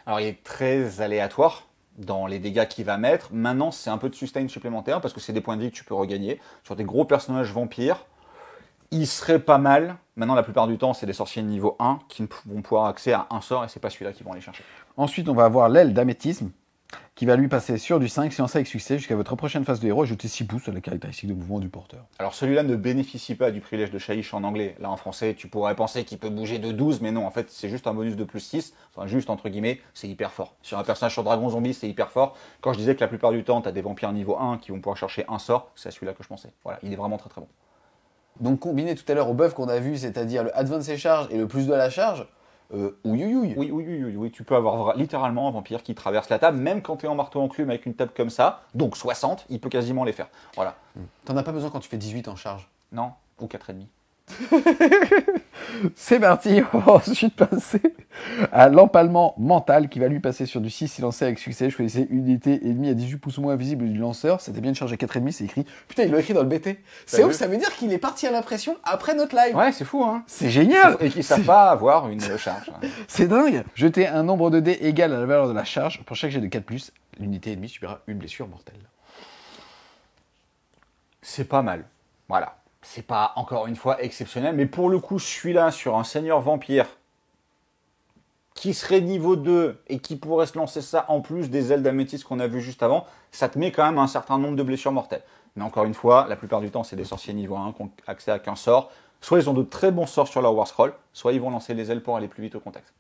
Alors il est très aléatoire, dans les dégâts qu'il va mettre. Maintenant, c'est un peu de sustain supplémentaire parce que c'est des points de vie que tu peux regagner. Sur des gros personnages vampires, il serait pas mal. Maintenant, la plupart du temps, c'est des sorciers de niveau 1 qui vont pouvoir accéder à un sort et c'est pas celui-là qui vont aller chercher. Ensuite, on va avoir l'aile d'amétisme qui va lui passer sur du 5, sait avec succès, jusqu'à votre prochaine phase de héros, ajoutez 6 pouces à la caractéristique de mouvement du porteur. Alors celui-là ne bénéficie pas du privilège de Shaish en anglais. Là en français, tu pourrais penser qu'il peut bouger de 12, mais non, en fait c'est juste un bonus de plus 6, enfin juste entre guillemets, c'est hyper fort. Sur un personnage sur Dragon Zombie, c'est hyper fort. Quand je disais que la plupart du temps, tu as des vampires niveau 1 qui vont pouvoir chercher un sort, c'est à celui-là que je pensais. Voilà, il est vraiment très très bon. Donc combiné tout à l'heure au buff qu'on a vu, c'est-à-dire le advance et charge et le plus de à la charge, euh, oui, oui, oui, oui, tu peux avoir littéralement un vampire qui traverse la table, même quand tu es en marteau enclume avec une table comme ça, donc 60, il peut quasiment les faire. Voilà. T'en as pas besoin quand tu fais 18 en charge Non, ou 4,5. c'est parti, on va ensuite passer à l'empalement mental qui va lui passer sur du 6 il lancé avec succès. Je connaissais une unité et demie à 18 pouces moins visible du lanceur. C'était bien chargé 4,5, c'est écrit. Putain, il l'a écrit dans le BT. C'est ouf, ça veut dire qu'il est parti à l'impression après notre live. Ouais, c'est fou, hein. C'est génial. Et ne savent pas avoir une charge. c'est dingue. Jeter un nombre de dés égal à la valeur de la charge. Pour chaque jet de 4, l'unité et demie subira une blessure mortelle. C'est pas mal. Voilà c'est pas encore une fois exceptionnel, mais pour le coup, je suis là sur un seigneur vampire qui serait niveau 2 et qui pourrait se lancer ça en plus des ailes d'améthyste qu'on a vu juste avant, ça te met quand même un certain nombre de blessures mortelles. Mais encore une fois, la plupart du temps, c'est des sorciers niveau 1 qui ont accès à qu'un sort. Soit ils ont de très bons sorts sur leur War Scroll, soit ils vont lancer les ailes pour aller plus vite au contact.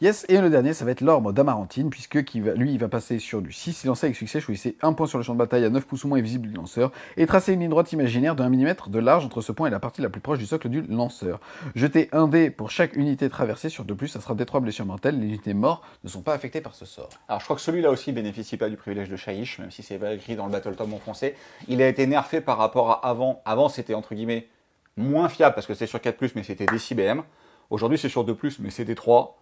Yes, et le dernier, ça va être l'orme d'Amarantine, puisque lui, il va passer sur du 6, lancé avec succès, choisissez un point sur le champ de bataille à 9 pouces ou moins visible du lanceur, et tracer une ligne droite imaginaire de 1 mm de large entre ce point et la partie la plus proche du socle du lanceur. jeter un dé pour chaque unité traversée sur 2+, ça sera des 3 blessures mortelles, les unités mortes ne sont pas affectées par ce sort. Alors je crois que celui-là aussi bénéficie pas du privilège de Shaish même si c'est écrit dans le Battle Tom en français, il a été nerfé par rapport à avant, avant c'était entre guillemets moins fiable, parce que c'était sur 4+, mais c'était des 6 BM, aujourd'hui c'est sur 2+, mais c'était 3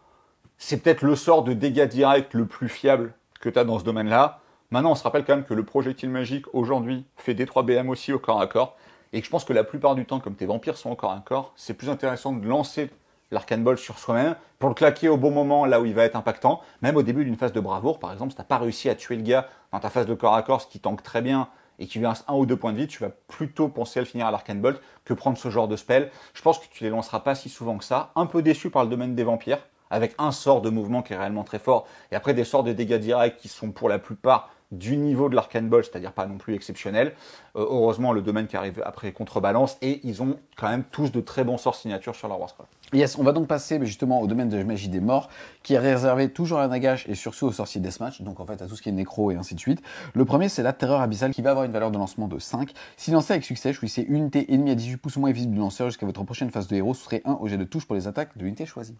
c'est peut-être le sort de dégâts directs le plus fiable que tu as dans ce domaine-là. Maintenant, on se rappelle quand même que le projectile magique aujourd'hui fait des 3 BM aussi au corps à corps. Et que je pense que la plupart du temps, comme tes vampires sont au corps à corps, c'est plus intéressant de lancer l'arcane Bolt sur soi-même pour le claquer au bon moment là où il va être impactant. Même au début d'une phase de bravoure, par exemple, si n'as pas réussi à tuer le gars dans ta phase de corps à corps, ce qui tanque très bien et qui lui reste un ou deux points de vie, tu vas plutôt penser à le finir à l'arcane bolt que prendre ce genre de spell. Je pense que tu ne les lanceras pas si souvent que ça. Un peu déçu par le domaine des vampires avec un sort de mouvement qui est réellement très fort, et après des sorts de dégâts directs qui sont pour la plupart du niveau de l'Arcane Ball, c'est-à-dire pas non plus exceptionnel. Euh, heureusement, le domaine qui arrive après contrebalance et ils ont quand même tous de très bons sorts signatures sur leur War Yes, on va donc passer justement au domaine de magie des morts, qui est réservé toujours à Nagash et surtout aux sorciers Deathmatch, donc en fait à tout ce qui est nécro et ainsi de suite. Le premier, c'est la terreur abyssale qui va avoir une valeur de lancement de 5. Si lancé avec succès, choisissez unité ennemie à 18 pouces moins visible du lanceur jusqu'à votre prochaine phase de héros, ce serait un objet de touche pour les attaques de l'unité choisie.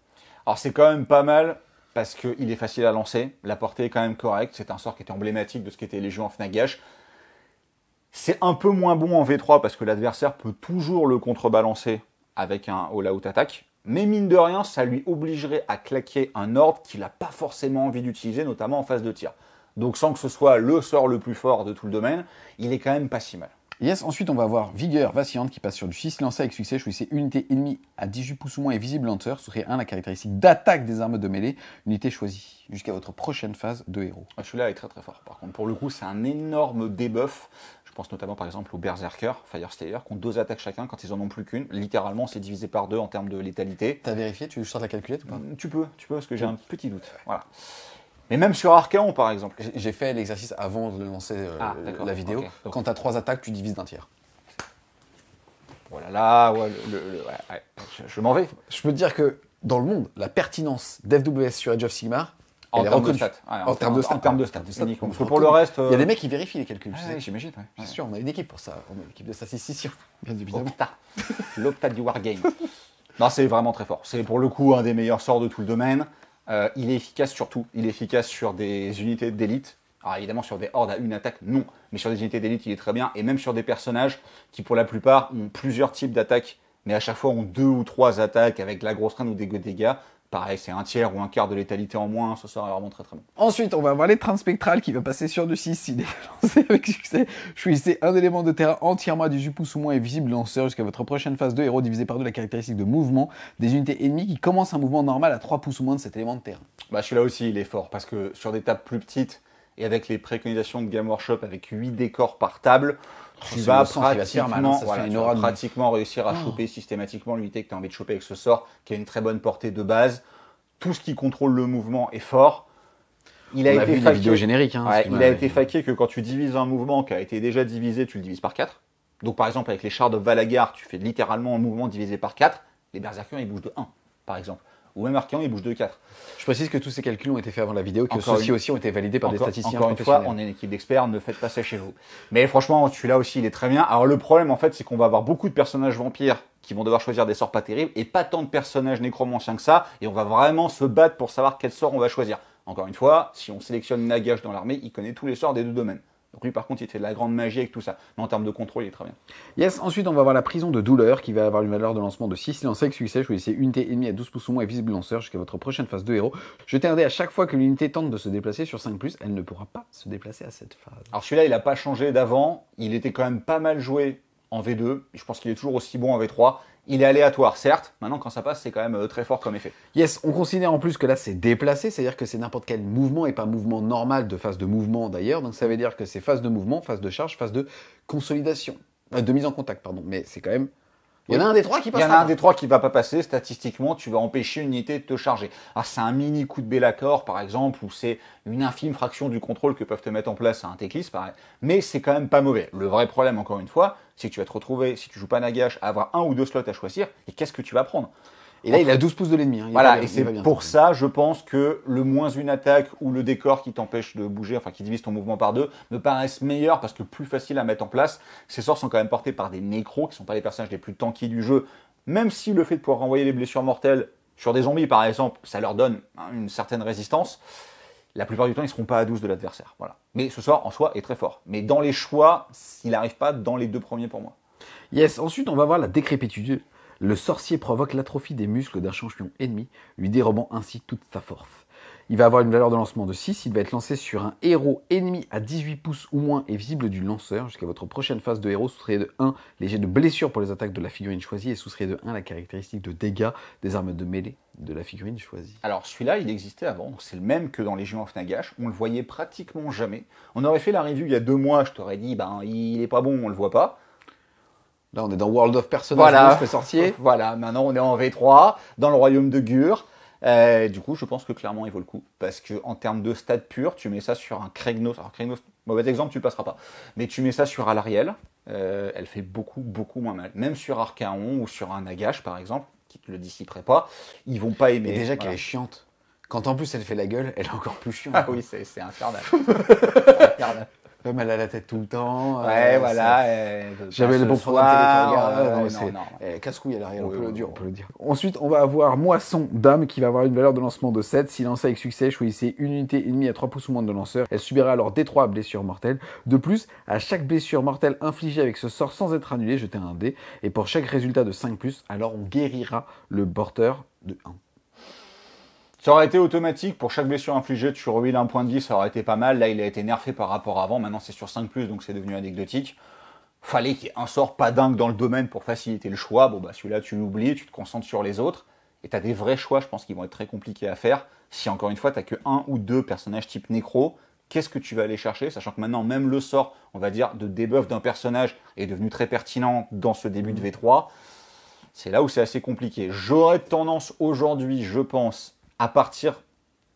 Alors c'est quand même pas mal parce qu'il est facile à lancer, la portée est quand même correcte, c'est un sort qui était emblématique de ce qu'étaient les jeux en Fnagash. C'est un peu moins bon en V3 parce que l'adversaire peut toujours le contrebalancer avec un all-out attaque, mais mine de rien, ça lui obligerait à claquer un ordre qu'il n'a pas forcément envie d'utiliser, notamment en phase de tir. Donc sans que ce soit le sort le plus fort de tout le domaine, il est quand même pas si mal. Yes, ensuite on va avoir Vigueur Vacillante qui passe sur du 6 lancé avec succès. Choisissez unité ennemie à 18 pouces ou moins et visible ce serait 1 la caractéristique d'attaque des armes de mêlée. Unité choisie jusqu'à votre prochaine phase de héros. Ah, Celui-là est très très fort. Par contre, pour le coup, c'est un énorme debuff, Je pense notamment par exemple au Berserker, Firestayer, qui ont deux attaques chacun quand ils en ont plus qu'une. Littéralement, c'est divisé par deux en termes de létalité. T'as vérifié Tu sors de la calculette ou mm, Tu peux, tu peux, parce que j'ai un petit doute. Voilà. Mais même sur Archeon par exemple. J'ai fait l'exercice avant de lancer euh, ah, la vidéo. Quand tu as trois attaques, tu divises d'un tiers. Voilà, oh là, ouais, je, m'en vais. Je peux te dire que dans le monde, la pertinence d'FWS sur Edge of Sigmar, en termes de stats. en, termes de stats. En termes de stats. Parce que pour le reste. Euh, Il y a des mecs qui vérifient les calculs. J'imagine. Bien sûr, on a une équipe pour ça. On a une équipe de statisticiens. Bien évidemment. L'optat du Wargame. non, c'est vraiment très fort. C'est pour le coup un des meilleurs sorts de tout le domaine. Euh, il est efficace surtout. Il est efficace sur des unités d'élite. Alors évidemment, sur des hordes à une attaque, non. Mais sur des unités d'élite, il est très bien. Et même sur des personnages qui, pour la plupart, ont plusieurs types d'attaques, mais à chaque fois ont deux ou trois attaques avec de la grosse reine ou des dégâts. Pareil, c'est un tiers ou un quart de létalité en moins, ce sera vraiment très très bon. Ensuite, on va avoir les trains qui va passer sur du 6 s'il est lancé avec succès. Choisissez un élément de terrain entièrement à 18 pouces ou moins et visible lanceur jusqu'à votre prochaine phase de héros divisé par deux la caractéristique de mouvement des unités ennemies qui commencent un mouvement normal à 3 pouces ou moins de cet élément de terrain. Bah, suis là aussi, il est fort parce que sur des tables plus petites et avec les préconisations de Game Workshop avec 8 décors par table, tu vas pratiquement, réussir à ah. choper systématiquement l'unité que tu as envie de choper avec ce sort, qui a une très bonne portée de base. Tout ce qui contrôle le mouvement est fort. Il a, été hein, il a été faqué que quand tu divises un mouvement qui a été déjà divisé, tu le divises par 4. Donc par exemple, avec les chars de Valagar, tu fais littéralement un mouvement divisé par 4. Les berserkers, ils bougent de 1, par exemple ou même Arcan, il bouge de 4. Je précise que tous ces calculs ont été faits avant la vidéo, que ceux-ci aussi ont été validés par des statisticiens. Encore une fois, on est une équipe d'experts, ne faites pas ça chez vous. Mais franchement, celui-là aussi, il est très bien. Alors le problème, en fait, c'est qu'on va avoir beaucoup de personnages vampires qui vont devoir choisir des sorts pas terribles et pas tant de personnages nécromanciens que ça. Et on va vraiment se battre pour savoir quel sort on va choisir. Encore une fois, si on sélectionne Nagash dans l'armée, il connaît tous les sorts des deux domaines. Donc lui, par contre, il fait de la grande magie avec tout ça. Mais en termes de contrôle, il est très bien. Yes, ensuite, on va avoir la prison de douleur qui va avoir une valeur de lancement de 6. silences avec succès. une unité ennemie à 12 pouces ou moins et visible lanceur jusqu'à votre prochaine phase de héros. Je un dé à chaque fois que l'unité tente de se déplacer sur 5, elle ne pourra pas se déplacer à cette phase. Alors celui-là, il n'a pas changé d'avant. Il était quand même pas mal joué en V2. Je pense qu'il est toujours aussi bon en V3. Il est aléatoire, certes. Maintenant, quand ça passe, c'est quand même euh, très fort comme effet. Yes, on considère en plus que là, c'est déplacé, c'est-à-dire que c'est n'importe quel mouvement et pas mouvement normal de phase de mouvement d'ailleurs. Donc ça veut dire que c'est phase de mouvement, phase de charge, phase de consolidation, euh, de mise en contact, pardon. Mais c'est quand même il y en a un des trois qui passe. va pas passer. Statistiquement, tu vas empêcher une unité de te charger. Ah, c'est un mini coup de Bellacor, par exemple, ou c'est une infime fraction du contrôle que peuvent te mettre en place à un Teclis, mais c'est quand même pas mauvais. Le vrai problème, encore une fois, c'est que tu vas te retrouver, si tu joues pas Nagash, à avoir un ou deux slots à choisir, et qu'est-ce que tu vas prendre et là, il a 12 pouces de l'ennemi. Hein. Voilà, et c'est pour ça, je pense que le moins une attaque ou le décor qui t'empêche de bouger, enfin qui divise ton mouvement par deux, me paraissent meilleurs parce que plus facile à mettre en place. Ces sorts sont quand même portés par des nécros qui ne sont pas les personnages les plus tanky du jeu, même si le fait de pouvoir renvoyer les blessures mortelles sur des zombies par exemple, ça leur donne hein, une certaine résistance. La plupart du temps, ils ne seront pas à 12 de l'adversaire. Voilà. Mais ce sort en soi est très fort. Mais dans les choix, il n'arrive pas dans les deux premiers pour moi. Yes, ensuite on va voir la décrépitude le sorcier provoque l'atrophie des muscles d'un champion ennemi, lui dérobant ainsi toute sa force. Il va avoir une valeur de lancement de 6, il va être lancé sur un héros ennemi à 18 pouces ou moins et visible du lanceur. Jusqu'à votre prochaine phase de héros, soustrayez de 1 les jets de blessure pour les attaques de la figurine choisie et soustrayez de 1 la caractéristique de dégâts des armes de mêlée de la figurine choisie. Alors celui-là, il existait avant, c'est le même que dans Légion of Nagash, on le voyait pratiquement jamais. On aurait fait la revue il y a deux mois, je t'aurais dit, ben il est pas bon, on le voit pas. Là, on est dans World of je voilà. sorcier. Voilà, maintenant on est en V3, dans le royaume de Gur. Euh, du coup, je pense que clairement, il vaut le coup. Parce que en termes de stade pur, tu mets ça sur un Kregnos. Alors, Kregnos, mauvais exemple, tu le passeras pas. Mais tu mets ça sur Alariel, euh, elle fait beaucoup, beaucoup moins mal. Même sur Arcaon ou sur un Nagash, par exemple, qui ne le dissiperait pas, ils vont pas aimer. Et déjà qu'elle est chiante. Quand en plus elle fait la gueule, elle est encore plus chiante. Ah oui, c'est infernal. infernal elle a la tête tout le temps. Euh, ouais, voilà. Euh, J'avais le bon euh, programme. Eh, casse-couille à l'arrière, on, peut le dire. Ensuite, on va avoir Moisson d'âme qui va avoir une valeur de lancement de 7. Si lancée avec succès, choisissez une unité ennemie à 3 pouces ou moins de lanceur. Elle subira alors des 3 blessures mortelles. De plus, à chaque blessure mortelle infligée avec ce sort sans être annulée, jetez un dé. Et pour chaque résultat de 5, alors on guérira le porteur de 1. Ça aurait été automatique, pour chaque blessure infligée, tu revis un point de vie, ça aurait été pas mal. Là, il a été nerfé par rapport à avant, maintenant c'est sur 5+, donc c'est devenu anecdotique. Fallait qu'il y ait un sort pas dingue dans le domaine pour faciliter le choix. Bon bah celui-là, tu l'oublies, tu te concentres sur les autres. Et t'as des vrais choix, je pense, qui vont être très compliqués à faire. Si encore une fois, t'as que un ou deux personnages type nécro, qu'est-ce que tu vas aller chercher Sachant que maintenant, même le sort, on va dire, de debuff d'un personnage est devenu très pertinent dans ce début de V3. C'est là où c'est assez compliqué. J'aurais tendance aujourd'hui, je pense, à partir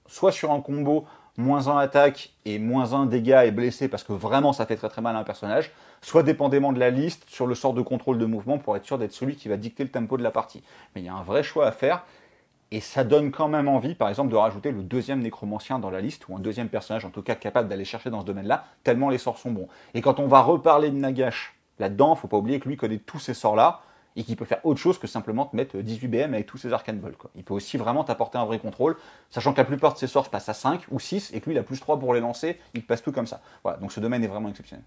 soit sur un combo moins 1 attaque et moins 1 dégâts et blessé parce que vraiment ça fait très très mal à un personnage, soit dépendamment de la liste sur le sort de contrôle de mouvement pour être sûr d'être celui qui va dicter le tempo de la partie. Mais il y a un vrai choix à faire et ça donne quand même envie par exemple de rajouter le deuxième nécromancien dans la liste ou un deuxième personnage en tout cas capable d'aller chercher dans ce domaine-là tellement les sorts sont bons. Et quand on va reparler de Nagash là-dedans, faut pas oublier que lui connaît tous ces sorts-là et qui peut faire autre chose que simplement te mettre 18 BM avec tous ses arcane balls. Quoi. Il peut aussi vraiment t'apporter un vrai contrôle, sachant que la plupart de ses sorts passent à 5 ou 6 et que lui il a plus 3 pour les lancer, il passe tout comme ça. Voilà, donc ce domaine est vraiment exceptionnel.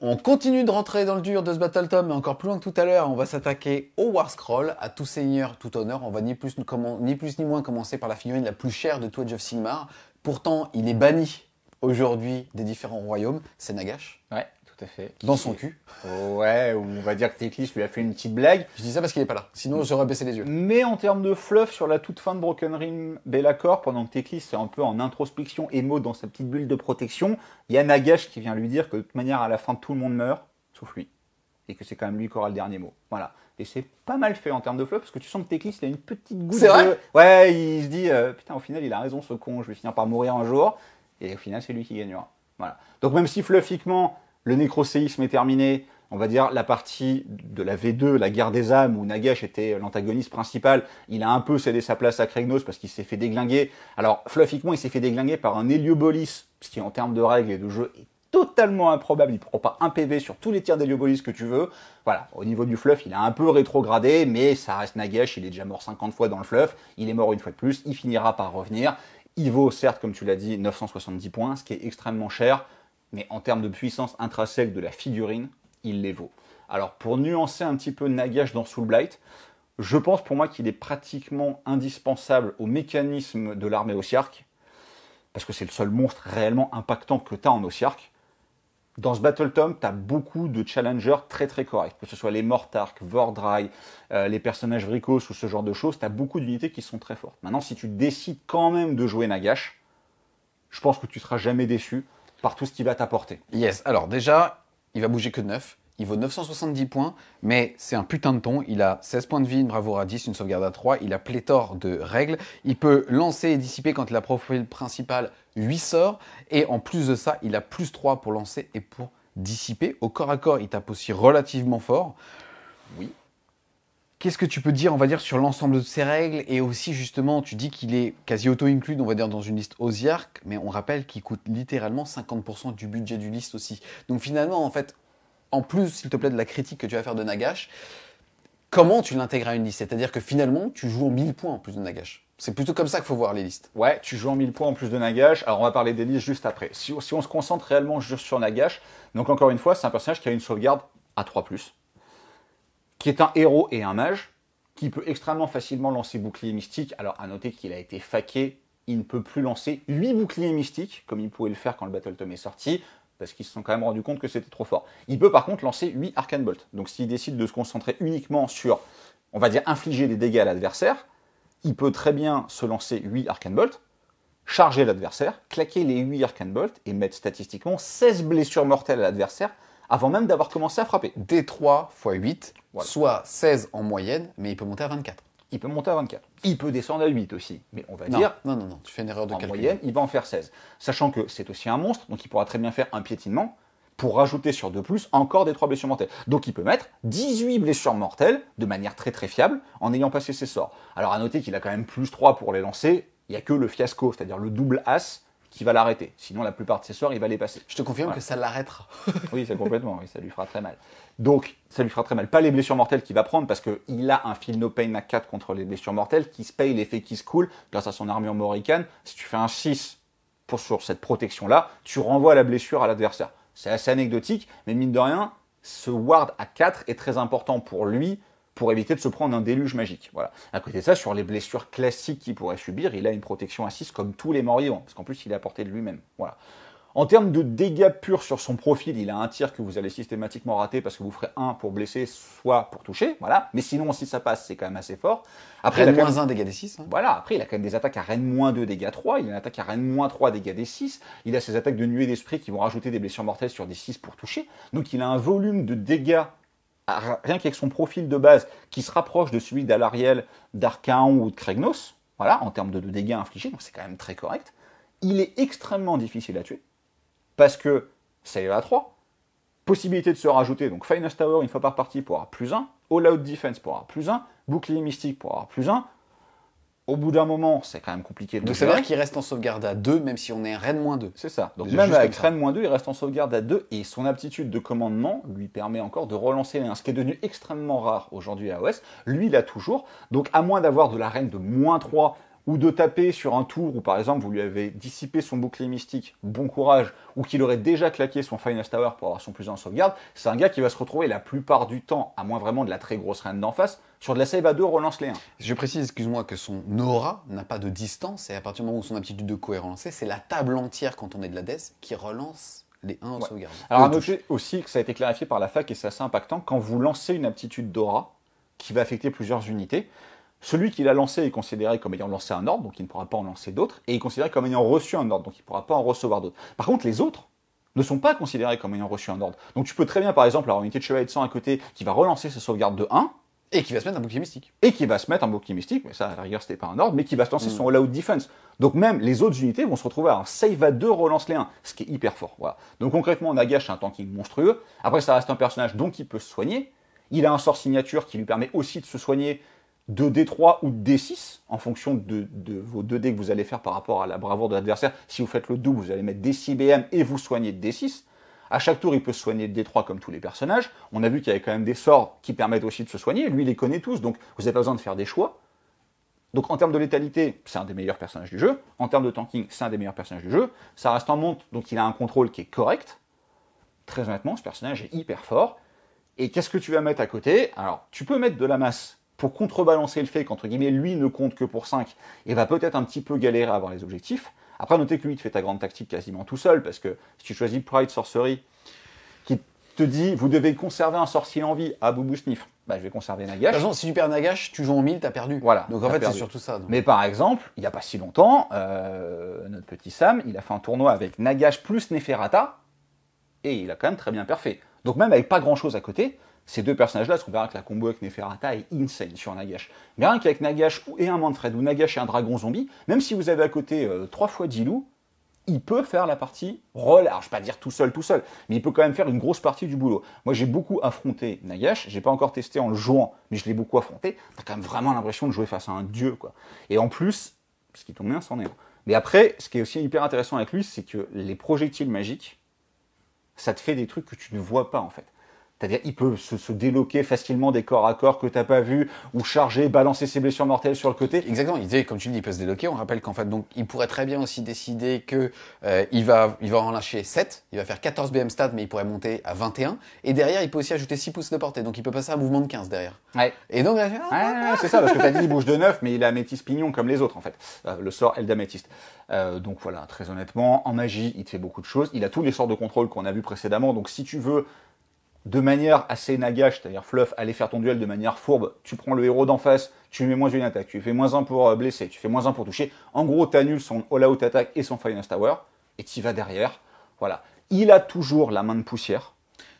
On continue de rentrer dans le dur de ce Battle Tom, mais encore plus loin que tout à l'heure, on va s'attaquer au War Scroll, à tout seigneur, tout honneur. On va ni plus, ni moins commencer par la figurine la plus chère de tout of Sigmar. Pourtant, il est banni aujourd'hui des différents royaumes, c'est Nagash. Ouais. Dans son cul. Ouais, on va dire que Teclis lui a fait une petite blague. Je dis ça parce qu'il est pas là. Sinon, j'aurais mm. baissé les yeux. Mais en termes de fluff, sur la toute fin de Broken Rim accord pendant que Teclis est un peu en introspection émo dans sa petite bulle de protection, il y a Nagash qui vient lui dire que de toute manière, à la fin, tout le monde meurt, sauf lui. Et que c'est quand même lui qui aura le dernier mot. Voilà. Et c'est pas mal fait en termes de fluff parce que tu sens que Teklis, il a une petite goutte c'est Vrai ouais, il se dit, euh, putain, au final, il a raison, ce con, je vais finir par mourir un jour. Et au final, c'est lui qui gagnera. Voilà. Donc même si fluffiquement, le nécroséisme est terminé. On va dire la partie de la V2, la guerre des âmes, où Nagash était l'antagoniste principal. Il a un peu cédé sa place à Kregnos parce qu'il s'est fait déglinguer. Alors, fluffiquement, il s'est fait déglinguer par un Héliobolis, ce qui en termes de règles et de jeu est totalement improbable. Il prend pas un PV sur tous les tirs d'Héliobolis que tu veux. Voilà, au niveau du fluff, il a un peu rétrogradé, mais ça reste Nagash, il est déjà mort 50 fois dans le fluff, il est mort une fois de plus, il finira par revenir. Il vaut certes, comme tu l'as dit, 970 points, ce qui est extrêmement cher mais en termes de puissance intrinsèque de la figurine, il les vaut. Alors pour nuancer un petit peu Nagash dans Soulblight, je pense pour moi qu'il est pratiquement indispensable au mécanisme de l'armée Osiark, parce que c'est le seul monstre réellement impactant que tu as en Osiark. Dans ce Battle Tom, tu as beaucoup de challengers très très corrects, que ce soit les Mortark, Vordrai, euh, les personnages Vricos ou ce genre de choses, tu as beaucoup d'unités qui sont très fortes. Maintenant, si tu décides quand même de jouer Nagash, je pense que tu seras jamais déçu, par tout ce qu'il va t'apporter. Yes, alors déjà, il va bouger que 9. Il vaut 970 points, mais c'est un putain de ton. Il a 16 points de vie, une bravoure à 10, une sauvegarde à 3. Il a pléthore de règles. Il peut lancer et dissiper quand il a profil principal 8 sorts. Et en plus de ça, il a plus 3 pour lancer et pour dissiper. Au corps à corps, il tape aussi relativement fort. Oui, Qu'est-ce que tu peux dire, on va dire, sur l'ensemble de ces règles Et aussi, justement, tu dis qu'il est quasi auto-inclus, on va dire, dans une liste Ozark, mais on rappelle qu'il coûte littéralement 50% du budget du liste aussi. Donc finalement, en fait, en plus, s'il te plaît, de la critique que tu vas faire de Nagash, comment tu l'intègres à une liste C'est-à-dire que finalement, tu joues en 1000 points en plus de Nagash. C'est plutôt comme ça qu'il faut voir les listes. Ouais, tu joues en 1000 points en plus de Nagash. Alors on va parler des listes juste après. Si, si on se concentre réellement juste sur Nagash, donc encore une fois, c'est un personnage qui a une sauvegarde à 3+ qui est un héros et un mage, qui peut extrêmement facilement lancer bouclier mystique. Alors, à noter qu'il a été faqué, il ne peut plus lancer 8 boucliers mystiques, comme il pouvait le faire quand le Battle Tome est sorti, parce qu'ils se sont quand même rendu compte que c'était trop fort. Il peut par contre lancer 8 Arcane Bolt. Donc, s'il décide de se concentrer uniquement sur, on va dire, infliger des dégâts à l'adversaire, il peut très bien se lancer 8 Arcane Bolt, charger l'adversaire, claquer les 8 Arcane Bolt et mettre statistiquement 16 blessures mortelles à l'adversaire avant même d'avoir commencé à frapper. D3 x 8, soit 16 en moyenne, mais il peut monter à 24. Il peut monter à 24. Il peut descendre à 8 aussi. Mais on va dire. Non, non, non, tu fais une erreur de calcul. En moyenne, il va en faire 16. Sachant que c'est aussi un monstre, donc il pourra très bien faire un piétinement pour rajouter sur 2 plus encore des 3 blessures mortelles. Donc il peut mettre 18 blessures mortelles de manière très très fiable en ayant passé ses sorts. Alors à noter qu'il a quand même plus 3 pour les lancer. Il n'y a que le fiasco, c'est-à-dire le double as qui va l'arrêter. Sinon, la plupart de ses soirs, il va les passer. Je te confirme que ça l'arrêtera. oui, c'est complètement. Oui, ça lui fera très mal. Donc, ça lui fera très mal. Pas les blessures mortelles qu'il va prendre, parce qu'il a un fil No Pain à 4 contre les blessures mortelles qui se paye l'effet qui se coule grâce à son armure morricane. Si tu fais un 6 pour, sur cette protection-là, tu renvoies la blessure à l'adversaire. C'est assez anecdotique, mais mine de rien, ce ward à 4 est très important pour lui pour éviter de se prendre un déluge magique. Voilà. À côté de ça, sur les blessures classiques qu'il pourrait subir, il a une protection à 6 comme tous les morions parce qu'en plus il est à portée de lui-même. Voilà. En termes de dégâts purs sur son profil, il a un tir que vous allez systématiquement rater parce que vous ferez un pour blesser, soit pour toucher, voilà. Mais sinon, si ça passe, c'est quand même assez fort. Après, il a moins 1 dégâts des 6. Hein. Voilà, après, il a quand même des attaques à Rennes moins 2 dégâts 3, il a une attaque à Rennes moins 3 dégâts des 6, il a ses attaques de nuée d'esprit qui vont rajouter des blessures mortelles sur des 6 pour toucher. Donc il a un volume de dégâts rien qu'avec son profil de base, qui se rapproche de celui d'Alariel, d'Arcaon ou de Kregnos, voilà, en termes de, dégâts infligés, donc c'est quand même très correct, il est extrêmement difficile à tuer, parce que c'est à 3, possibilité de se rajouter, donc Finest Tower une fois par partie pour avoir plus 1, All Out Defense pour avoir plus 1, Bouclier Mystique pour avoir plus 1, au bout d'un moment, c'est quand même compliqué. De Donc c'est vrai qu'il reste en sauvegarde à 2, même si on est reine moins 2. C'est ça. Donc même avec reine moins 2, il reste en sauvegarde à 2, et son aptitude de commandement lui permet encore de relancer les 1, ce qui est devenu extrêmement rare aujourd'hui à OS. Lui, il a toujours. Donc à moins d'avoir de la Reine de moins 3, ou de taper sur un tour où par exemple vous lui avez dissipé son bouclier mystique, bon courage, ou qu'il aurait déjà claqué son final Tower pour avoir son plus en sauvegarde, c'est un gars qui va se retrouver la plupart du temps, à moins vraiment de la très grosse reine d'en face, sur de la save à 2, relance les 1. Je précise, excuse-moi, que son aura n'a pas de distance, et à partir du moment où son aptitude de cohérence est c'est la table entière quand on est de la death qui relance les 1 en sauvegarde. Alors un noter aussi que ça a été clarifié par la fac et c'est assez impactant, quand vous lancez une aptitude d'aura, qui va affecter plusieurs unités, celui qui l'a lancé est considéré comme ayant lancé un ordre, donc il ne pourra pas en lancer d'autres, et il est considéré comme ayant reçu un ordre, donc il ne pourra pas en recevoir d'autres. Par contre, les autres ne sont pas considérés comme ayant reçu un ordre. Donc tu peux très bien, par exemple, avoir une unité de chevalier de sang à côté qui va relancer sa sauvegarde de 1, et qui va se mettre un bouclier mystique. Et qui va se mettre en bouclier mystique, mais ça à la rigueur c'était pas un ordre, mais qui va se lancer mm. son all-out defense. Donc même les autres unités vont se retrouver à un save à 2, relance les 1, ce qui est hyper fort. Voilà. Donc concrètement, Nagash est un tanking monstrueux. Après ça reste un personnage dont il peut se soigner. Il a un sort signature qui lui permet aussi de se soigner de D3 ou de D6 en fonction de, vos 2 dés que vous allez faire par rapport à la bravoure de l'adversaire. Si vous faites le double, vous allez mettre D6 BM et vous soignez de D6. À chaque tour, il peut se soigner de D3 comme tous les personnages. On a vu qu'il y avait quand même des sorts qui permettent aussi de se soigner. Lui, il les connaît tous, donc vous n'avez pas besoin de faire des choix. Donc en termes de létalité, c'est un des meilleurs personnages du jeu. En termes de tanking, c'est un des meilleurs personnages du jeu. Ça reste en monte, donc il a un contrôle qui est correct. Très honnêtement, ce personnage est hyper fort. Et qu'est-ce que tu vas mettre à côté Alors, tu peux mettre de la masse pour contrebalancer le fait qu'entre guillemets, lui ne compte que pour 5 et va peut-être un petit peu galérer à avoir les objectifs. Après, notez que lui, il te fait ta grande tactique quasiment tout seul, parce que si tu choisis Pride Sorcery, qui te dit vous devez conserver un sorcier en vie à ah, Boubou Sniff, bah, je vais conserver Nagash. Par exemple, si tu perds Nagash, tu joues en 1000, t'as perdu. Voilà. Donc en fait, c'est surtout ça. Mais par exemple, il n'y a pas si longtemps, euh, notre petit Sam, il a fait un tournoi avec Nagash plus Neferata, et il a quand même très bien parfait. Donc même avec pas grand chose à côté, ces deux personnages-là, parce qu'on verra que la combo avec Neferata est insane sur Nagash. Mais rien qu'avec Nagash et un Manfred, ou Nagash et un dragon zombie, même si vous avez à côté euh, trois fois Dilou, il peut faire la partie rôle, alors je vais pas dire tout seul, tout seul, mais il peut quand même faire une grosse partie du boulot. Moi j'ai beaucoup affronté Nagash, j'ai pas encore testé en le jouant, mais je l'ai beaucoup affronté, t'as quand même vraiment l'impression de jouer face à un dieu, quoi. Et en plus, ce qui tombe bien, c'en est un. Mais après, ce qui est aussi hyper intéressant avec lui, c'est que les projectiles magiques, ça te fait des trucs que tu ne vois pas en fait. C'est-à-dire, il peut se, déloquer facilement des corps à corps que tu t'as pas vu, ou charger, balancer ses blessures mortelles sur le côté. Exactement. Il, comme tu dis, il peut se déloquer. On rappelle qu'en fait, donc, il pourrait très bien aussi décider que euh, il va, il va en lâcher 7. Il va faire 14 BM stats, mais il pourrait monter à 21. Et derrière, il peut aussi ajouter 6 pouces de portée. Donc, il peut passer à un mouvement de 15 derrière. Ouais. Et donc, c'est ça, parce que as dit, il bouge de 9, mais il a métis pignon comme les autres, en fait. Euh, le sort Eldamétiste. Euh, donc voilà, très honnêtement, en magie, il te fait beaucoup de choses. Il a tous les sorts de contrôle qu'on a vu précédemment. Donc, si tu veux de manière assez nagache, c'est-à-dire fluff, aller faire ton duel de manière fourbe, tu prends le héros d'en face, tu mets moins une attaque, tu fais moins un pour euh, blesser, tu fais moins un pour toucher, en gros tu annules son all-out attaque et son Final tower, et tu vas derrière, voilà. Il a toujours la main de poussière,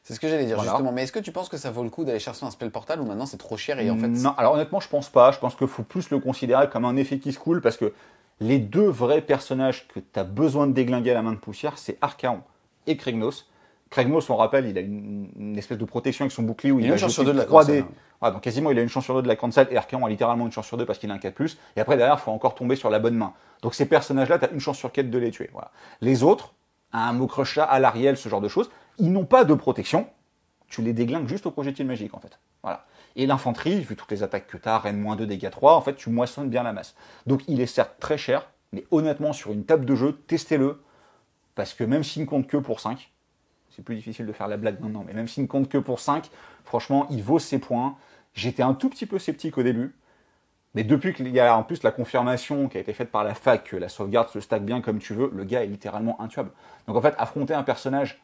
c'est ce que j'allais dire justement. Mais est-ce que tu penses que ça vaut le coup d'aller chercher un spell portal ou maintenant c'est trop cher et en fait Non, alors honnêtement, je pense pas. Je pense qu'il faut plus le considérer comme un effet qui se coule parce que les deux vrais personnages que tu as besoin de déglinguer à la main de poussière, c'est Archaon et Krignos. Craig Moss, on rappelle, il a une, espèce de protection avec son bouclier où il, a une chance sur deux de la 3D. Hein. Ah, donc quasiment, il a une chance sur deux de la cancel et a littéralement une chance sur deux parce qu'il a un 4+. Plus, et après, derrière, il faut encore tomber sur la bonne main. Donc ces personnages-là, tu as une chance sur quatre de les tuer. Voilà. Les autres, un moque-chat, à l'Ariel, ce genre de choses, ils n'ont pas de protection. Tu les déglingues juste au projectile magique, en fait. Voilà. Et l'infanterie, vu toutes les attaques que tu as, Rennes moins 2, dégâts 3, en fait, tu moissonnes bien la masse. Donc il est certes très cher, mais honnêtement, sur une table de jeu, testez-le. Parce que même s'il ne compte que pour 5, c'est plus difficile de faire la blague maintenant, mais même s'il ne compte que pour 5, franchement, il vaut ses points. J'étais un tout petit peu sceptique au début, mais depuis qu'il y a en plus la confirmation qui a été faite par la fac que la sauvegarde se stack bien comme tu veux, le gars est littéralement intuable. Donc en fait, affronter un personnage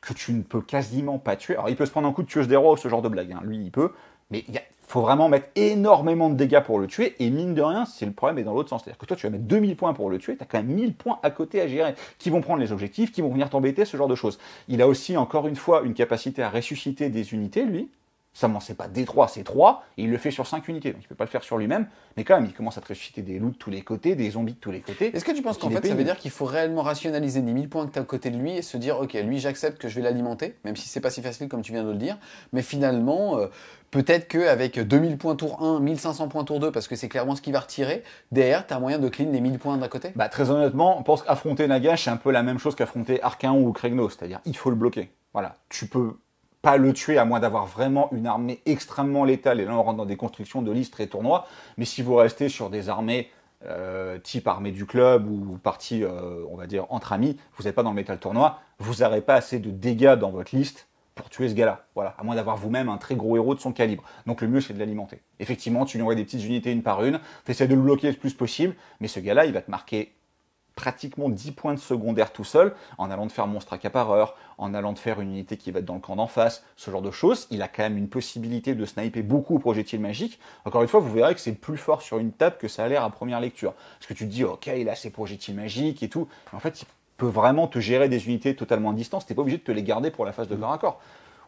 que tu ne peux quasiment pas tuer, alors il peut se prendre un coup de tueuse des rois ou ce genre de blague, hein. lui il peut, mais il y a faut vraiment mettre énormément de dégâts pour le tuer, et mine de rien, c'est le problème est dans l'autre sens. C'est-à-dire que toi, tu vas mettre 2000 points pour le tuer, t'as quand même 1000 points à côté à gérer, qui vont prendre les objectifs, qui vont venir t'embêter, ce genre de choses. Il a aussi, encore une fois, une capacité à ressusciter des unités, lui, ça c'est pas D3, c'est 3, et il le fait sur 5 unités, donc il peut pas le faire sur lui-même, mais quand même, il commence à te des loups de tous les côtés, des zombies de tous les côtés. Est-ce que tu penses qu'en fait, ça veut dire qu'il faut réellement rationaliser les 1000 points que tu as à côté de lui et se dire, ok, lui, j'accepte que je vais l'alimenter, même si c'est pas si facile comme tu viens de le dire, mais finalement, euh, peut-être qu'avec 2000 points tour 1, 1500 points tour 2, parce que c'est clairement ce qu'il va retirer, derrière, t'as moyen de clean les 1000 points d'un côté Bah, très honnêtement, on pense qu'affronter Nagash, c'est un peu la même chose qu'affronter Arcaon ou Kregno, c'est-à-dire, il faut le bloquer. Voilà, tu peux pas le tuer à moins d'avoir vraiment une armée extrêmement létale. Et là, on rentre dans des constructions de listes très tournois. Mais si vous restez sur des armées euh, type armée du club ou partie, euh, on va dire, entre amis, vous n'êtes pas dans le métal tournoi, vous n'aurez pas assez de dégâts dans votre liste pour tuer ce gars-là. Voilà, à moins d'avoir vous-même un très gros héros de son calibre. Donc le mieux, c'est de l'alimenter. Effectivement, tu lui envoies des petites unités une par une, tu essaies de le bloquer le plus possible, mais ce gars-là, il va te marquer pratiquement 10 points de secondaire tout seul en allant de faire monstre accapareur, en allant de faire une unité qui va être dans le camp d'en face, ce genre de choses. Il a quand même une possibilité de sniper beaucoup au projectile magique. Encore une fois, vous verrez que c'est plus fort sur une table que ça a l'air à première lecture. Parce que tu te dis, ok, il a ses projectiles magiques et tout. en fait, il peut vraiment te gérer des unités totalement à distance. Tu n'es pas obligé de te les garder pour la phase de corps à corps.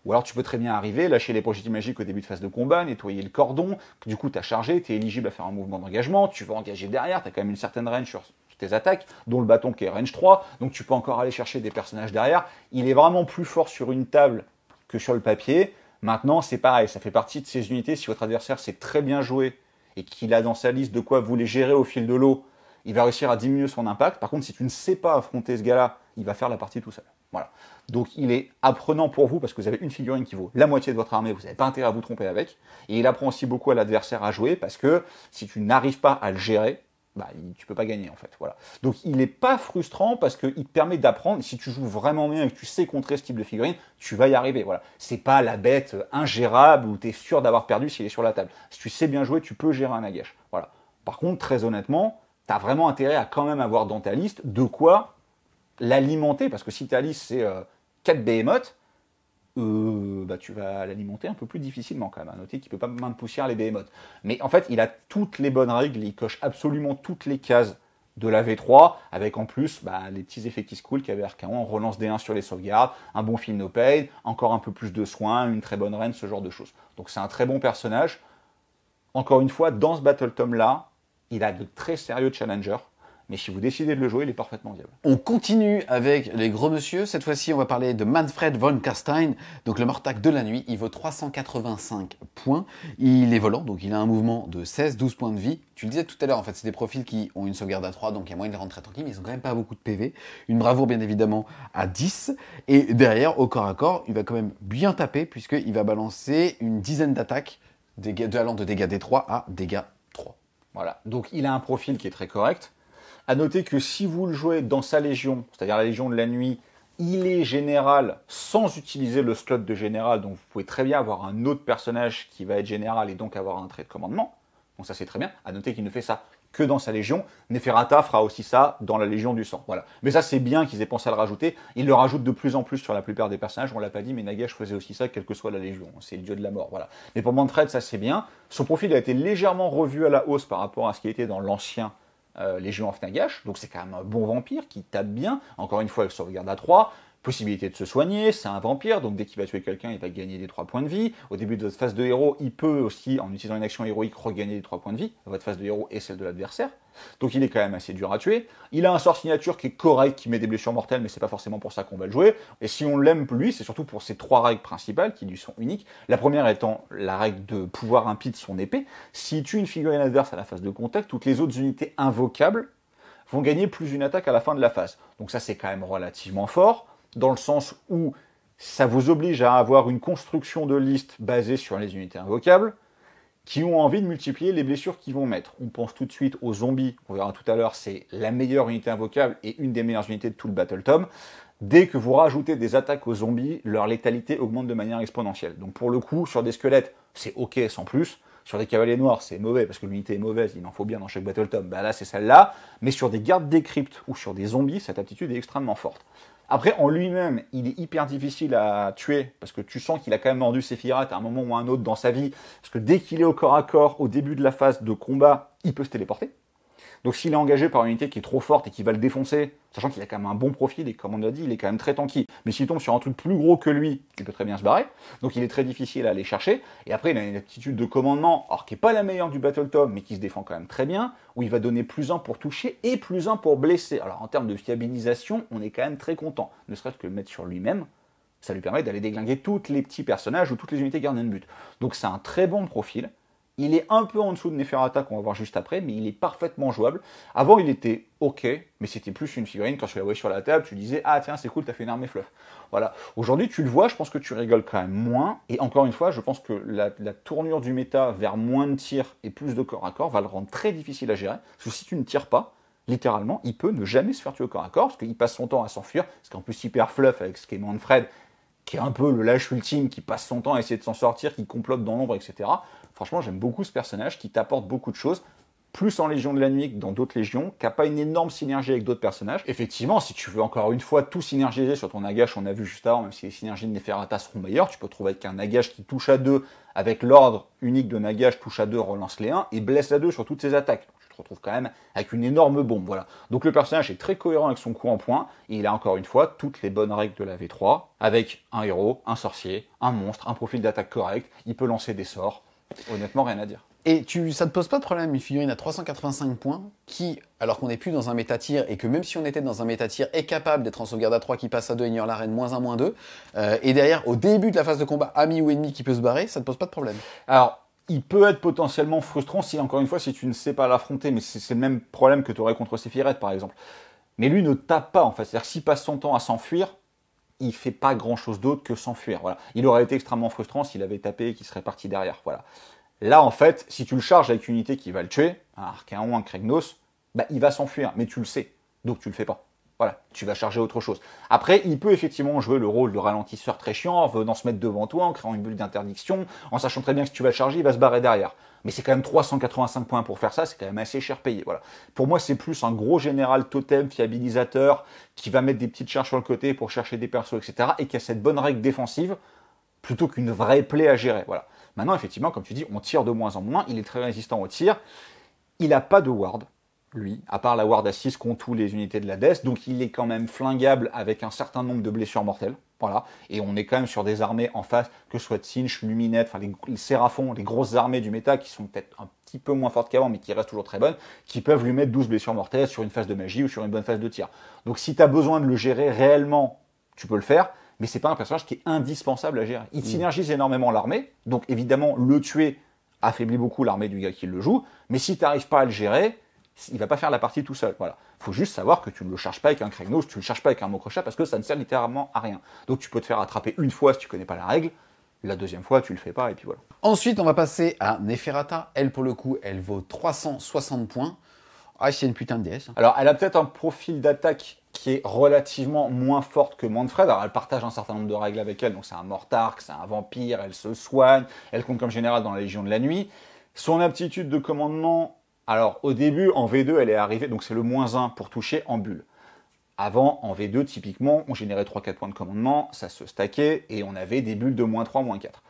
Ou alors tu peux très bien arriver, lâcher les projectiles magiques au début de phase de combat, nettoyer le cordon, du coup tu as chargé, tu es éligible à faire un mouvement d'engagement, tu vas engager derrière, tu as quand même une certaine range sur, tes attaques, dont le bâton qui est range 3, donc tu peux encore aller chercher des personnages derrière. Il est vraiment plus fort sur une table que sur le papier. Maintenant, c'est pareil, ça fait partie de ces unités. Si votre adversaire s'est très bien joué et qu'il a dans sa liste de quoi vous les gérer au fil de l'eau, il va réussir à diminuer son impact. Par contre, si tu ne sais pas affronter ce gars-là, il va faire la partie tout seul. Voilà. Donc il est apprenant pour vous parce que vous avez une figurine qui vaut la moitié de votre armée, vous n'avez pas intérêt à vous tromper avec. Et il apprend aussi beaucoup à l'adversaire à jouer parce que si tu n'arrives pas à le gérer, bah, tu peux pas gagner en fait. Voilà. Donc il n'est pas frustrant parce qu'il te permet d'apprendre. Si tu joues vraiment bien et que tu sais contrer ce type de figurine, tu vas y arriver. Voilà. C'est pas la bête ingérable où tu es sûr d'avoir perdu s'il est sur la table. Si tu sais bien jouer, tu peux gérer un agache. Voilà. Par contre, très honnêtement, tu as vraiment intérêt à quand même avoir dans ta liste de quoi l'alimenter parce que si ta liste c'est 4 euh, behemoths, euh, bah, tu vas l'alimenter un peu plus difficilement quand même. noter qu'il ne peut pas main de poussière les behemoths. Mais en fait, il a toutes les bonnes règles, il coche absolument toutes les cases de la V3, avec en plus bah, les petits effets qui se coulent qu'avait Arcaon, on relance d 1 sur les sauvegardes, un bon film no pain, encore un peu plus de soins, une très bonne reine, ce genre de choses. Donc c'est un très bon personnage. Encore une fois, dans ce Battle Tome là, il a de très sérieux challengers mais si vous décidez de le jouer, il est parfaitement viable. On continue avec les gros monsieur. Cette fois-ci, on va parler de Manfred von Karstein. Donc le Mortac de la nuit, il vaut 385 points. Il est volant, donc il a un mouvement de 16, 12 points de vie. Tu le disais tout à l'heure, en fait, c'est des profils qui ont une sauvegarde à 3, donc il y a moyen de les très tranquille, mais ils ont quand même pas beaucoup de PV. Une bravoure, bien évidemment, à 10. Et derrière, au corps à corps, il va quand même bien taper, puisqu'il va balancer une dizaine d'attaques allant de dégâts D3 à dégâts 3. Voilà. Donc il a un profil qui est très correct. A noter que si vous le jouez dans sa légion, c'est-à-dire la légion de la nuit, il est général sans utiliser le slot de général, donc vous pouvez très bien avoir un autre personnage qui va être général et donc avoir un trait de commandement. Bon, ça c'est très bien. À noter qu'il ne fait ça que dans sa légion. Neferata fera aussi ça dans la légion du sang. Voilà. Mais ça c'est bien qu'ils aient pensé à le rajouter. Ils le rajoutent de plus en plus sur la plupart des personnages. On l'a pas dit, mais Nagash faisait aussi ça, quelle que soit la légion. C'est le dieu de la mort. Voilà. Mais pour Manfred, ça c'est bien. Son profil a été légèrement revu à la hausse par rapport à ce qui était dans l'ancien euh, les géants of donc c'est quand même un bon vampire qui tape bien. Encore une fois, elle sauvegarde à 3 possibilité de se soigner, c'est un vampire, donc dès qu'il va tuer quelqu'un, il va gagner des 3 points de vie. Au début de votre phase de héros, il peut aussi, en utilisant une action héroïque, regagner des 3 points de vie. Votre phase de héros et celle de l'adversaire. Donc il est quand même assez dur à tuer. Il a un sort signature qui est correct, qui met des blessures mortelles, mais c'est pas forcément pour ça qu'on va le jouer. Et si on l'aime lui, c'est surtout pour ses trois règles principales qui lui sont uniques. La première étant la règle de pouvoir impide son épée. S'il tue une figurine adverse à la phase de contact, toutes les autres unités invocables vont gagner plus une attaque à la fin de la phase. Donc ça c'est quand même relativement fort dans le sens où ça vous oblige à avoir une construction de liste basée sur les unités invocables, qui ont envie de multiplier les blessures qu'ils vont mettre. On pense tout de suite aux zombies, on verra tout à l'heure, c'est la meilleure unité invocable et une des meilleures unités de tout le Battle Tom. Dès que vous rajoutez des attaques aux zombies, leur létalité augmente de manière exponentielle. Donc pour le coup, sur des squelettes, c'est ok sans plus. Sur des cavaliers noirs, c'est mauvais parce que l'unité est mauvaise, il en faut bien dans chaque Battle Tom, bah là, c'est celle-là. Mais sur des gardes décryptes ou sur des zombies, cette aptitude est extrêmement forte. Après, en lui-même, il est hyper difficile à tuer parce que tu sens qu'il a quand même ses Sephiroth à un moment ou à un autre dans sa vie. Parce que dès qu'il est au corps à corps, au début de la phase de combat, il peut se téléporter. Donc s'il est engagé par une unité qui est trop forte et qui va le défoncer, sachant qu'il a quand même un bon profil et comme on l'a dit, il est quand même très tanky. Mais s'il tombe sur un truc plus gros que lui, il peut très bien se barrer. Donc il est très difficile à aller chercher. Et après, il a une aptitude de commandement, alors qui n'est pas la meilleure du Battle Tom, mais qui se défend quand même très bien, où il va donner plus un pour toucher et plus un pour blesser. Alors en termes de fiabilisation, on est quand même très content. Ne serait-ce que le mettre sur lui-même, ça lui permet d'aller déglinguer tous les petits personnages ou toutes les unités gardiennes de but. Donc c'est un très bon profil. Il est un peu en dessous de Neferata qu'on va voir juste après, mais il est parfaitement jouable. Avant, il était ok, mais c'était plus une figurine. Quand tu la voyais sur la table, tu disais Ah tiens, c'est cool, t'as fait une armée fluff. Voilà. Aujourd'hui, tu le vois, je pense que tu rigoles quand même moins. Et encore une fois, je pense que la, tournure du méta vers moins de tirs et plus de corps à corps va le rendre très difficile à gérer. Parce que si tu ne tires pas, littéralement, il peut ne jamais se faire tuer au corps à corps, parce qu'il passe son temps à s'enfuir, parce qu'en plus, hyper fluff avec ce qu'est Manfred, qui est un peu le lâche ultime, qui passe son temps à essayer de s'en sortir, qui complote dans l'ombre, etc. Franchement, j'aime beaucoup ce personnage qui t'apporte beaucoup de choses plus en Légion de la Nuit que dans d'autres Légions, qui n'a pas une énorme synergie avec d'autres personnages. Effectivement, si tu veux encore une fois tout synergiser sur ton Nagash, on a vu juste avant, même si les synergies de Neferata seront meilleures, tu peux trouver qu'un Nagash qui touche à deux, avec l'ordre unique de Nagash, touche à deux, relance les 1, et blesse à deux sur toutes ses attaques. tu te retrouves quand même avec une énorme bombe, voilà. Donc le personnage est très cohérent avec son coup en point, et il a encore une fois toutes les bonnes règles de la V3, avec un héros, un sorcier, un monstre, un profil d'attaque correct, il peut lancer des sorts, Honnêtement, rien à dire. Et tu, ça ne te pose pas de problème, une figurine à 385 points qui, alors qu'on n'est plus dans un méta et que même si on était dans un méta est capable d'être en sauvegarde à 3 qui passe à 2, ignore l'arène, moins 1, moins 2, euh, et derrière, au début de la phase de combat, ami ou ennemi qui peut se barrer, ça ne pose pas de problème. Alors, il peut être potentiellement frustrant si, encore une fois, si tu ne sais pas l'affronter, mais c'est le même problème que tu aurais contre Sephiroth, par exemple. Mais lui ne tape pas, en fait. C'est-à-dire s'il passe son temps à s'enfuir, il fait pas grand chose d'autre que s'enfuir. Voilà. Il aurait été extrêmement frustrant s'il avait tapé et qu'il serait parti derrière. Voilà. Là, en fait, si tu le charges avec une unité qui va le tuer, un Arcaon, un Kregnos, bah, il va s'enfuir, mais tu le sais, donc tu le fais pas. Voilà, tu vas charger autre chose. Après, il peut effectivement jouer le rôle de ralentisseur très chiant, en venant se mettre devant toi, en créant une bulle d'interdiction, en sachant très bien que si tu vas le charger, il va se barrer derrière. Mais c'est quand même 385 points pour faire ça, c'est quand même assez cher payé. Voilà. Pour moi, c'est plus un gros général totem fiabilisateur qui va mettre des petites charges sur le côté pour chercher des persos, etc. Et qui a cette bonne règle défensive plutôt qu'une vraie plaie à gérer. Voilà. Maintenant, effectivement, comme tu dis, on tire de moins en moins. Il est très résistant au tir. Il n'a pas de ward lui, à part la Ward Assist qu'ont tous les unités de la DES, donc il est quand même flingable avec un certain nombre de blessures mortelles. Voilà. Et on est quand même sur des armées en face, que ce soit Tsinch, Luminette, enfin les, Séraphons, les grosses armées du méta qui sont peut-être un petit peu moins fortes qu'avant, mais qui restent toujours très bonnes, qui peuvent lui mettre 12 blessures mortelles sur une phase de magie ou sur une bonne phase de tir. Donc si tu as besoin de le gérer réellement, tu peux le faire, mais c'est pas un personnage qui est indispensable à gérer. Il mm. synergise énormément l'armée, donc évidemment le tuer affaiblit beaucoup l'armée du gars qui le joue, mais si tu pas à le gérer, il va pas faire la partie tout seul. Voilà. Faut juste savoir que tu ne le charges pas avec un Kregnos, tu ne le charges pas avec un Mocrochat parce que ça ne sert littéralement à rien. Donc tu peux te faire attraper une fois si tu connais pas la règle. La deuxième fois, tu le fais pas et puis voilà. Ensuite, on va passer à Neferata. Elle, pour le coup, elle vaut 360 points. Ah, c'est une putain de déesse. Hein. Alors, elle a peut-être un profil d'attaque qui est relativement moins forte que Manfred. Alors, elle partage un certain nombre de règles avec elle. Donc, c'est un mortark, c'est un vampire, elle se soigne, elle compte comme général dans la Légion de la Nuit. Son aptitude de commandement, alors au début, en V2, elle est arrivée, donc c'est le moins 1 pour toucher en bulle. Avant, en V2, typiquement, on générait 3-4 points de commandement, ça se stackait, et on avait des bulles de moins 3, moins 4.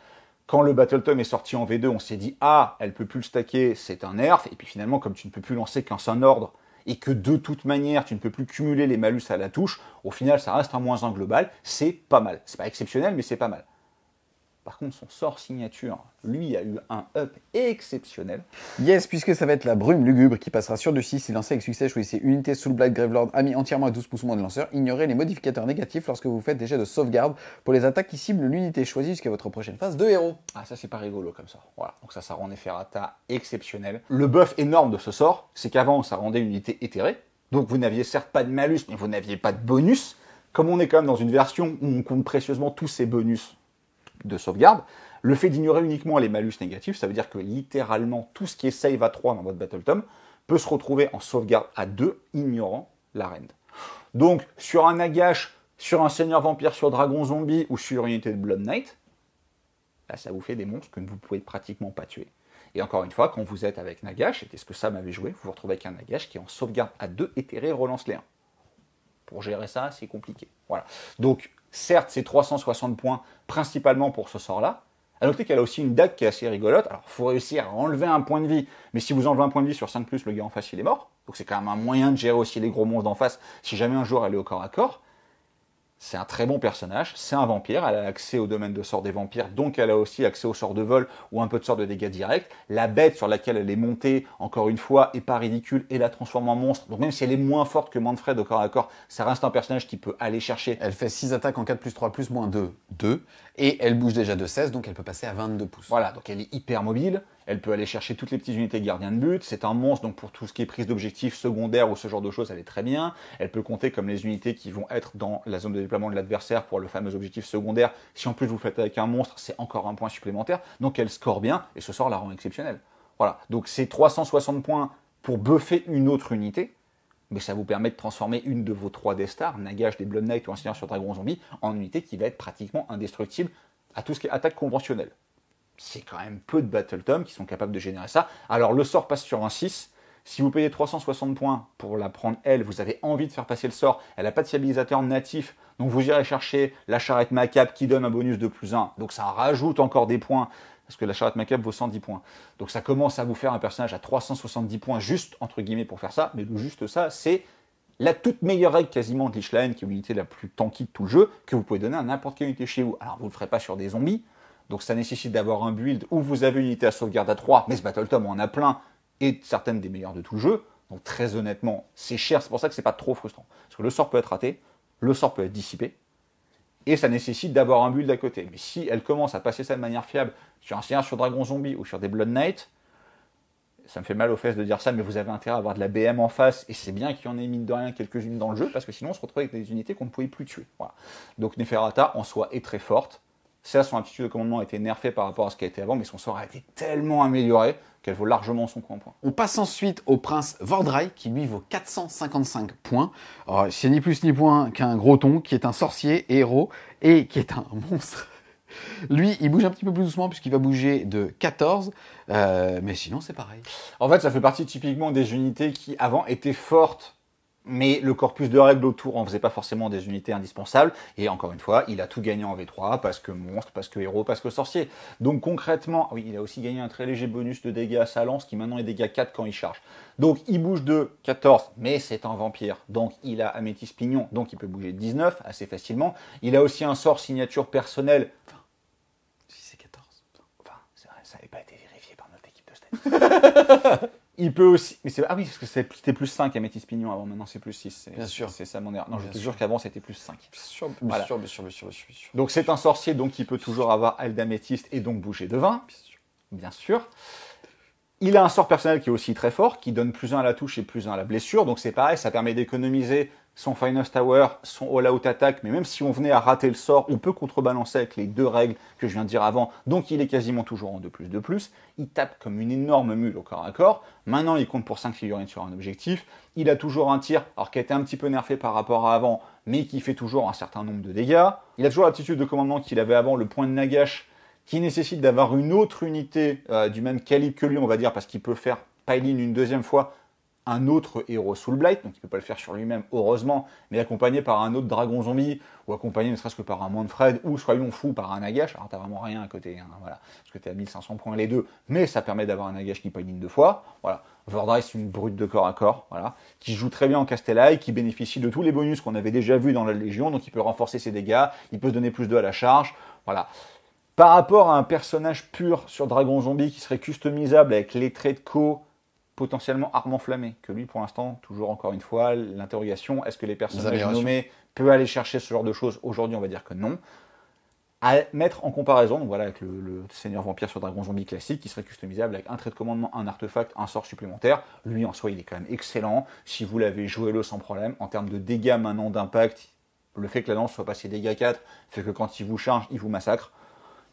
Quand le Battle Tom est sorti en V2, on s'est dit « Ah, elle peut plus le stacker, c'est un nerf », et puis finalement, comme tu ne peux plus lancer qu'un seul ordre, et que de toute manière, tu ne peux plus cumuler les malus à la touche, au final, ça reste un moins 1 global, c'est pas mal. C'est pas exceptionnel, mais c'est pas mal. Par contre, son sort signature, lui, a eu un up exceptionnel. Yes, puisque ça va être la brume lugubre qui passera sur du 6 et lancé avec succès. Choisissez unité sous le Black Gravelord, ami entièrement à 12 pouces moins de lanceur. Ignorez les modificateurs négatifs lorsque vous faites des de sauvegarde pour les attaques qui ciblent l'unité choisie jusqu'à votre prochaine phase de héros. Ah, ça, c'est pas rigolo comme ça. Voilà, donc ça, ça rend rata exceptionnel. Le buff énorme de ce sort, c'est qu'avant, ça rendait une unité éthérée. Donc vous n'aviez certes pas de malus, mais vous n'aviez pas de bonus. Comme on est quand même dans une version où on compte précieusement tous ces bonus de sauvegarde. Le fait d'ignorer uniquement les malus négatifs, ça veut dire que littéralement tout ce qui est save à 3 dans votre Battle Tom peut se retrouver en sauvegarde à 2, ignorant la Donc, sur un Nagash, sur un seigneur vampire, sur dragon zombie ou sur une unité de Blood Knight, là, bah, ça vous fait des monstres que vous pouvez pratiquement pas tuer. Et encore une fois, quand vous êtes avec Nagash, et ce que ça m'avait joué, vous vous retrouvez avec un Nagash qui est en sauvegarde à 2, éthéré, relance les 1. Pour gérer ça, c'est compliqué. Voilà. Donc, certes, c'est 360 points principalement pour ce sort-là. À noter qu'elle a aussi une dague qui est assez rigolote. Alors, faut réussir à enlever un point de vie, mais si vous enlevez un point de vie sur 5+, le gars en face, il est mort. Donc c'est quand même un moyen de gérer aussi les gros monstres d'en face si jamais un jour elle est au corps à corps. C'est un très bon personnage, c'est un vampire, elle a accès au domaine de sort des vampires, donc elle a aussi accès au sort de vol ou un peu de sort de dégâts directs. La bête sur laquelle elle est montée, encore une fois, est pas ridicule et la transforme en monstre. Donc même si elle est moins forte que Manfred au corps à corps, ça reste un personnage qui peut aller chercher. Elle fait 6 attaques en 4 plus 3 plus moins 2, 2 et elle bouge déjà de 16, donc elle peut passer à 22 pouces. Voilà, donc elle est hyper mobile, elle peut aller chercher toutes les petites unités gardiens de but, c'est un monstre, donc pour tout ce qui est prise d'objectif secondaires ou ce genre de choses, elle est très bien. Elle peut compter comme les unités qui vont être dans la zone de déploiement de l'adversaire pour le fameux objectif secondaire. Si en plus vous faites avec un monstre, c'est encore un point supplémentaire, donc elle score bien, et ce sort la rend exceptionnelle. Voilà, donc c'est 360 points pour buffer une autre unité, mais ça vous permet de transformer une de vos 3 des stars, Nagash des Blood knights ou Seigneur sur Dragon Zombie, en unité qui va être pratiquement indestructible à tout ce qui est attaque conventionnelle. C'est quand même peu de Battle Tom qui sont capables de générer ça. Alors le sort passe sur un 6. Si vous payez 360 points pour la prendre elle, vous avez envie de faire passer le sort, elle n'a pas de stabilisateur natif, donc vous irez chercher la charrette macabre qui donne un bonus de plus 1, donc ça rajoute encore des points parce que la Charlotte up vaut 110 points. Donc ça commence à vous faire un personnage à 370 points juste, entre guillemets, pour faire ça, mais juste ça, c'est la toute meilleure règle quasiment de Lichline, qui est l'unité la plus tanky de tout le jeu, que vous pouvez donner à n'importe quelle unité chez vous. Alors vous ne le ferez pas sur des zombies, donc ça nécessite d'avoir un build où vous avez une unité à sauvegarde à 3, mais ce Battle Tom en a plein, et certaines des meilleures de tout le jeu. Donc très honnêtement, c'est cher, c'est pour ça que c'est pas trop frustrant. Parce que le sort peut être raté, le sort peut être dissipé, et ça nécessite d'avoir un build à côté. Mais si elle commence à passer ça de manière fiable sur un seigneur sur Dragon Zombie ou sur des Blood Knight, ça me fait mal aux fesses de dire ça, mais vous avez intérêt à avoir de la BM en face, et c'est bien qu'il y en ait mine de rien quelques-unes dans le jeu, parce que sinon on se retrouve avec des unités qu'on ne pouvait plus tuer. Donc Neferata en soi est très forte, Certes, son aptitude de commandement a été nerfée par rapport à ce qu'elle a été avant, mais son sort a été tellement amélioré qu'elle vaut largement son coin On passe ensuite au prince Vordrai, qui lui vaut 455 points. C'est ni plus ni moins qu'un gros ton, qui est un sorcier, héros, et qui est un monstre. Lui, il bouge un petit peu plus doucement puisqu'il va bouger de 14, euh, mais sinon c'est pareil. En fait, ça fait partie typiquement des unités qui avant étaient fortes mais le corpus de règles autour en faisait pas forcément des unités indispensables. Et encore une fois, il a tout gagné en V3 parce que monstre, parce que héros, parce que sorcier. Donc concrètement, ah oui, il a aussi gagné un très léger bonus de dégâts à sa lance qui maintenant est dégâts 4 quand il charge. Donc il bouge de 14, mais c'est un vampire. Donc il a Amethyst Pignon, donc il peut bouger 19 assez facilement. Il a aussi un sort signature personnel, Enfin, si c'est 14, enfin, ça n'avait pas été vérifié par notre équipe de stats. il peut aussi. Mais ah oui, parce que c'était plus 5 à Métis Pignon avant, maintenant c'est plus 6. Bien sûr. C'est ça mon erreur. Non, je te jure qu'avant c'était plus 5. Bien sûr, bien, sûr, bien, sûr, bien sûr, Donc c'est un sorcier donc qui peut toujours avoir Aldamétiste et donc bouger de 20. Bien sûr. Bien sûr. Il a un sort personnel qui est aussi très fort, qui donne plus 1 à la touche et plus 1 à la blessure. Donc c'est pareil, ça permet d'économiser son Finest Tower, son All Out Attack, mais même si on venait à rater le sort, on peut contrebalancer avec les deux règles que je viens de dire avant, donc il est quasiment toujours en 2 plus 2 plus, il tape comme une énorme mule au corps à corps, maintenant il compte pour 5 figurines sur un objectif, il a toujours un tir, alors qui a été un petit peu nerfé par rapport à avant, mais qui fait toujours un certain nombre de dégâts, il a toujours l'attitude de commandement qu'il avait avant, le point de Nagash, qui nécessite d'avoir une autre unité euh, du même calibre que lui, on va dire, parce qu'il peut faire in une deuxième fois, un autre héros blight, donc il ne peut pas le faire sur lui-même, heureusement, mais accompagné par un autre dragon zombie, ou accompagné ne serait-ce que par un Manfred, ou soyons fous, par un Nagash, alors t'as vraiment rien à côté, hein, voilà, parce que t'es à 1500 points les deux, mais ça permet d'avoir un Nagash qui une deux fois, voilà. Vordrice, une brute de corps à corps, voilà, qui joue très bien en Castellai, qui bénéficie de tous les bonus qu'on avait déjà vus dans la Légion, donc il peut renforcer ses dégâts, il peut se donner plus de à la charge, voilà. Par rapport à un personnage pur sur Dragon Zombie qui serait customisable avec les traits de co, potentiellement arme enflammée, que lui, pour l'instant, toujours encore une fois, l'interrogation, est-ce que les personnages nommés peuvent aller chercher ce genre de choses Aujourd'hui, on va dire que non. À mettre en comparaison, donc voilà, avec le, Seigneur Vampire sur Dragon Zombie classique, qui serait customisable avec un trait de commandement, un artefact, un sort supplémentaire. Lui, en soi, il est quand même excellent. Si vous l'avez, joué le sans problème. En termes de dégâts maintenant d'impact, le fait que la lance soit passée dégâts 4 fait que quand il vous charge, il vous massacre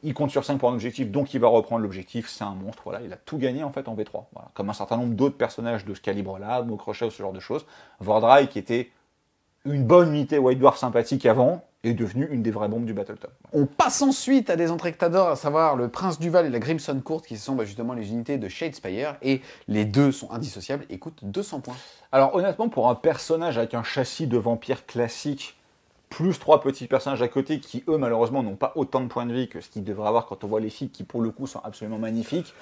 il compte sur 5 pour un objectif, donc il va reprendre l'objectif, c'est un monstre, voilà, il a tout gagné en fait en V3. Comme un certain nombre d'autres personnages de ce calibre-là, Mokrocha ou ce genre de choses, Vordrai qui était une bonne unité White Dwarf sympathique avant, est devenu une des vraies bombes du Battletop. On passe ensuite à des entrées à savoir le Prince Duval et la Grimson Court, qui sont bah, justement les unités de Shadespire, et les deux sont indissociables et coûtent 200 points. Alors honnêtement, pour un personnage avec un châssis de vampire classique, plus trois petits personnages à côté qui, eux, malheureusement, n'ont pas autant de points de vie que ce qu'ils devraient avoir quand on voit les filles qui, pour le coup, sont absolument magnifiques.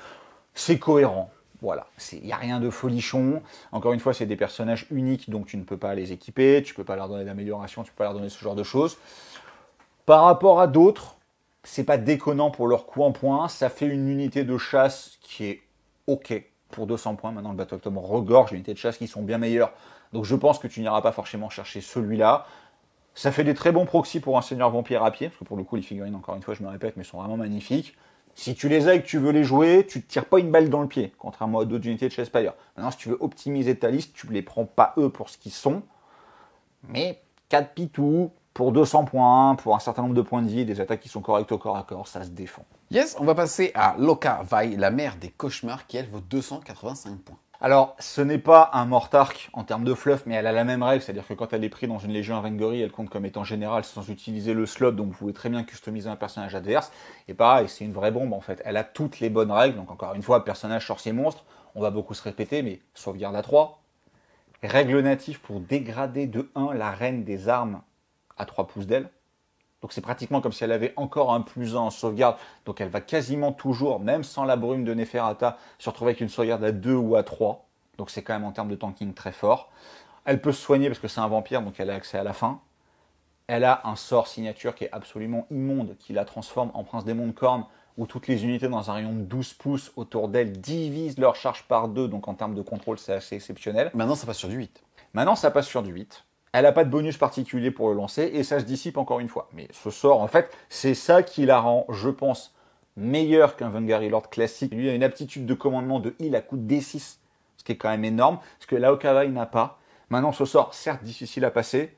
C'est cohérent. Voilà, il n'y a rien de folichon. Encore une fois, c'est des personnages uniques, donc tu ne peux pas les équiper, tu ne peux pas leur donner d'amélioration, tu ne peux pas leur donner ce genre de choses. Par rapport à d'autres, c'est pas déconnant pour leur coup en points, Ça fait une unité de chasse qui est ok pour 200 points. Maintenant, le Battle Tom regorge d'unités de chasse qui sont bien meilleures. Donc je pense que tu n'iras pas forcément chercher celui-là. Ça fait des très bons proxys pour un seigneur vampire à pied, parce que pour le coup, les figurines, encore une fois, je me répète, mais sont vraiment magnifiques. Si tu les as et que tu veux les jouer, tu ne tires pas une balle dans le pied, contrairement à d'autres unités de chez Spire. Maintenant, si tu veux optimiser ta liste, tu ne les prends pas eux pour ce qu'ils sont, mais 4 pitou pour 200 points, pour un certain nombre de points de vie, des attaques qui sont correctes au corps à corps, ça se défend. Yes, on va passer à Loka Vai, la mère des cauchemars, qui elle vaut 285 points. Alors, ce n'est pas un mortarc en termes de fluff, mais elle a la même règle, c'est-à-dire que quand elle est prise dans une Légion Avengory, elle compte comme étant générale sans utiliser le slot, donc vous pouvez très bien customiser un personnage adverse. Et pareil, c'est une vraie bombe en fait. Elle a toutes les bonnes règles, donc encore une fois, personnage, sorcier, monstre, on va beaucoup se répéter, mais sauvegarde à 3. Règle native pour dégrader de 1 la reine des armes à 3 pouces d'elle. Donc c'est pratiquement comme si elle avait encore un plus 1 en sauvegarde. Donc elle va quasiment toujours, même sans la brume de Neferata, se retrouver avec une sauvegarde à 2 ou à 3. Donc c'est quand même en termes de tanking très fort. Elle peut se soigner parce que c'est un vampire, donc elle a accès à la fin. Elle a un sort signature qui est absolument immonde, qui la transforme en prince démon de corne, où toutes les unités dans un rayon de 12 pouces autour d'elle divisent leur charge par 2, donc en termes de contrôle c'est assez exceptionnel. Maintenant ça passe sur du 8. Maintenant ça passe sur du 8 elle n'a pas de bonus particulier pour le lancer et ça se dissipe encore une fois. Mais ce sort, en fait, c'est ça qui la rend, je pense, meilleure qu'un Vengary Lord classique. Lui a une aptitude de commandement de heal à coup de D6, ce qui est quand même énorme, ce que Laokawa n'a pas. Maintenant, ce sort, certes difficile à passer,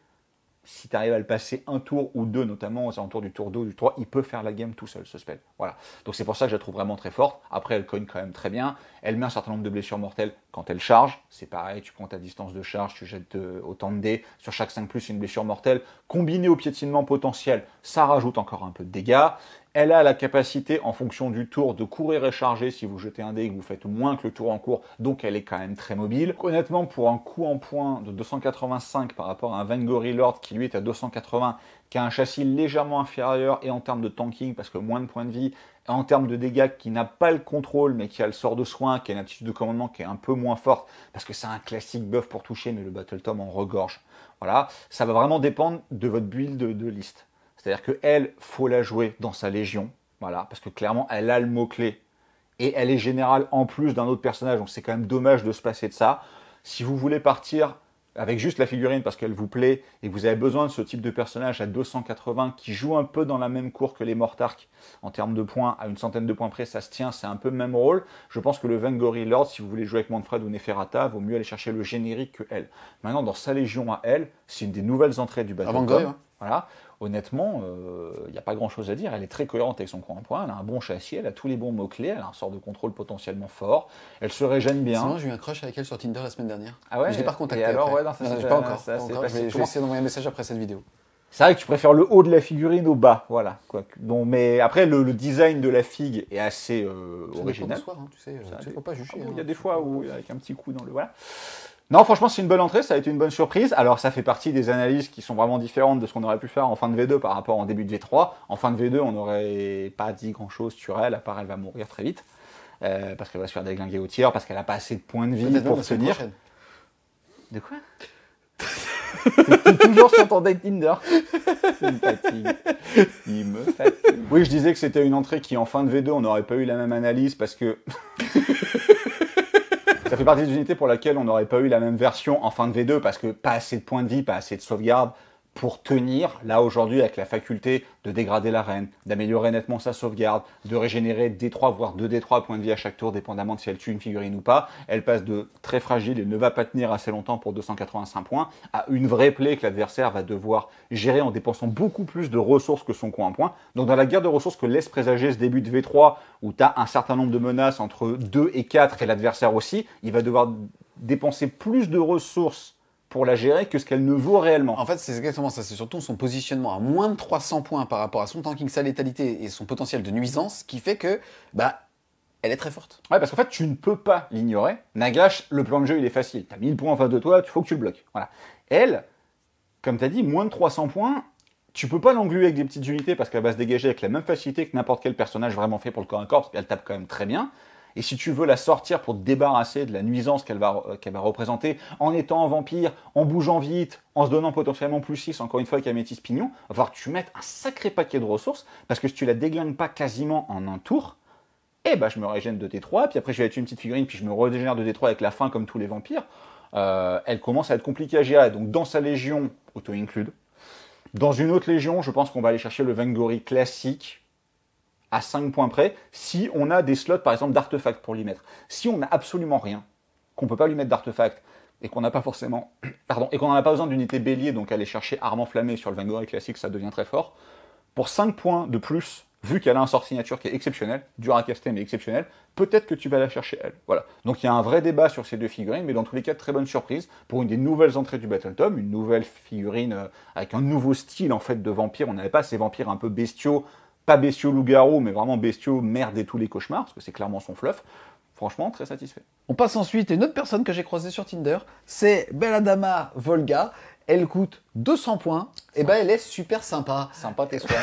si tu arrives à le passer un tour ou deux, notamment aux alentours du tour 2 ou du 3, il peut faire la game tout seul, ce spell. Voilà. Donc c'est pour ça que je la trouve vraiment très forte. Après, elle cogne quand même très bien. Elle met un certain nombre de blessures mortelles quand elle charge. C'est pareil, tu prends ta distance de charge, tu jettes euh, autant de dés. Sur chaque 5, une blessure mortelle. Combinée au piétinement potentiel, ça rajoute encore un peu de dégâts. Elle a la capacité, en fonction du tour, de courir et charger si vous jetez un dé et que vous faites moins que le tour en cours, donc elle est quand même très mobile. Honnêtement, pour un coup en point de 285 par rapport à un Vangory Lord qui lui est à 280, qui a un châssis légèrement inférieur et en termes de tanking, parce que moins de points de vie, et en termes de dégâts, qui n'a pas le contrôle, mais qui a le sort de soin, qui a une attitude de commandement qui est un peu moins forte, parce que c'est un classique buff pour toucher, mais le Battle Tom en regorge. Voilà, ça va vraiment dépendre de votre build de liste. C'est-à-dire qu'elle, faut la jouer dans sa légion. Voilà, parce que clairement, elle a le mot-clé. Et elle est générale en plus d'un autre personnage, donc c'est quand même dommage de se passer de ça. Si vous voulez partir avec juste la figurine parce qu'elle vous plaît et que vous avez besoin de ce type de personnage à 280 qui joue un peu dans la même cour que les mortarques en termes de points, à une centaine de points près, ça se tient, c'est un peu le même rôle. Je pense que le Vengory Lord, si vous voulez jouer avec Manfred ou Neferata, vaut mieux aller chercher le générique que elle. Maintenant, dans sa légion à elle, c'est une des nouvelles entrées du Battle. Avant Voilà honnêtement, il euh, n'y a pas grand-chose à dire. Elle est très cohérente avec son coin à point, elle a un bon châssis, elle a tous les bons mots-clés, elle a un sort de contrôle potentiellement fort, elle se régène bien. Sinon, j'ai eu un crush avec elle sur Tinder la semaine dernière. Ah ouais Je ne l'ai pas alors, ouais, ça, pas encore. Ça, Je, vais, essayer d'envoyer un message après cette vidéo. C'est vrai que tu préfères le haut de la figurine au bas, voilà. Quoi. mais après, le, design de la figue est assez euh, original. Hein, tu sais, sais faut pas juger. Ah il y a hein, des fois où, avec un petit coup dans le... Voilà. Non, franchement, c'est une bonne entrée, ça a été une bonne surprise. Alors, ça fait partie des analyses qui sont vraiment différentes de ce qu'on aurait pu faire en fin de V2 par rapport en début de V3. En fin de V2, on n'aurait pas dit grand-chose sur elle, à part elle va mourir très vite, euh, parce qu'elle va se faire déglinguer au tir, parce qu'elle a pas assez de points de vie pour tenir. De quoi toujours sur ton deck Tinder. Oui, je disais que c'était une entrée qui, en fin de V2, on n'aurait pas eu la même analyse parce que ça fait partie des unités pour laquelle on n'aurait pas eu la même version en fin de V2 parce que pas assez de points de vie, pas assez de sauvegarde, pour tenir, là aujourd'hui, avec la faculté de dégrader l'arène, d'améliorer nettement sa sauvegarde, de régénérer D3, voire 2D3 points de vie à chaque tour, dépendamment de si elle tue une figurine ou pas, elle passe de très fragile et ne va pas tenir assez longtemps pour 285 points à une vraie plaie que l'adversaire va devoir gérer en dépensant beaucoup plus de ressources que son coin point. Donc dans la guerre de ressources que laisse présager ce début de V3, où tu as un certain nombre de menaces entre 2 et 4 et l'adversaire aussi, il va devoir dépenser plus de ressources pour la gérer que ce qu'elle ne vaut réellement. En fait, c'est exactement ça. C'est surtout son positionnement à moins de 300 points par rapport à son tanking, sa létalité et son potentiel de nuisance qui fait que, bah, elle est très forte. Ouais, parce qu'en fait, tu ne peux pas l'ignorer. Nagash, le plan de jeu, il est facile. T'as 1000 points en face de toi, il faut que tu le bloques. Voilà. Elle, comme t'as dit, moins de 300 points, tu peux pas l'engluer avec des petites unités parce qu'elle va se dégager avec la même facilité que n'importe quel personnage vraiment fait pour le corps à corps, parce qu'elle tape quand même très bien. Et si tu veux la sortir pour te débarrasser de la nuisance qu'elle va, euh, qu'elle va représenter en étant un vampire, en bougeant vite, en se donnant potentiellement plus 6, encore une fois, métis Pignon, va que tu mettes un sacré paquet de ressources parce que si tu la déglingues pas quasiment en un tour, eh ben, je me régène de T3, puis après je vais être une petite figurine, puis je me régénère de T3 avec la fin comme tous les vampires. Euh, elle commence à être compliquée à gérer. Donc dans sa légion, auto-include. Dans une autre légion, je pense qu'on va aller chercher le Vengori classique, à 5 points près si on a des slots, par exemple, d'artefacts pour lui mettre. Si on n'a absolument rien, qu'on ne peut pas lui mettre d'artefacts, et qu'on n'a pas forcément, pardon, et qu'on n'en a pas besoin d'unité bélier, donc aller chercher arme enflammée sur le Vanguard classique, ça devient très fort. Pour 5 points de plus, vu qu'elle a un sort signature qui est exceptionnel, dur à caster mais exceptionnel, peut-être que tu vas la chercher elle. Voilà. Donc il y a un vrai débat sur ces deux figurines, mais dans tous les cas, très bonne surprise pour une des nouvelles entrées du Battle Tome, une nouvelle figurine euh, avec un nouveau style en fait de vampire. On n'avait pas ces vampires un peu bestiaux pas bestiaux loup mais vraiment bestiaux merde et tous les cauchemars, parce que c'est clairement son fluff. Franchement, très satisfait. On passe ensuite à une autre personne que j'ai croisée sur Tinder, c'est Belladama Volga. Elle coûte 200 points, et eh ben elle est super sympa. Sympa tes soins.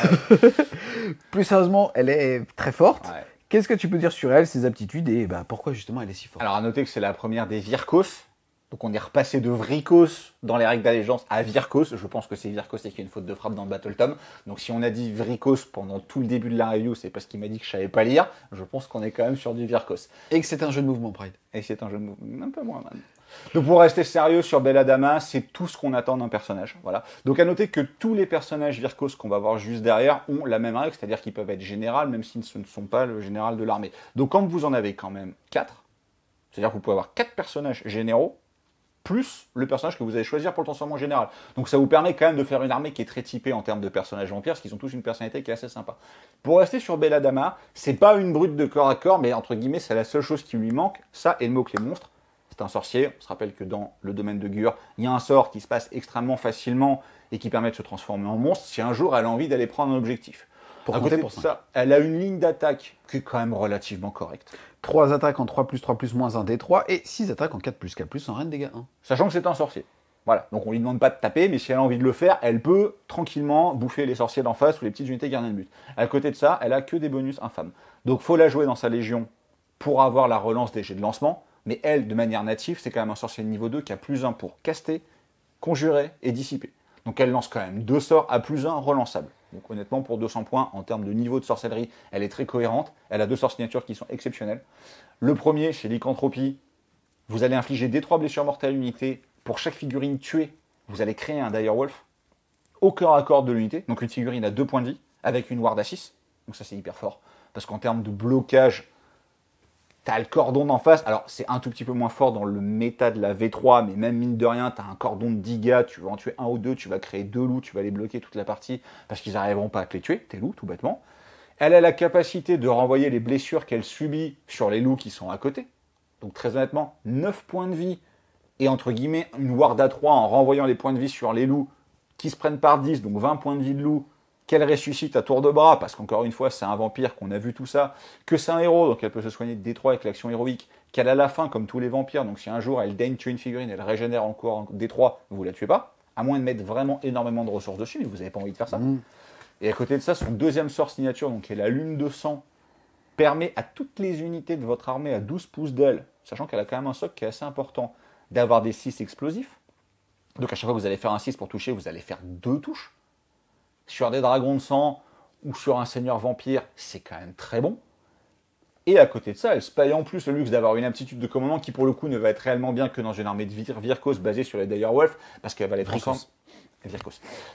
Plus sérieusement, elle est très forte. Qu'est-ce que tu peux dire sur elle, ses aptitudes, et ben pourquoi justement elle est si forte Alors à noter que c'est la première des Vircos, donc on est repassé de Vricos dans les règles d'allégeance à Virkos. Je pense que c'est Virkos et qu'il y a une faute de frappe dans le Battle Tom. Donc si on a dit Vrikos pendant tout le début de la review, c'est parce qu'il m'a dit que je savais pas lire. Je pense qu'on est quand même sur du Virkos. Et que c'est un jeu de mouvement, Pride. Et c'est un jeu de mouvement, un peu moins Donc pour rester sérieux sur Belladama, c'est tout ce qu'on attend d'un personnage. Voilà. Donc à noter que tous les personnages Virkos qu'on va voir juste derrière ont la même règle, c'est-à-dire qu'ils peuvent être général, même s'ils ne sont pas le général de l'armée. Donc quand vous en avez quand même 4, c'est-à-dire que vous pouvez avoir 4 personnages généraux, plus le personnage que vous allez choisir pour le transformement général. Donc ça vous permet quand même de faire une armée qui est très typée en termes de personnages vampires, parce qu'ils ont tous une personnalité qui est assez sympa. Pour rester sur Belladama, c'est pas une brute de corps à corps, mais entre guillemets, c'est la seule chose qui lui manque, ça et le mot-clé monstre. C'est un sorcier, on se rappelle que dans le domaine de Gur, il y a un sort qui se passe extrêmement facilement et qui permet de se transformer en monstre si un jour elle a envie d'aller prendre un objectif. Pour à ça, elle a une ligne d'attaque qui est quand même relativement correcte. 3 attaques en 3 plus 3 plus moins 1 D3 et 6 attaques en 4 plus 4 plus en reine dégâts 1. Sachant que c'est un sorcier. Voilà, donc on lui demande pas de taper, mais si elle a envie de le faire, elle peut tranquillement bouffer les sorciers d'en face ou les petites unités gardiennes de but. À côté de ça, elle a que des bonus infâmes. Donc faut la jouer dans sa légion pour avoir la relance des jets de lancement, mais elle, de manière native, c'est quand même un sorcier de niveau 2 qui a plus 1 pour caster, conjurer et dissiper. Donc elle lance quand même deux sorts à plus 1 relançables. Donc honnêtement, pour 200 points, en termes de niveau de sorcellerie, elle est très cohérente. Elle a deux sorts signatures qui sont exceptionnelles. Le premier, chez l'Icanthropie, vous allez infliger des trois blessures mortelles à l'unité. Pour chaque figurine tuée, vous allez créer un Dire Wolf au cœur à corps de l'unité. Donc une figurine à deux points de vie avec une ward à 6. Donc ça, c'est hyper fort. Parce qu'en termes de blocage T'as le cordon d'en face. Alors, c'est un tout petit peu moins fort dans le méta de la V3, mais même mine de rien, t'as un cordon de 10 gars, tu vas en tuer un ou deux, tu vas créer deux loups, tu vas les bloquer toute la partie parce qu'ils n'arriveront pas à te les tuer, tes loups, tout bêtement. Elle a la capacité de renvoyer les blessures qu'elle subit sur les loups qui sont à côté. Donc, très honnêtement, 9 points de vie et entre guillemets, une ward à 3 en renvoyant les points de vie sur les loups qui se prennent par 10, donc 20 points de vie de loup qu'elle ressuscite à tour de bras, parce qu'encore une fois, c'est un vampire qu'on a vu tout ça, que c'est un héros, donc elle peut se soigner de détroit avec l'action héroïque, qu'elle a la fin comme tous les vampires, donc si un jour elle daigne tuer une figurine, elle régénère encore en détroit, vous la tuez pas, à moins de mettre vraiment énormément de ressources dessus, mais vous n'avez pas envie de faire ça. Mm. Et à côté de ça, son deuxième sort signature, donc elle est la lune de sang, permet à toutes les unités de votre armée à 12 pouces d'elle, sachant qu'elle a quand même un socle qui est assez important, d'avoir des 6 explosifs. Donc à chaque fois que vous allez faire un 6 pour toucher, vous allez faire deux touches sur des dragons de sang ou sur un seigneur vampire, c'est quand même très bon. Et à côté de ça, elle se paye en plus le luxe d'avoir une aptitude de commandement qui, pour le coup, ne va être réellement bien que dans une armée de vir Virkos basée sur les Dire parce qu'elle va être transformer.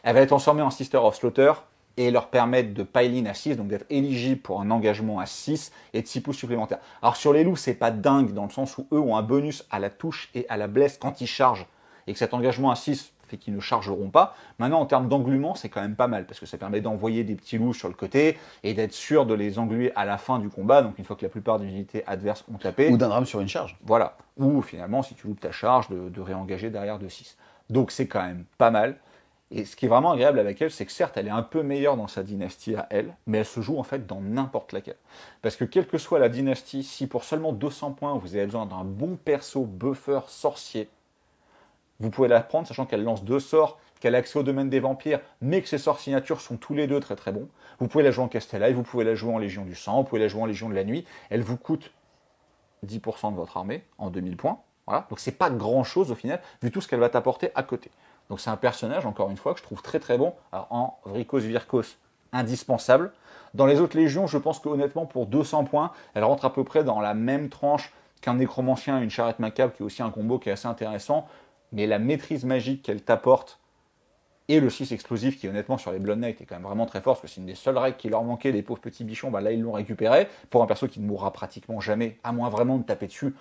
Elle va en Sister of Slaughter et leur permettre de pile à 6, donc d'être éligible pour un engagement à 6 et de 6 pouces supplémentaires. Alors sur les loups, c'est pas dingue dans le sens où eux ont un bonus à la touche et à la blesse quand ils chargent et que cet engagement à 6 et qui ne chargeront pas. Maintenant, en termes d'engluement, c'est quand même pas mal, parce que ça permet d'envoyer des petits loups sur le côté et d'être sûr de les engluer à la fin du combat, donc une fois que la plupart des unités adverses ont tapé. Ou d'un drame sur une charge. Voilà. Ou finalement, si tu loupes ta charge, de, réengager derrière de 6. Donc c'est quand même pas mal. Et ce qui est vraiment agréable avec elle, c'est que certes, elle est un peu meilleure dans sa dynastie à elle, mais elle se joue en fait dans n'importe laquelle. Parce que quelle que soit la dynastie, si pour seulement 200 points, vous avez besoin d'un bon perso, buffer, sorcier, vous pouvez la prendre, sachant qu'elle lance deux sorts, qu'elle a accès au domaine des vampires, mais que ses sorts signatures sont tous les deux très très bons. Vous pouvez la jouer en Castellai, vous pouvez la jouer en Légion du Sang, vous pouvez la jouer en Légion de la Nuit. Elle vous coûte 10% de votre armée en 2000 points. Voilà. Donc c'est pas grand chose au final, vu tout ce qu'elle va t'apporter à côté. Donc c'est un personnage, encore une fois, que je trouve très très bon. en Vricos Vircos, indispensable. Dans les autres légions, je pense que honnêtement, pour 200 points, elle rentre à peu près dans la même tranche qu'un nécromancien et une charrette macabre, qui est aussi un combo qui est assez intéressant mais la maîtrise magique qu'elle t'apporte et le 6 explosif qui honnêtement sur les Blood Knight est quand même vraiment très fort parce que c'est une des seules règles qui leur manquait des pauvres petits bichons, bah là ils l'ont récupéré pour un perso qui ne mourra pratiquement jamais, à moins vraiment de taper dessus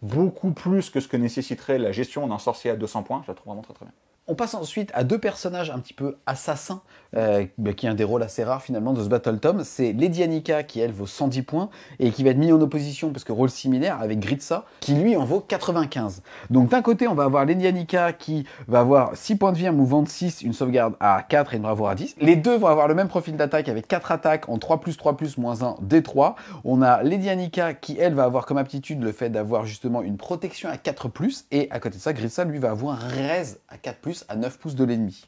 beaucoup plus que ce que nécessiterait la gestion d'un sorcier à 200 points, je la trouve vraiment très très bien. On passe ensuite à deux personnages un petit peu assassins, euh, bah, qui ont un des rôles assez rares finalement de ce Battle Tom. C'est Lady Annika qui elle vaut 110 points et qui va être mis en opposition parce que rôle similaire avec Gritsa qui lui en vaut 95. Donc d'un côté on va avoir Lady Annika qui va avoir 6 points de vie, un mouvement de 6, une sauvegarde à 4 et une bravoure à 10. Les deux vont avoir le même profil d'attaque avec 4 attaques en 3 plus 3 plus moins 1 D3. On a Lady Annika qui elle va avoir comme aptitude le fait d'avoir justement une protection à 4 plus et à côté de ça Gritsa lui va avoir un raise à 4 plus à 9 pouces de l'ennemi.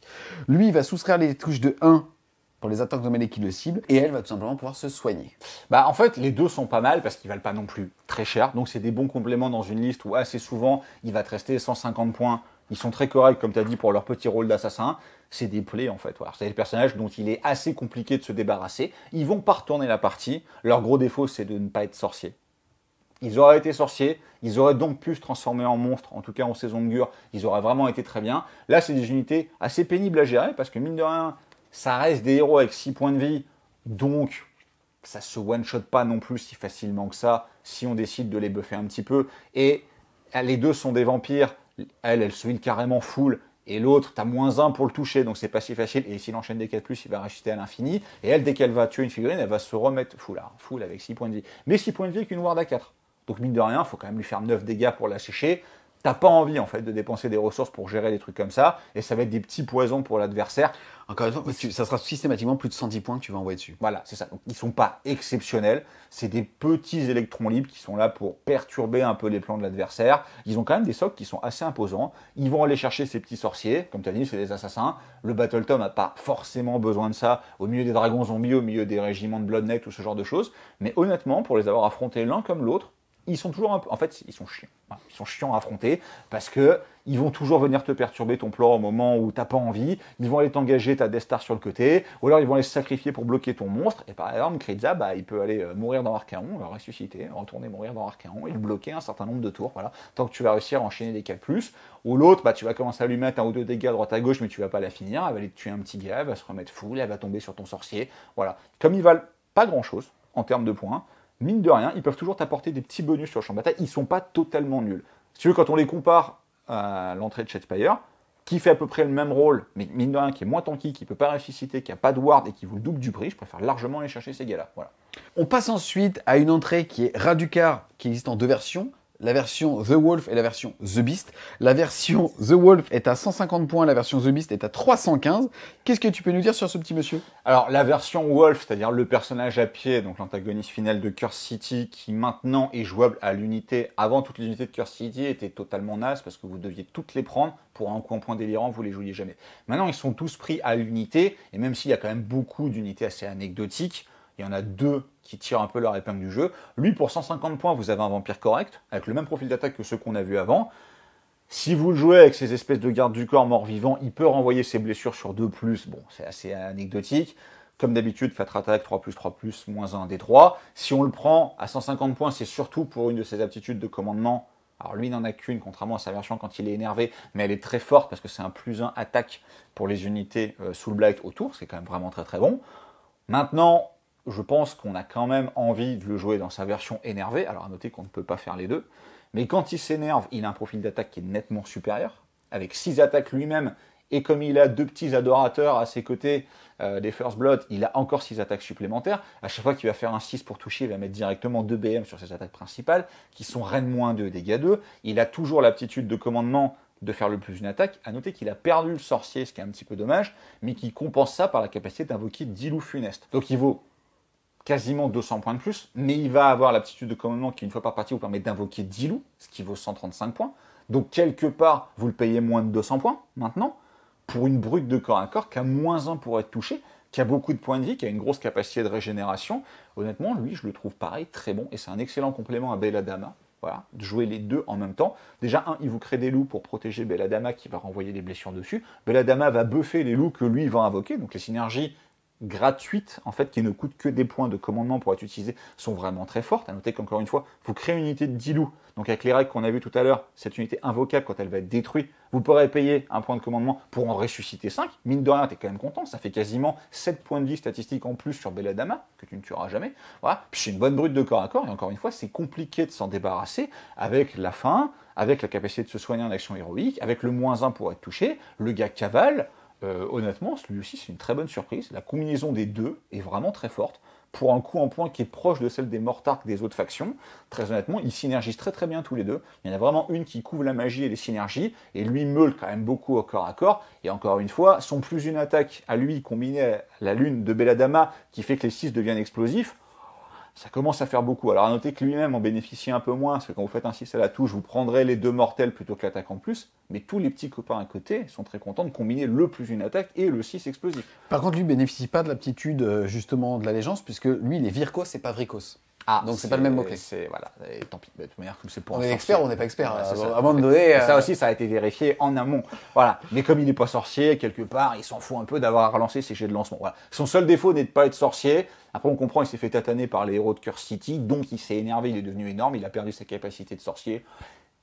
Lui, il va soustraire les touches de 1 pour les attaques de mêlée qui le ciblent, et elle va tout simplement pouvoir se soigner. Bah en fait, les deux sont pas mal parce qu'ils valent pas non plus très cher, donc c'est des bons compléments dans une liste où assez souvent il va te rester 150 points. Ils sont très corrects, comme tu as dit, pour leur petit rôle d'assassin. C'est des plaies, en fait. C'est des personnages dont il est assez compliqué de se débarrasser. Ils vont pas retourner la partie. Leur gros défaut, c'est de ne pas être sorcier. Ils auraient été sorciers, ils auraient donc pu se transformer en monstres, en tout cas en saison de Gure, ils auraient vraiment été très bien. Là, c'est des unités assez pénibles à gérer, parce que mine de rien, ça reste des héros avec 6 points de vie, donc ça se one-shot pas non plus si facilement que ça, si on décide de les buffer un petit peu. Et ah, les deux sont des vampires, elle, elle se heal carrément full, et l'autre, t'as moins 1 pour le toucher, donc c'est pas si facile. Et s'il enchaîne des 4 plus, il va racheter à l'infini. Et elle, dès qu'elle va tuer une figurine, elle va se remettre full, full avec 6 points de vie. Mais 6 points de vie qu'une ward à 4. Donc mine de rien, il faut quand même lui faire 9 dégâts pour la sécher. T'as pas envie en fait de dépenser des ressources pour gérer des trucs comme ça, et ça va être des petits poisons pour l'adversaire. Encore une fois, ça sera systématiquement plus de 110 points que tu vas envoyer dessus. Voilà, c'est ça. Donc, ils sont pas exceptionnels. C'est des petits électrons libres qui sont là pour perturber un peu les plans de l'adversaire. Ils ont quand même des socs qui sont assez imposants. Ils vont aller chercher ces petits sorciers. Comme tu as dit, c'est des assassins. Le Battle Tom n'a pas forcément besoin de ça au milieu des dragons zombies, au milieu des régiments de Bloodneck tout ce genre de choses. Mais honnêtement, pour les avoir affrontés l'un comme l'autre, ils sont toujours En fait, ils sont chiants. Ils sont chiants à affronter parce que ils vont toujours venir te perturber ton plan au moment où t'as pas envie. Ils vont aller t'engager ta Death Star sur le côté, ou alors ils vont aller se sacrifier pour bloquer ton monstre. Et par exemple, Kritza, bah, il peut aller euh, mourir dans Arcaon, le euh, ressusciter, retourner mourir dans Arcaon et le bloquer un certain nombre de tours. Voilà, tant que tu vas réussir à enchaîner des 4 plus. Ou l'autre, bah, tu vas commencer à lui mettre un ou deux dégâts à droite à gauche, mais tu vas pas la finir. Elle va aller te tuer un petit gars, elle va se remettre full, elle va tomber sur ton sorcier. Voilà. Comme ils valent pas grand chose en termes de points, mine de rien, ils peuvent toujours t'apporter des petits bonus sur le champ de bataille. Ils ne sont pas totalement nuls. Si tu veux, quand on les compare à l'entrée de Shadespire, qui fait à peu près le même rôle, mais mine de rien, qui est moins tanky, qui peut pas ressusciter, qui a pas de ward et qui vous double du prix, je préfère largement aller chercher ces gars-là. Voilà. On passe ensuite à une entrée qui est Raducar, qui existe en deux versions la version The Wolf et la version The Beast. La version The Wolf est à 150 points, la version The Beast est à 315. Qu'est-ce que tu peux nous dire sur ce petit monsieur Alors la version Wolf, c'est-à-dire le personnage à pied, donc l'antagoniste final de Curse City, qui maintenant est jouable à l'unité, avant toutes les unités de Curse City étaient totalement nasses parce que vous deviez toutes les prendre pour un coup en point délirant, vous les jouiez jamais. Maintenant ils sont tous pris à l'unité, et même s'il y a quand même beaucoup d'unités assez anecdotiques, il y en a deux qui tirent un peu leur épingle du jeu. Lui, pour 150 points, vous avez un vampire correct, avec le même profil d'attaque que ceux qu'on a vu avant. Si vous le jouez avec ces espèces de gardes du corps mort-vivant, il peut renvoyer ses blessures sur 2 ⁇ bon, c'est assez anecdotique. Comme d'habitude, Fat Attack 3 ⁇ 3 ⁇ moins 1 des 3. Si on le prend à 150 points, c'est surtout pour une de ses aptitudes de commandement. Alors lui n'en a qu'une, contrairement à sa version quand il est énervé, mais elle est très forte parce que c'est un plus 1 attaque pour les unités euh, sous le Blight autour, c'est quand même vraiment très très bon. Maintenant, je pense qu'on a quand même envie de le jouer dans sa version énervée. Alors à noter qu'on ne peut pas faire les deux. Mais quand il s'énerve, il a un profil d'attaque qui est nettement supérieur. Avec 6 attaques lui-même, et comme il a deux petits adorateurs à ses côtés euh, des First Blood, il a encore 6 attaques supplémentaires. À chaque fois qu'il va faire un 6 pour toucher, il va mettre directement 2 BM sur ses attaques principales, qui sont Rennes moins 2, dégâts 2. Il a toujours l'aptitude de commandement de faire le plus d'une attaque. À noter qu'il a perdu le sorcier, ce qui est un petit peu dommage, mais qui compense ça par la capacité d'invoquer 10 loups funestes. Donc il vaut quasiment 200 points de plus, mais il va avoir l'aptitude de commandement qui, une fois par partie, vous permet d'invoquer 10 loups, ce qui vaut 135 points. Donc, quelque part, vous le payez moins de 200 points maintenant, pour une brute de corps à corps qui a moins un pour être touché, qui a beaucoup de points de vie, qui a une grosse capacité de régénération. Honnêtement, lui, je le trouve pareil, très bon, et c'est un excellent complément à Belladama. Voilà, jouer les deux en même temps. Déjà, un, il vous crée des loups pour protéger Belladama qui va renvoyer des blessures dessus. Belladama va buffer les loups que lui va invoquer, donc les synergies gratuites, en fait, qui ne coûtent que des points de commandement pour être utilisées, sont vraiment très fortes. À noter qu'encore une fois, vous créez une unité de loups, Donc avec les règles qu'on a vu tout à l'heure, cette unité invocable, quand elle va être détruite, vous pourrez payer un point de commandement pour en ressusciter 5. Mine de rien, t'es quand même content, ça fait quasiment 7 points de vie statistiques en plus sur Belladama, que tu ne tueras jamais. Voilà, puis c'est une bonne brute de corps à corps, et encore une fois, c'est compliqué de s'en débarrasser avec la faim, avec la capacité de se soigner en action héroïque, avec le moins 1 pour être touché, le gars cavale, euh, honnêtement, celui aussi, c'est une très bonne surprise. La combinaison des deux est vraiment très forte. Pour un coup en point qui est proche de celle des mortarques des autres factions, très honnêtement, ils synergisent très très bien tous les deux. Il y en a vraiment une qui couvre la magie et les synergies, et lui meule quand même beaucoup au corps à corps. Et encore une fois, son plus une attaque à lui combinée à la lune de Belladama qui fait que les six deviennent explosifs, ça commence à faire beaucoup. Alors à noter que lui-même en bénéficie un peu moins, parce que quand vous faites un 6 à la touche, vous prendrez les deux mortels plutôt que l'attaque en plus, mais tous les petits copains à côté sont très contents de combiner le plus une attaque et le 6 explosif. Par contre, lui ne bénéficie pas de l'aptitude euh, justement de l'allégeance, puisque lui il est Vircos et pas Vricos. Ah, donc c'est pas le même mot-clé. C'est voilà, et tant pis. de toute manière, comme c'est pour on est expert, on n'est pas expert. Hein, à un moment donné, ça euh, aussi, ça a été vérifié en amont. Voilà. Mais comme il n'est pas sorcier, quelque part, il s'en fout un peu d'avoir relancé ses jets de lancement. Voilà. Son seul défaut n'est de pas être sorcier. Après, on comprend, il s'est fait tataner par les héros de Curse City, donc il s'est énervé, il est devenu énorme, il a perdu sa capacité de sorcier.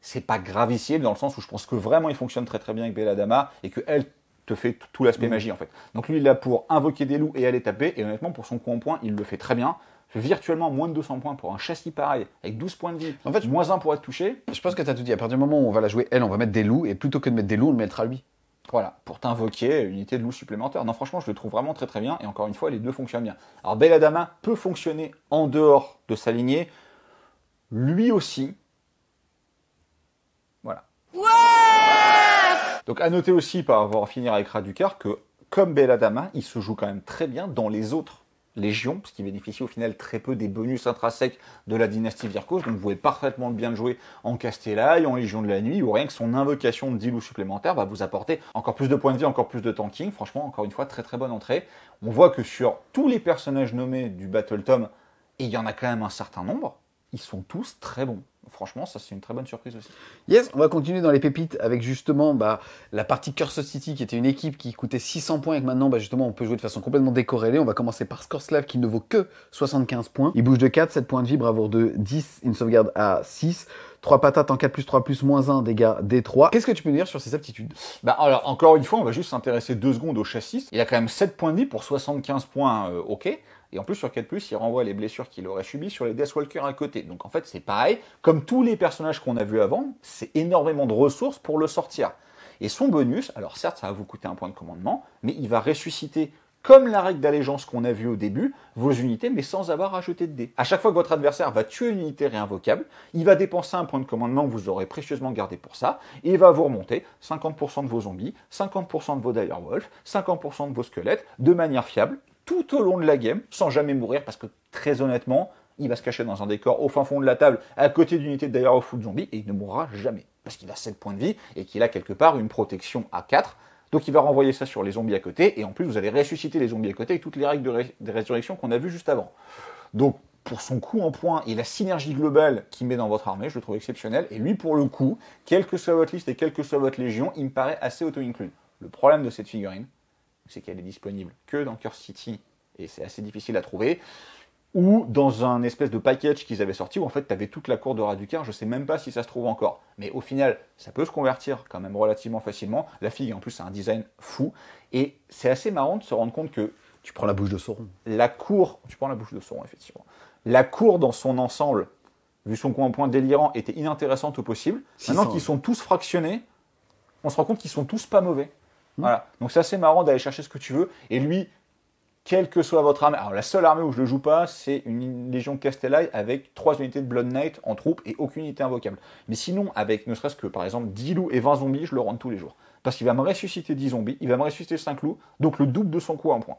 C'est pas gravissime dans le sens où je pense que vraiment il fonctionne très très bien avec Belladama et que elle te fait tout l'aspect mm. magie en fait. Donc lui il est là pour invoquer des loups et aller taper et honnêtement pour son coup en point il le fait très bien virtuellement moins de 200 points pour un châssis pareil, avec 12 points de vie, en fait, moins 1 pour être touché. Je pense que tu as tout dit. À partir du moment où on va la jouer elle, on va mettre des loups, et plutôt que de mettre des loups, on le mettra lui. Voilà, pour t'invoquer une unité de loup supplémentaire. Non, franchement, je le trouve vraiment très très bien, et encore une fois, les deux fonctionnent bien. Alors, Belladama peut fonctionner en dehors de sa lignée, lui aussi. Voilà. Donc, à noter aussi, par avoir finir avec Raducar, que comme Belladama, il se joue quand même très bien dans les autres légion, ce qui bénéficie au final très peu des bonus intrinsèques de la dynastie Virkos, donc vous pouvez parfaitement bien le jouer en Castellai, en Légion de la Nuit, ou rien que son invocation de Dilou supplémentaire va vous apporter encore plus de points de vie, encore plus de tanking, franchement, encore une fois, très très bonne entrée. On voit que sur tous les personnages nommés du Battle Tom, et il y en a quand même un certain nombre, ils sont tous très bons franchement, ça c'est une très bonne surprise aussi. Yes, on va continuer dans les pépites avec justement bah, la partie Curse City qui était une équipe qui coûtait 600 points et que maintenant bah, justement on peut jouer de façon complètement décorrélée. On va commencer par Scorslav qui ne vaut que 75 points. Il bouge de 4, 7 points de vie, bravoure de 10, une sauvegarde à 6. 3 patates en 4 plus 3 plus moins 1 dégâts D3. Qu'est-ce que tu peux dire sur ses aptitudes Bah alors encore une fois, on va juste s'intéresser deux secondes au châssis. Il a quand même 7 points de vie pour 75 points, euh, ok. Et en plus, sur 4, il renvoie les blessures qu'il aurait subies sur les Deathwalkers à côté. Donc en fait, c'est pareil. Comme tous les personnages qu'on a vus avant, c'est énormément de ressources pour le sortir. Et son bonus, alors certes, ça va vous coûter un point de commandement, mais il va ressusciter comme la règle d'allégeance qu'on a vue au début, vos unités, mais sans avoir à de dés. À chaque fois que votre adversaire va tuer une unité réinvocable, il va dépenser un point de commandement que vous aurez précieusement gardé pour ça, et il va vous remonter 50% de vos zombies, 50% de vos dire wolf, 50% de vos squelettes, de manière fiable, tout au long de la game, sans jamais mourir, parce que très honnêtement, il va se cacher dans un décor au fin fond de la table, à côté d'unités d'ailleurs au foot zombie, et il ne mourra jamais, parce qu'il a 7 points de vie, et qu'il a quelque part une protection à 4, donc il va renvoyer ça sur les zombies à côté, et en plus vous allez ressusciter les zombies à côté avec toutes les règles de, résurrection qu'on a vues juste avant. Donc pour son coup en point et la synergie globale qu'il met dans votre armée, je le trouve exceptionnel, et lui pour le coup, quelle que soit votre liste et quelle que soit votre légion, il me paraît assez auto-include. Le problème de cette figurine, c'est qu'elle est disponible que dans Curse City, et c'est assez difficile à trouver, ou dans un espèce de package qu'ils avaient sorti, où en fait, tu avais toute la cour de Raducar, je sais même pas si ça se trouve encore. Mais au final, ça peut se convertir quand même relativement facilement. La fille, en plus, a un design fou, et c'est assez marrant de se rendre compte que... Tu prends la bouche de Sauron. La cour... Tu prends la bouche de Sauron, effectivement. La cour, dans son ensemble, vu son coin point délirant, était inintéressante au possible. Maintenant qu'ils sont tous fractionnés, on se rend compte qu'ils sont tous pas mauvais. Hmm. Voilà. Donc c'est assez marrant d'aller chercher ce que tu veux. Et lui, quelle que soit votre armée, alors la seule armée où je le joue pas, c'est une légion Castellai avec trois unités de Blood Knight en troupe et aucune unité invocable. Mais sinon, avec ne serait-ce que par exemple 10 loups et 20 zombies, je le rentre tous les jours. Parce qu'il va me ressusciter 10 zombies, il va me ressusciter 5 loups, donc le double de son coup en point.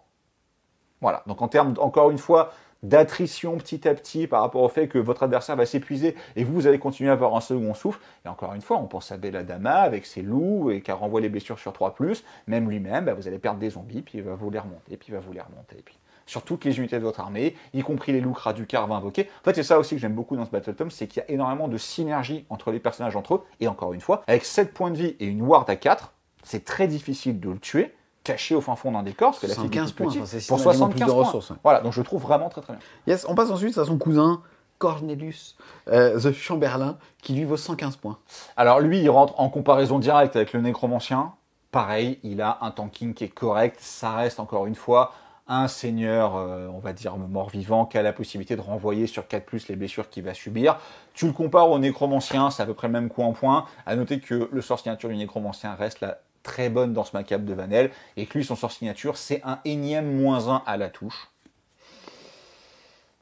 Voilà. Donc en termes, encore une fois, d'attrition petit à petit par rapport au fait que votre adversaire va s'épuiser et vous, vous allez continuer à avoir un second souffle. Et encore une fois, on pense à dama avec ses loups et qui renvoie les blessures sur 3 ⁇ même lui-même, bah, vous allez perdre des zombies, puis il va vous les remonter, puis il va vous les remonter. Et puis... Sur toutes les unités de votre armée, y compris les loups du va invoquer. En fait, c'est ça aussi que j'aime beaucoup dans ce Battle Tom, c'est qu'il y a énormément de synergie entre les personnages entre eux. Et encore une fois, avec 7 points de vie et une ward à 4, c'est très difficile de le tuer caché au fin fond d'un décor, parce que la 15 points, pour 75 points. Ressources, Voilà, donc je trouve vraiment très très bien. Yes, on passe ensuite à son cousin. Cornelius euh, The Chamberlain, qui lui vaut 115 points. Alors lui, il rentre en comparaison directe avec le nécromancien. Pareil, il a un tanking qui est correct. Ça reste encore une fois un seigneur, euh, on va dire mort-vivant, qui a la possibilité de renvoyer sur 4 plus les blessures qu'il va subir. Tu le compares au nécromancien, c'est à peu près le même coup en point. À noter que le sort signature du nécromancien reste la très bonne dans ce macabre de Vanel, et que lui, son sort signature, c'est un énième moins 1 à la touche.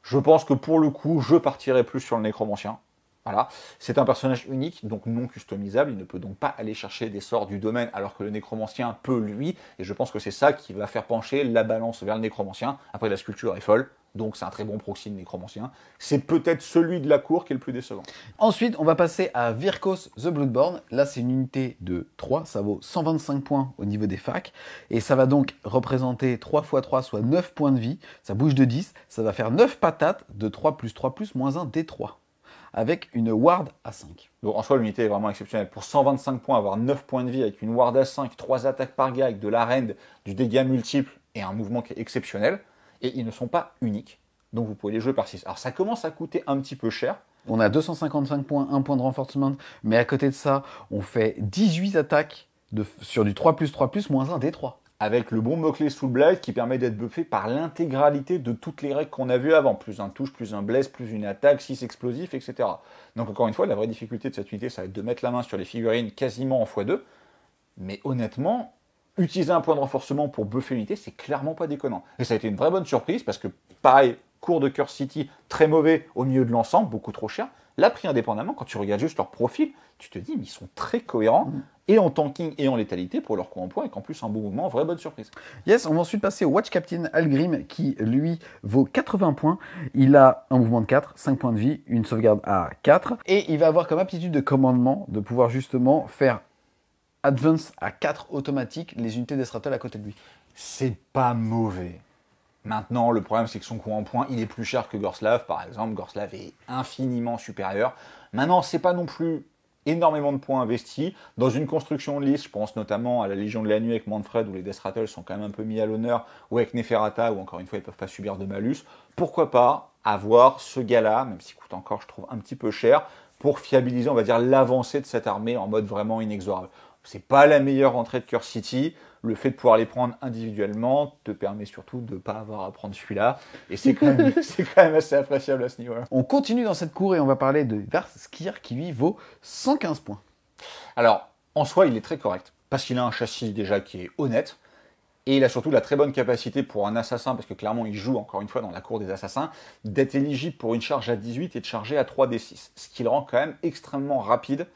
Je pense que pour le coup, je partirai plus sur le nécromancien. Voilà. C'est un personnage unique, donc non customisable. Il ne peut donc pas aller chercher des sorts du domaine, alors que le nécromancien peut lui. Et je pense que c'est ça qui va faire pencher la balance vers le nécromancien. Après, la sculpture est folle donc c'est un très bon proxy de Nécromancien. C'est peut-être celui de la cour qui est le plus décevant. Ensuite, on va passer à Virkos the Bloodborne. Là, c'est une unité de 3, ça vaut 125 points au niveau des facs, et ça va donc représenter 3 x 3, soit 9 points de vie, ça bouge de 10, ça va faire 9 patates de 3 plus 3 plus moins 1 D3, avec une ward à 5. Donc en soi, l'unité est vraiment exceptionnelle. Pour 125 points, avoir 9 points de vie avec une ward à 5, 3 attaques par avec de la du dégât multiple et un mouvement qui est exceptionnel, et ils ne sont pas uniques. Donc vous pouvez les jouer par 6. Alors ça commence à coûter un petit peu cher. On a 255 points, 1 point de renforcement, mais à côté de ça, on fait 18 attaques sur du 3 3 plus moins 1 des 3 avec le bon mot-clé sous le blade qui permet d'être buffé par l'intégralité de toutes les règles qu'on a vues avant. Plus un touche, plus un blesse, plus une attaque, 6 explosifs, etc. Donc encore une fois, la vraie difficulté de cette unité, ça va être de mettre la main sur les figurines quasiment en x2. Mais honnêtement, utiliser un point de renforcement pour buffer l'unité, c'est clairement pas déconnant. Et ça a été une vraie bonne surprise parce que, pareil, cours de Cœur City, très mauvais au milieu de l'ensemble, beaucoup trop cher. Là, pris indépendamment, quand tu regardes juste leur profil, tu te dis, mais ils sont très cohérents, mm. et en tanking et en létalité pour leur coup en point, et qu'en plus, un bon mouvement, vraie bonne surprise. Yes, on va ensuite passer au Watch Captain Algrim, qui lui vaut 80 points. Il a un mouvement de 4, 5 points de vie, une sauvegarde à 4, et il va avoir comme aptitude de commandement de pouvoir justement faire Advance à 4 automatiques, les unités des à côté de lui. C'est pas mauvais. Maintenant, le problème, c'est que son coût en points, il est plus cher que Gorslav, par exemple. Gorslav est infiniment supérieur. Maintenant, c'est pas non plus énormément de points investis. Dans une construction de liste, je pense notamment à la Légion de la Nuit avec Manfred, où les Death sont quand même un peu mis à l'honneur, ou avec Neferata, où encore une fois, ils ne peuvent pas subir de malus. Pourquoi pas avoir ce gars-là, même s'il coûte encore, je trouve, un petit peu cher, pour fiabiliser, on va dire, l'avancée de cette armée en mode vraiment inexorable. C'est pas la meilleure entrée de Cœur City. Le fait de pouvoir les prendre individuellement te permet surtout de ne pas avoir à prendre celui-là. Et c'est quand, même, assez appréciable à ce niveau-là. On continue dans cette cour et on va parler de Verskier qui lui vaut 115 points. Alors, en soi, il est très correct. Parce qu'il a un châssis déjà qui est honnête. Et il a surtout la très bonne capacité pour un assassin, parce que clairement il joue encore une fois dans la cour des assassins, d'être éligible pour une charge à 18 et de charger à 3d6. Ce qui le rend quand même extrêmement rapide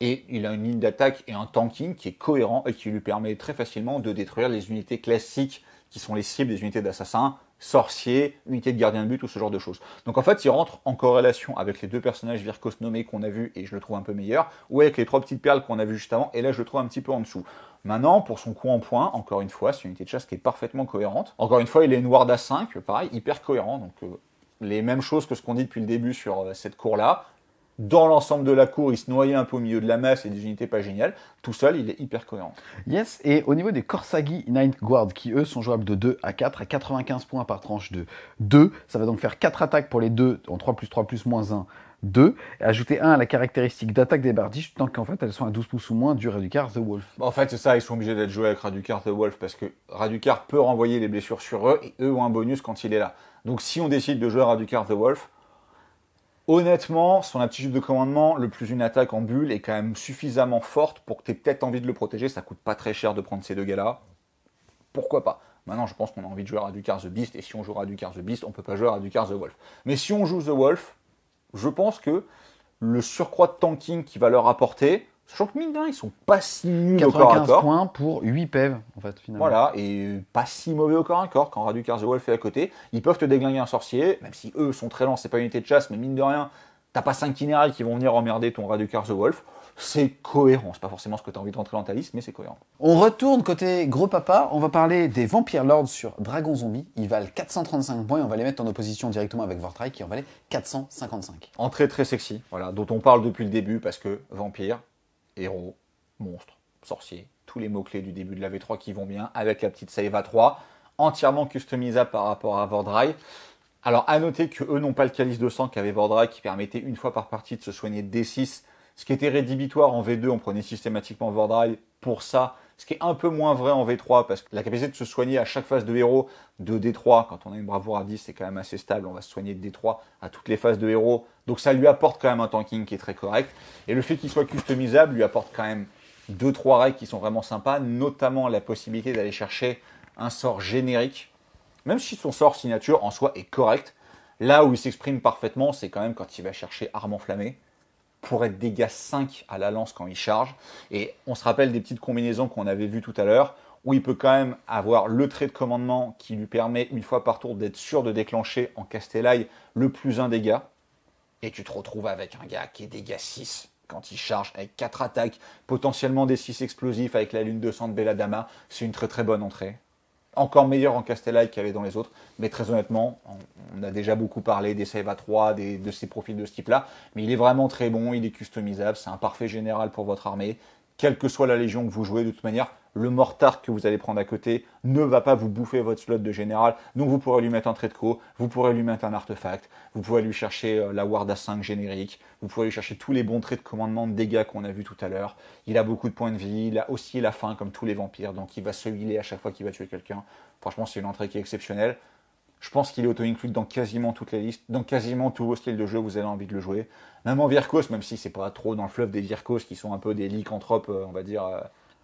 et il a une ligne d'attaque et un tanking qui est cohérent et qui lui permet très facilement de détruire les unités classiques qui sont les cibles des unités d'assassins, sorciers, unités de gardien de but ou ce genre de choses. Donc en fait, il rentre en corrélation avec les deux personnages vircos nommés qu'on a vus et je le trouve un peu meilleur, ou avec les trois petites perles qu'on a vues juste avant et là je le trouve un petit peu en dessous. Maintenant, pour son coup en point, encore une fois, c'est une unité de chasse qui est parfaitement cohérente. Encore une fois, il est noir d'A5, pareil, hyper cohérent, donc euh, les mêmes choses que ce qu'on dit depuis le début sur euh, cette cour-là, dans l'ensemble de la cour, il se noyait un peu au milieu de la masse et des unités pas géniales. Tout seul, il est hyper cohérent. Yes, et au niveau des Corsaggi Ninth Guard, qui eux sont jouables de 2 à 4 à 95 points par tranche de 2, ça va donc faire 4 attaques pour les 2 en 3 plus 3 plus moins 1. 2, et ajouter 1 à la caractéristique d'attaque des bardiches, tant qu'en fait elles sont à 12 pouces ou moins du Raducar The Wolf. En fait, c'est ça, ils sont obligés d'être joués avec Raducar The Wolf, parce que Raducar peut renvoyer les blessures sur eux, et eux ont un bonus quand il est là. Donc si on décide de jouer Raducar The Wolf, Honnêtement, son aptitude de commandement, le plus une attaque en bulle, est quand même suffisamment forte pour que tu aies peut-être envie de le protéger. Ça coûte pas très cher de prendre ces deux gars-là. Pourquoi pas Maintenant, je pense qu'on a envie de jouer à Ducar The Beast, et si on joue à Ducard The Beast, on peut pas jouer à Ducar The Wolf. Mais si on joue The Wolf, je pense que le surcroît de tanking qui va leur apporter, Sachant que mine de rien, ils sont pas si nuls au points pour 8 PEV, en fait, finalement. Voilà, et pas si mauvais au corps à corps. Quand Radu Wolf est à côté, ils peuvent te déglinguer un sorcier, même si eux sont très lents, c'est pas une unité de chasse, mais mine de rien, t'as pas 5 inérailles qui vont venir emmerder ton Radu Wolf. C'est cohérent, c'est pas forcément ce que tu as envie de rentrer dans ta liste, mais c'est cohérent. On retourne côté gros papa, on va parler des Vampires Lords sur Dragon Zombie. Ils valent 435 points et on va les mettre en opposition directement avec Vortrike qui en valait 455. Entrée très sexy, voilà, dont on parle depuis le début parce que Vampire, héros, monstres, sorciers, tous les mots-clés du début de la V3 qui vont bien, avec la petite save a 3, entièrement customisable par rapport à Vordrai. Alors à noter que eux n'ont pas le calice de sang qu'avait Vordrai qui permettait une fois par partie de se soigner D6, ce qui était rédhibitoire en V2, on prenait systématiquement Vordrai pour ça, ce qui est un peu moins vrai en V3 parce que la capacité de se soigner à chaque phase de héros de D3, quand on a une bravoure à 10, c'est quand même assez stable, on va se soigner de D3 à toutes les phases de héros, donc ça lui apporte quand même un tanking qui est très correct, et le fait qu'il soit customisable lui apporte quand même deux trois règles qui sont vraiment sympas, notamment la possibilité d'aller chercher un sort générique, même si son sort signature en soi est correct. Là où il s'exprime parfaitement, c'est quand même quand il va chercher arme enflammée pour être dégâts 5 à la lance quand il charge. Et on se rappelle des petites combinaisons qu'on avait vues tout à l'heure, où il peut quand même avoir le trait de commandement qui lui permet, une fois par tour, d'être sûr de déclencher en Castellai le plus 1 dégât. Et tu te retrouves avec un gars qui est dégâts 6 quand il charge avec 4 attaques, potentiellement des 6 explosifs avec la lune de sang de Belladama. C'est une très très bonne entrée encore meilleur en Castellai qu'il y avait dans les autres. Mais très honnêtement, on a déjà beaucoup parlé des save à 3, de ces profils de ce type-là. Mais il est vraiment très bon, il est customisable, c'est un parfait général pour votre armée quelle que soit la légion que vous jouez, de toute manière, le mortar que vous allez prendre à côté ne va pas vous bouffer votre slot de général. Donc vous pourrez lui mettre un trait de co, vous pourrez lui mettre un artefact, vous pourrez lui chercher euh, la ward à 5 générique, vous pourrez lui chercher tous les bons traits de commandement de dégâts qu'on a vu tout à l'heure. Il a beaucoup de points de vie, il a aussi la faim comme tous les vampires, donc il va se healer à chaque fois qu'il va tuer quelqu'un. Franchement, c'est une entrée qui est exceptionnelle. Je pense qu'il est auto-include dans quasiment toutes les listes, dans quasiment tous vos styles de jeu, vous avez envie de le jouer. Même en Virkos, même si c'est pas trop dans le fleuve des vircos qui sont un peu des lycanthropes, euh, on va dire, euh,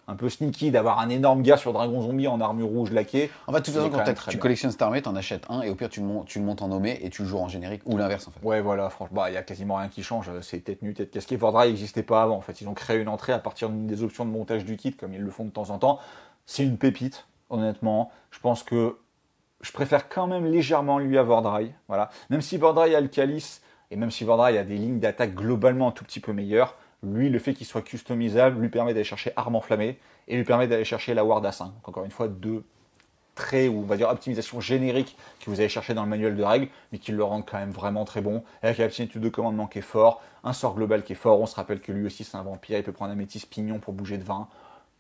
un peu sneaky d'avoir un énorme gars sur Dragon Zombie en armure rouge laquée. En fait, de toute façon, quand, tu collectionnes cette armée, t'en achètes un et au pire, tu le, montes, tu le montes en nommé et tu le joues en générique ou l'inverse en fait. Ouais, voilà, franchement, bah, il y a quasiment rien qui change. C'est tête nue, tête casquée. Vordra n'existait pas avant en fait. Ils ont créé une entrée à partir d'une des options de montage du kit, comme ils le font de temps en temps. C'est une pépite, honnêtement. Je pense que je préfère quand même légèrement lui à Vordry. Voilà. Même si Vordry a le calice, et même si Vordry a des lignes d'attaque globalement un tout petit peu meilleures, lui, le fait qu'il soit customisable lui permet d'aller chercher arme enflammée et lui permet d'aller chercher la Ward 5. encore une fois, deux traits ou on va dire optimisation générique que vous allez chercher dans le manuel de règles, mais qui le rend quand même vraiment très bon, avec la de commandement qui est fort, un sort global qui est fort, on se rappelle que lui aussi c'est un vampire, il peut prendre un métis pignon pour bouger de 20,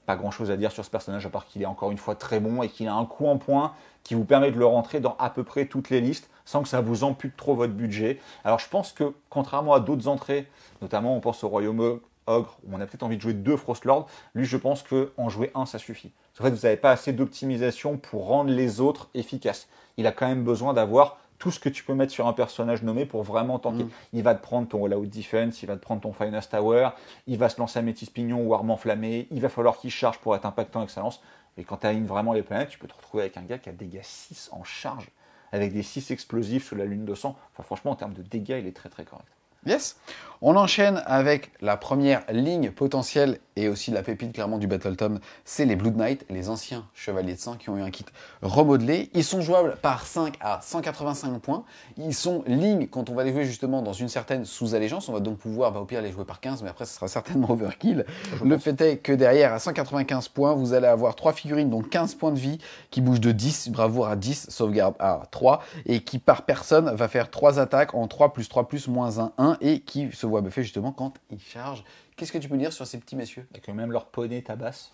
pas grand chose à dire sur ce personnage à part qu'il est encore une fois très bon et qu'il a un coup en point qui vous permet de le rentrer dans à peu près toutes les listes sans que ça vous ampute trop votre budget. Alors je pense que contrairement à d'autres entrées, notamment on pense au Royaume Ogre, où on a peut-être envie de jouer deux Frostlords, lui je pense qu'en jouer un ça suffit. En fait vous n'avez pas assez d'optimisation pour rendre les autres efficaces. Il a quand même besoin d'avoir tout ce que tu peux mettre sur un personnage nommé pour vraiment tenter. Mm. Il va te prendre ton All Defense, il va te prendre ton Finest Tower, il va se lancer à Métis Pignon ou Arme Enflammé. il va falloir qu'il charge pour être impactant, lance. Et quand tu alignes vraiment les planètes, tu peux te retrouver avec un gars qui a dégâts 6 en charge, avec des 6 explosifs sous la lune de sang. Enfin, franchement, en termes de dégâts, il est très très correct. Yes. On enchaîne avec la première ligne potentielle et aussi la pépite clairement du Battle Tom, c'est les Blood Knights, les anciens chevaliers de sang qui ont eu un kit remodelé. Ils sont jouables par 5 à 185 points. Ils sont lignes quand on va les jouer justement dans une certaine sous-allégeance. On va donc pouvoir bah, au pire les jouer par 15, mais après ce sera certainement overkill. Le fait est que derrière à 195 points, vous allez avoir 3 figurines, donc 15 points de vie, qui bougent de 10, bravoure à 10, sauvegarde à 3, et qui par personne va faire 3 attaques en 3 plus 3 plus moins 1, 1, et qui se voit buffer justement quand il charge. Qu'est-ce que tu peux dire sur ces petits messieurs que même leur poney tabasse.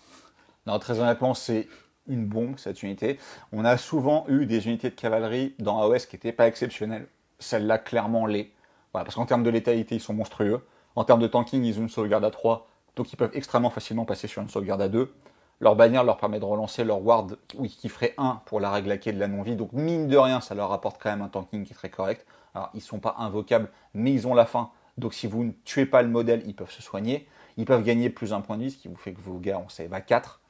Non, très honnêtement, c'est une bombe cette unité. On a souvent eu des unités de cavalerie dans AOS qui n'étaient pas exceptionnelles. Celle-là, clairement, l'est. Voilà, parce qu'en termes de létalité, ils sont monstrueux. En termes de tanking, ils ont une sauvegarde à 3, donc ils peuvent extrêmement facilement passer sur une sauvegarde à 2. Leur bannière leur permet de relancer leur ward oui, qui ferait 1 pour la règle de la non-vie. Donc mine de rien, ça leur apporte quand même un tanking qui est très correct. Alors ils sont pas invocables, mais ils ont la fin. Donc si vous ne tuez pas le modèle, ils peuvent se soigner. Ils peuvent gagner plus un point de vie, ce qui vous fait que vos gars, ont save à 4.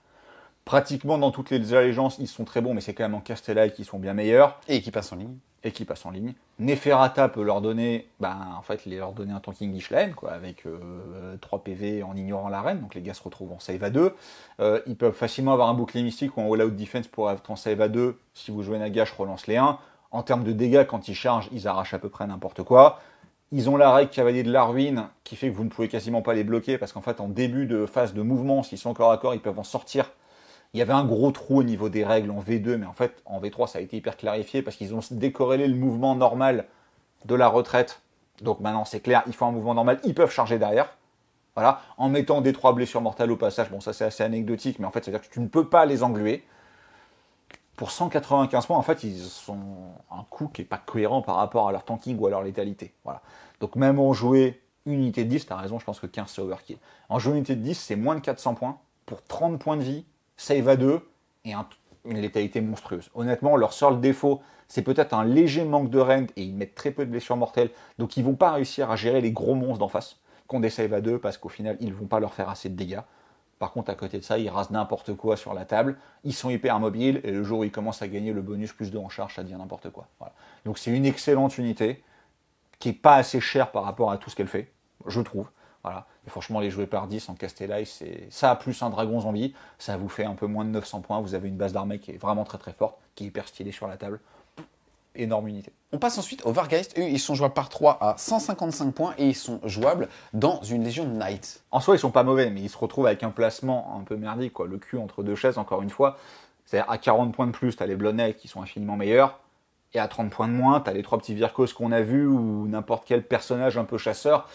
Pratiquement dans toutes les allégeances, ils sont très bons, mais c'est quand même en Castellai qu'ils sont bien meilleurs. Et qui passent en ligne. Et qui passent en ligne. Neferata peut leur donner, ben, en fait, leur donner un tanking Gishlaine, quoi, avec 3 euh, PV en ignorant l'arène, donc les gars se retrouvent en save à 2. Euh, ils peuvent facilement avoir un bouclier mystique ou un all-out defense pour être en save à 2. Si vous jouez Naga, je relance les 1. En termes de dégâts, quand ils chargent, ils arrachent à peu près n'importe quoi. Ils ont la règle cavalier de la ruine qui fait que vous ne pouvez quasiment pas les bloquer parce qu'en fait, en début de phase de mouvement, s'ils sont encore à corps, ils peuvent en sortir. Il y avait un gros trou au niveau des règles en V2, mais en fait, en V3, ça a été hyper clarifié parce qu'ils ont décorrélé le mouvement normal de la retraite. Donc maintenant, c'est clair, ils font un mouvement normal, ils peuvent charger derrière. Voilà, en mettant des trois blessures mortelles au passage. Bon, ça, c'est assez anecdotique, mais en fait, ça veut dire que tu ne peux pas les engluer pour 195 points, en fait, ils ont un coût qui n'est pas cohérent par rapport à leur tanking ou à leur létalité. Voilà. Donc même en jouer unité de 10, tu as raison, je pense que 15 c'est overkill. En jouer unité de 10, c'est moins de 400 points, pour 30 points de vie, save à 2 et une létalité monstrueuse. Honnêtement, leur seul défaut, c'est peut-être un léger manque de rend et ils mettent très peu de blessures mortelles, donc ils vont pas réussir à gérer les gros monstres d'en face, qu'on des save à 2 parce qu'au final, ils ne vont pas leur faire assez de dégâts. Par contre, à côté de ça, ils rasent n'importe quoi sur la table. Ils sont hyper mobiles et le jour où ils commencent à gagner le bonus plus de en charge, ça devient n'importe quoi. Voilà. Donc c'est une excellente unité qui n'est pas assez chère par rapport à tout ce qu'elle fait, je trouve. Voilà. franchement, les jouer par 10 en Castellai, c'est ça plus un dragon zombie, ça vous fait un peu moins de 900 points. Vous avez une base d'armée qui est vraiment très très forte, qui est hyper stylée sur la table énorme unité. On passe ensuite aux Vargeist. Eux, ils sont jouables par 3 à 155 points et ils sont jouables dans une Légion Knight. En soi, ils sont pas mauvais, mais ils se retrouvent avec un placement un peu merdique, quoi. Le cul entre deux chaises, encore une fois. C'est-à-dire 40 points de plus, t'as les Blonnet qui sont infiniment meilleurs. Et à 30 points de moins, t'as les trois petits Vircos qu'on a vus ou n'importe quel personnage un peu chasseur.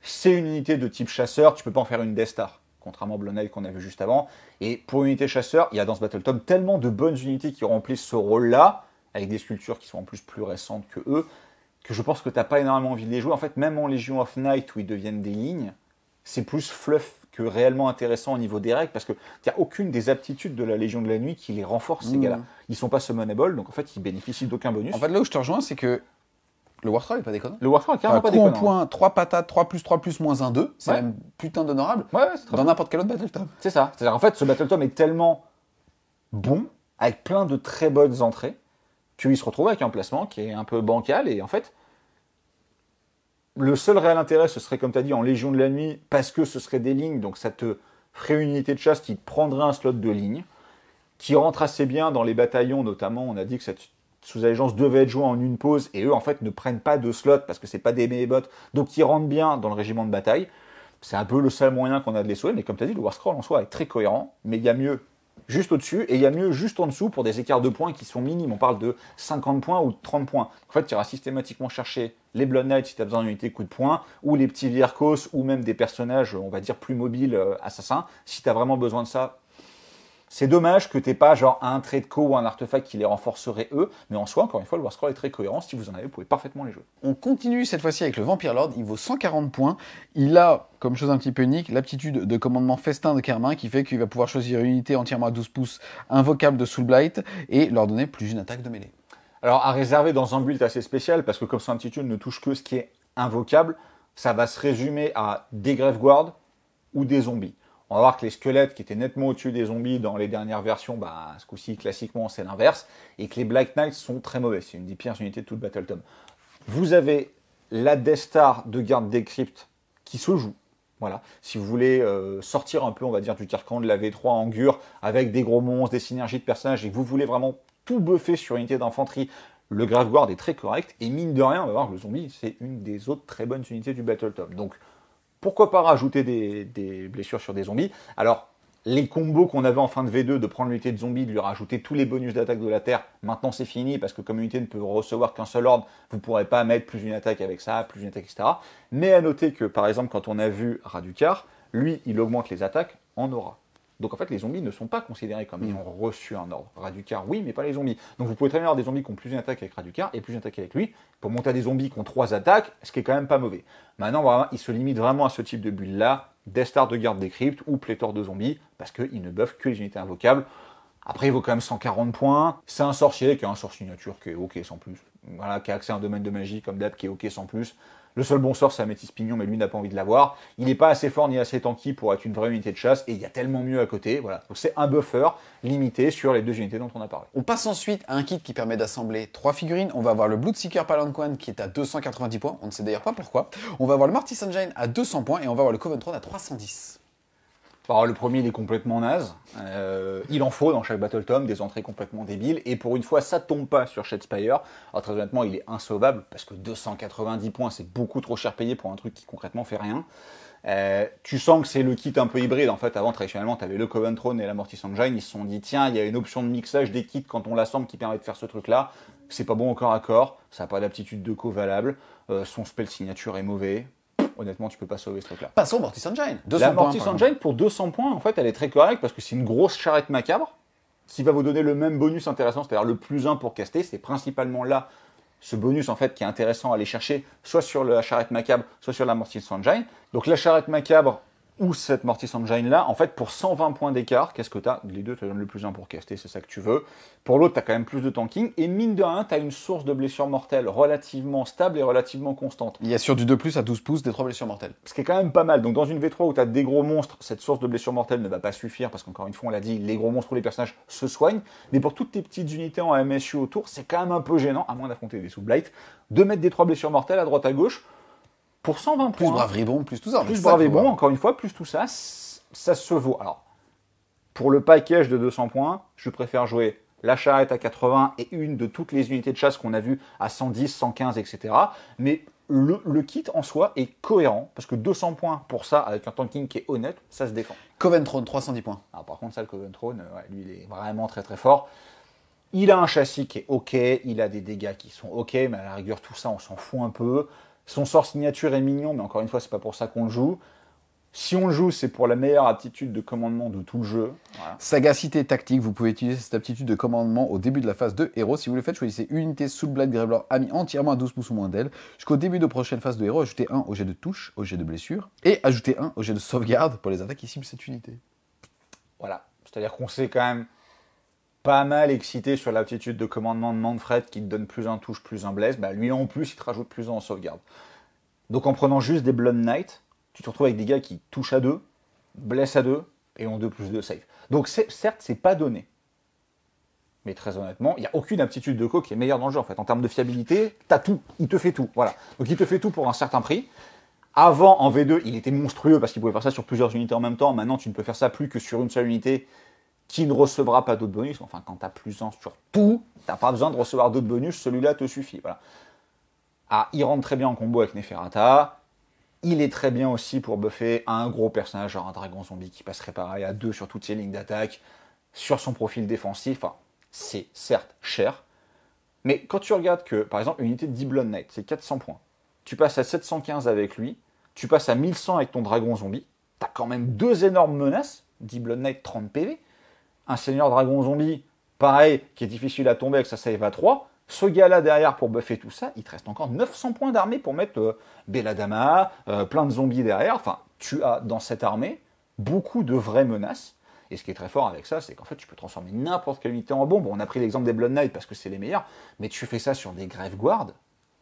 C'est une unité de type chasseur, tu peux pas en faire une Death Star contrairement au Blonel qu'on a vu juste avant. Et pour unité chasseur, il y a dans ce Tom tellement de bonnes unités qui remplissent ce rôle-là avec des sculptures qui sont en plus plus récentes que eux, que je pense que t'as pas énormément envie de les jouer. En fait, même en Legion of Night où ils deviennent des lignes, c'est plus fluff que réellement intéressant au niveau des règles parce que n'y a aucune des aptitudes de la Légion de la Nuit qui les renforce ces mm. gars-là. Ils sont pas summonable donc en fait ils bénéficient d'aucun bonus. En fait là où je te rejoins c'est que le Warthog n'est pas déconnant. Le Warthog n'est carrément pas déconnant. point, 3 patates, 3 plus 3 plus moins 1, 2, c'est même putain d'honorable dans n'importe quel autre Tom. C'est ça. en fait ce tome est tellement bon avec plein de très bonnes entrées tu y se retrouve avec un placement qui est un peu bancal et en fait, le seul réel intérêt, ce serait comme tu as dit en Légion de la Nuit, parce que ce serait des lignes, donc ça te ferait une unité de chasse qui te prendrait un slot de ligne, qui rentre assez bien dans les bataillons, notamment on a dit que cette sous agence devait être jouée en une pause, et eux en fait ne prennent pas de slot parce que c'est pas des mébots, donc qui rentrent bien dans le régiment de bataille. C'est un peu le seul moyen qu'on a de les sauver, mais comme tu as dit, le War Scroll en soi est très cohérent, mais il y a mieux juste au-dessus, et il y a mieux juste en dessous pour des écarts de points qui sont minimes. On parle de 50 points ou de 30 points. En fait, tu iras systématiquement chercher les Blood Knights si tu as besoin d'une unité coup de poing, ou les petits Viercos, ou même des personnages, on va dire, plus mobiles, euh, assassins, si tu as vraiment besoin de ça c'est dommage que t'aies pas genre un trait de co ou un artefact qui les renforcerait eux, mais en soi, encore une fois, le War est très cohérent. Si vous en avez, vous pouvez parfaitement les jouer. On continue cette fois-ci avec le Vampire Lord. Il vaut 140 points. Il a, comme chose un petit peu unique, l'aptitude de commandement festin de Kermin qui fait qu'il va pouvoir choisir une unité entièrement à 12 pouces invocable de Soul et leur donner plus une attaque de mêlée. Alors à réserver dans un build assez spécial parce que comme son aptitude ne touche que ce qui est invocable, ça va se résumer à des Grave Guard ou des zombies. On va voir que les squelettes qui étaient nettement au-dessus des zombies dans les dernières versions, bah, ce coup-ci, classiquement, c'est l'inverse. Et que les Black Knights sont très mauvais. C'est une des pires unités de Battle Tom. Vous avez la Death Star de garde des cryptes qui se joue. Voilà. Si vous voulez euh, sortir un peu, on va dire, du carcan de la V3 gure, avec des gros monstres, des synergies de personnages et vous voulez vraiment tout buffer sur une unité d'infanterie, le Grave Guard est très correct. Et mine de rien, on va voir que le zombie, c'est une des autres très bonnes unités du Battle Tom. Donc, pourquoi pas rajouter des, blessures sur des zombies Alors, les combos qu'on avait en fin de V2 de prendre l'unité de zombie, de lui rajouter tous les bonus d'attaque de la Terre, maintenant c'est fini parce que comme l'unité ne peut recevoir qu'un seul ordre, vous ne pourrez pas mettre plus une attaque avec ça, plus une attaque, etc. Mais à noter que par exemple quand on a vu Raducar, lui il augmente les attaques en aura. Donc en fait, les zombies ne sont pas considérés comme mm. ayant reçu un ordre. Raducar, oui, mais pas les zombies. Donc vous pouvez très bien avoir des zombies qui ont plus une attaque avec Raducar et plus une attaque avec lui, pour monter à des zombies qui ont trois attaques, ce qui est quand même pas mauvais. Maintenant, vraiment, il se limite vraiment à ce type de build-là, Death Star de garde des cryptes ou pléthore de zombies, parce qu'ils ne buffent que les unités invocables. Après, il vaut quand même 140 points. C'est un sorcier qui a un sorcier signature qui est OK sans plus. Voilà, qui a accès à un domaine de magie comme d'hab qui est OK sans plus. Le seul bon sort, c'est Métis Pignon, mais lui n'a pas envie de l'avoir. Il n'est pas assez fort ni assez tanky pour être une vraie unité de chasse, et il y a tellement mieux à côté. Voilà. Donc c'est un buffer limité sur les deux unités dont on a parlé. On passe ensuite à un kit qui permet d'assembler trois figurines. On va avoir le Bloodseeker Palanquan qui est à 290 points, on ne sait d'ailleurs pas pourquoi. On va avoir le Martis Engine à 200 points, et on va avoir le Throne à 310. Alors, le premier, il est complètement naze. Euh, il en faut dans chaque Battle Tome des entrées complètement débiles. Et pour une fois, ça tombe pas sur Shadespire. Alors, très honnêtement, il est insauvable parce que 290 points, c'est beaucoup trop cher payé pour un truc qui concrètement fait rien. Euh, tu sens que c'est le kit un peu hybride. En fait, avant, traditionnellement, tu avais le Covent Throne et la Mortis Engine. Ils se sont dit, tiens, il y a une option de mixage des kits quand on l'assemble qui permet de faire ce truc-là. C'est pas bon au corps à corps. Ça n'a pas d'aptitude de co valable. Euh, son spell signature est mauvais honnêtement, tu peux pas sauver ce truc-là. Passons Mortis Engine. la Mortis Engine, pour 200 points, en fait, elle est très correcte parce que c'est une grosse charrette macabre qui va vous donner le même bonus intéressant, c'est-à-dire le plus 1 pour caster. C'est principalement là ce bonus en fait qui est intéressant à aller chercher, soit sur la charrette macabre, soit sur la Mortis Engine. Donc la charrette macabre, ou cette Mortis Engine là, en fait, pour 120 points d'écart, qu'est-ce que tu as Les deux te donnent le plus un pour caster, c'est ça que tu veux. Pour l'autre, tu as quand même plus de tanking. Et mine de rien, tu as une source de blessures mortelles relativement stable et relativement constante. Il y a sur du 2 plus à 12 pouces des 3 blessures mortelles. Ce qui est quand même pas mal. Donc dans une V3 où tu as des gros monstres, cette source de blessures mortelles ne va pas suffire parce qu'encore une fois, on l'a dit, les gros monstres ou les personnages se soignent. Mais pour toutes tes petites unités en MSU autour, c'est quand même un peu gênant, à moins d'affronter des sous-blights, de mettre des 3 blessures mortelles à droite à gauche pour 120 points. Plus Bon, plus tout ça. Plus brave Bon, encore une fois, plus tout ça, ça se vaut. Alors, pour le package de 200 points, je préfère jouer la charrette à 80 et une de toutes les unités de chasse qu'on a vues à 110, 115, etc. Mais le, kit en soi est cohérent, parce que 200 points pour ça, avec un tanking qui est honnête, ça se défend. Throne, 310 points. Alors ah, par contre, ça, le Coventrone, euh, ouais, lui, il est vraiment très très fort. Il a un châssis qui est ok, il a des dégâts qui sont ok, mais à la rigueur, tout ça, on s'en fout un peu. Son sort signature est mignon, mais encore une fois, c'est pas pour ça qu'on le joue. Si on le joue, c'est pour la meilleure aptitude de commandement de tout le jeu. Sagacité tactique, vous pouvez utiliser cette aptitude de commandement au début de la phase de héros. Si vous le faites, choisissez unité sous Blade Graveler ami entièrement à 12 pouces ou moins d'elle. Jusqu'au début de prochaine phase de héros, ajoutez un au jet de touche, au jet de blessure, et ajoutez un au jet de sauvegarde pour les attaques qui ciblent cette unité. Voilà. C'est-à-dire qu'on sait quand même pas mal excité sur l'aptitude de commandement de Manfred qui te donne plus un touche, plus un blesse, bah lui en plus il te rajoute plus un en sauvegarde. Donc en prenant juste des Blood Knight, tu te retrouves avec des gars qui touchent à deux, blessent à deux et ont deux plus de save. Donc certes, c'est pas donné. Mais très honnêtement, il n'y a aucune aptitude de co qui est meilleure dans le jeu en fait. En termes de fiabilité, t'as tout, il te fait tout. Voilà. Donc il te fait tout pour un certain prix. Avant en V2, il était monstrueux parce qu'il pouvait faire ça sur plusieurs unités en même temps. Maintenant, tu ne peux faire ça plus que sur une seule unité qui ne recevra pas d'autres bonus. Enfin, quand tu as plus 1 sur tout, t'as pas besoin de recevoir d'autres bonus, celui-là te suffit. Voilà. Ah, il rentre très bien en combo avec Neferata. Il est très bien aussi pour buffer un gros personnage, genre un dragon zombie qui passerait pareil à 2 sur toutes ses lignes d'attaque, sur son profil défensif. Enfin, c'est certes cher, mais quand tu regardes que, par exemple, une unité de Diblon Knight, c'est 400 points, tu passes à 715 avec lui, tu passes à 1100 avec ton dragon zombie, t'as quand même deux énormes menaces, Blood Knight 30 PV, un seigneur dragon zombie, pareil, qui est difficile à tomber avec sa save à 3, ce gars-là derrière pour buffer tout ça, il te reste encore 900 points d'armée pour mettre euh, Belladama, euh, plein de zombies derrière. Enfin, tu as dans cette armée beaucoup de vraies menaces. Et ce qui est très fort avec ça, c'est qu'en fait, tu peux transformer n'importe quelle unité en bombe. On a pris l'exemple des Blood Knights parce que c'est les meilleurs, mais tu fais ça sur des Grave Guard,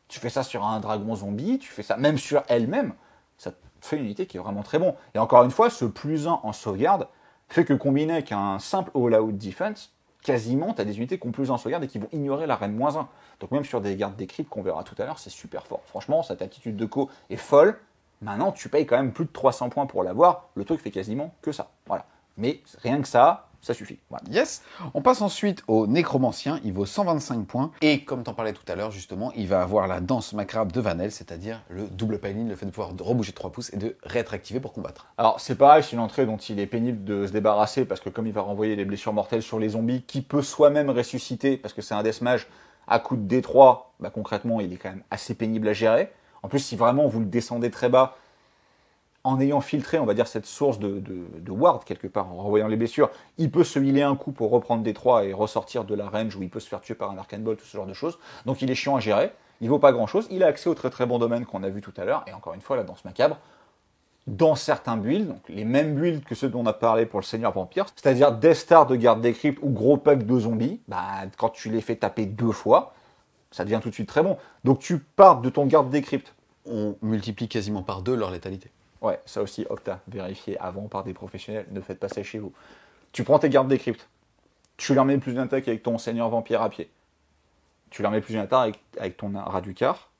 tu fais ça sur un dragon zombie, tu fais ça même sur elle-même. Ça te fait une unité qui est vraiment très bon. Et encore une fois, ce plus 1 en sauvegarde, fait que combiné avec un simple all-out defense, quasiment, tu as des unités qui ont plus 1 sauvegarde et qui vont ignorer la reine moins 1. Donc même sur des gardes décrites qu'on verra tout à l'heure, c'est super fort. Franchement, cette attitude de co est folle. Maintenant, tu payes quand même plus de 300 points pour l'avoir. Le truc fait quasiment que ça. Voilà. Mais rien que ça, ça suffit. Yes. On passe ensuite au nécromancien, il vaut 125 points. Et comme t'en parlais tout à l'heure, justement, il va avoir la danse Macrabe de Vanel, c'est-à-dire le double piling, le fait de pouvoir rebouger 3 pouces et de rétractiver pour combattre. Alors c'est pareil, c'est une entrée dont il est pénible de se débarrasser parce que comme il va renvoyer les blessures mortelles sur les zombies, qui peut soi-même ressusciter parce que c'est un deathmage à coup de D3, bah concrètement il est quand même assez pénible à gérer. En plus, si vraiment vous le descendez très bas, en ayant filtré, on va dire, cette source de, Ward, quelque part, en renvoyant les blessures, il peut se healer un coup pour reprendre des 3 et ressortir de la range où il peut se faire tuer par un Arcane Bolt, tout ce genre de choses. Donc il est chiant à gérer, il vaut pas grand-chose. Il a accès au très très bon domaine qu'on a vu tout à l'heure, et encore une fois, la danse macabre, dans certains builds, donc les mêmes builds que ceux dont on a parlé pour le Seigneur Vampire, c'est-à-dire Death Star de garde des cryptes ou gros pack de zombies, bah, quand tu les fais taper deux fois, ça devient tout de suite très bon. Donc tu pars de ton garde des cryptes. On multiplie quasiment par deux leur létalité. Ouais, ça aussi, Octa, vérifié avant par des professionnels, ne faites pas ça chez vous. Tu prends tes gardes des cryptes, tu leur mets plus d'un attaque avec ton seigneur vampire à pied, tu leur mets plus une attaque avec, ton Raducar.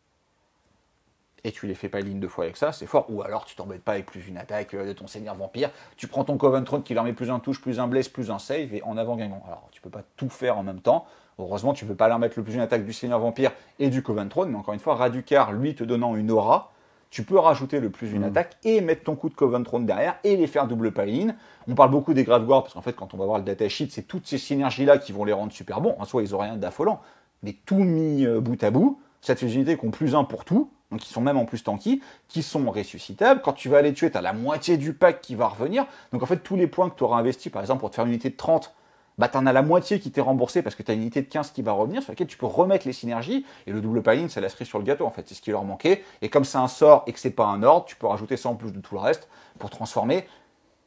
et tu les fais pas ligne deux fois avec ça, c'est fort. Ou alors tu t'embêtes pas avec plus une attaque euh, de ton seigneur vampire, tu prends ton Coven Throne qui leur met plus un touche, plus un bless, plus un save, et en avant gagnant. Alors tu peux pas tout faire en même temps, heureusement tu peux pas leur mettre le plus une attaque du seigneur vampire et du Coven Throne, mais encore une fois, Raducar, lui te donnant une aura, tu peux rajouter le plus une hmm. attaque et mettre ton coup de Covent Throne derrière et les faire double pile On parle beaucoup des Grave parce qu'en fait, quand on va voir le data sheet, c'est toutes ces synergies-là qui vont les rendre super bons. En soi, ils n'ont rien d'affolant. Mais tout mis euh, bout à bout, cette des unités qui ont plus un pour tout, donc qui sont même en plus tanky, qui sont ressuscitables. Quand tu vas aller tuer, tu as la moitié du pack qui va revenir. Donc en fait, tous les points que tu auras investis, par exemple, pour te faire une unité de 30 bah, tu as la moitié qui t'est remboursée parce que tu as une unité de 15 qui va revenir, sur laquelle tu peux remettre les synergies. Et le double piling c'est la cerise sur le gâteau, en fait. C'est ce qui leur manquait. Et comme c'est un sort et que c'est pas un ordre, tu peux rajouter ça en plus de tout le reste pour transformer.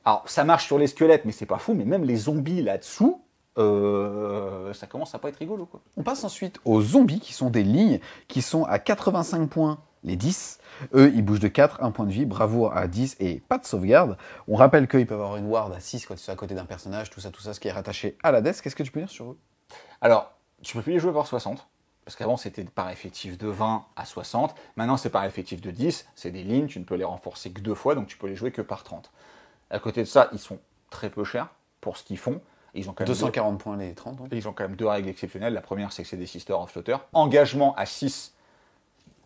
Alors, ça marche sur les squelettes, mais c'est pas fou. Mais même les zombies là-dessous, euh, ça commence à pas être rigolo. Quoi. On passe ensuite aux zombies, qui sont des lignes qui sont à 85 points les 10. Eux, ils bougent de 4, 1 point de vie, bravoure à 10 et pas de sauvegarde. On rappelle qu'ils peuvent avoir une ward à 6 quand ils sont à côté d'un personnage, tout ça, tout ça, ce qui est rattaché à la death. Qu'est-ce que tu peux dire sur eux Alors, tu peux plus les jouer par 60. Parce qu'avant, c'était par effectif de 20 à 60. Maintenant, c'est par effectif de 10. C'est des lignes, tu ne peux les renforcer que deux fois, donc tu peux les jouer que par 30. À côté de ça, ils sont très peu chers pour ce qu'ils font. Ils ont quand même 240 deux... points les 30. Ils ont quand même deux règles exceptionnelles. La première, c'est que c'est des Sisters en flotteur Engagement à 6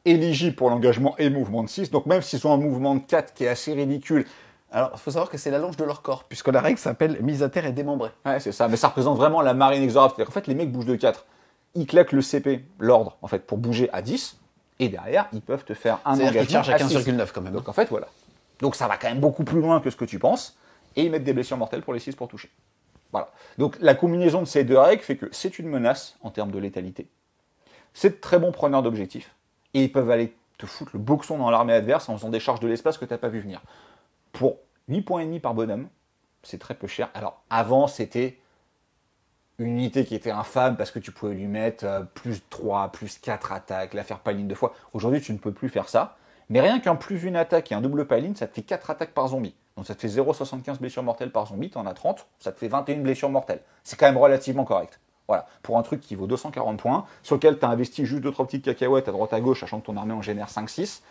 éligible pour l'engagement et mouvement de 6. Donc même s'ils ont un mouvement de 4 qui est assez ridicule, alors, il faut savoir que c'est la l'allonge de leur corps, puisque la règle s'appelle mise à terre et démembrée. Ouais, c'est ça, mais ça représente vraiment la marine inexorable. C'est-à-dire qu'en fait, les mecs bougent de 4. Ils claquent le CP, l'ordre, en fait, pour bouger à 10, et derrière, ils peuvent te faire un engagement. Ils chargent à 15,9 quand même. Donc, en fait, voilà. Donc, ça va quand même beaucoup plus loin que ce que tu penses, et ils mettent des blessures mortelles pour les 6 pour toucher. Voilà. Donc, la combinaison de ces deux règles fait que c'est une menace en termes de létalité. C'est très bons preneurs d'objectifs et ils peuvent aller te foutre le boxon dans l'armée adverse en faisant des charges de l'espace que tu n'as pas vu venir. Pour 8 points et demi par bonhomme, c'est très peu cher. Alors avant, c'était une unité qui était infâme parce que tu pouvais lui mettre euh, plus 3, plus 4 attaques, la faire paline deux fois. Aujourd'hui, tu ne peux plus faire ça. Mais rien qu'un plus une attaque et un double paline, ça te fait 4 attaques par zombie. Donc ça te fait 0,75 blessures mortelles par zombie, tu en as 30, ça te fait 21 blessures mortelles. C'est quand même relativement correct. Voilà, pour un truc qui vaut 240 points, sur lequel tu as investi juste 2-3 petites cacahuètes à droite à gauche, sachant que ton armée en génère 5-6,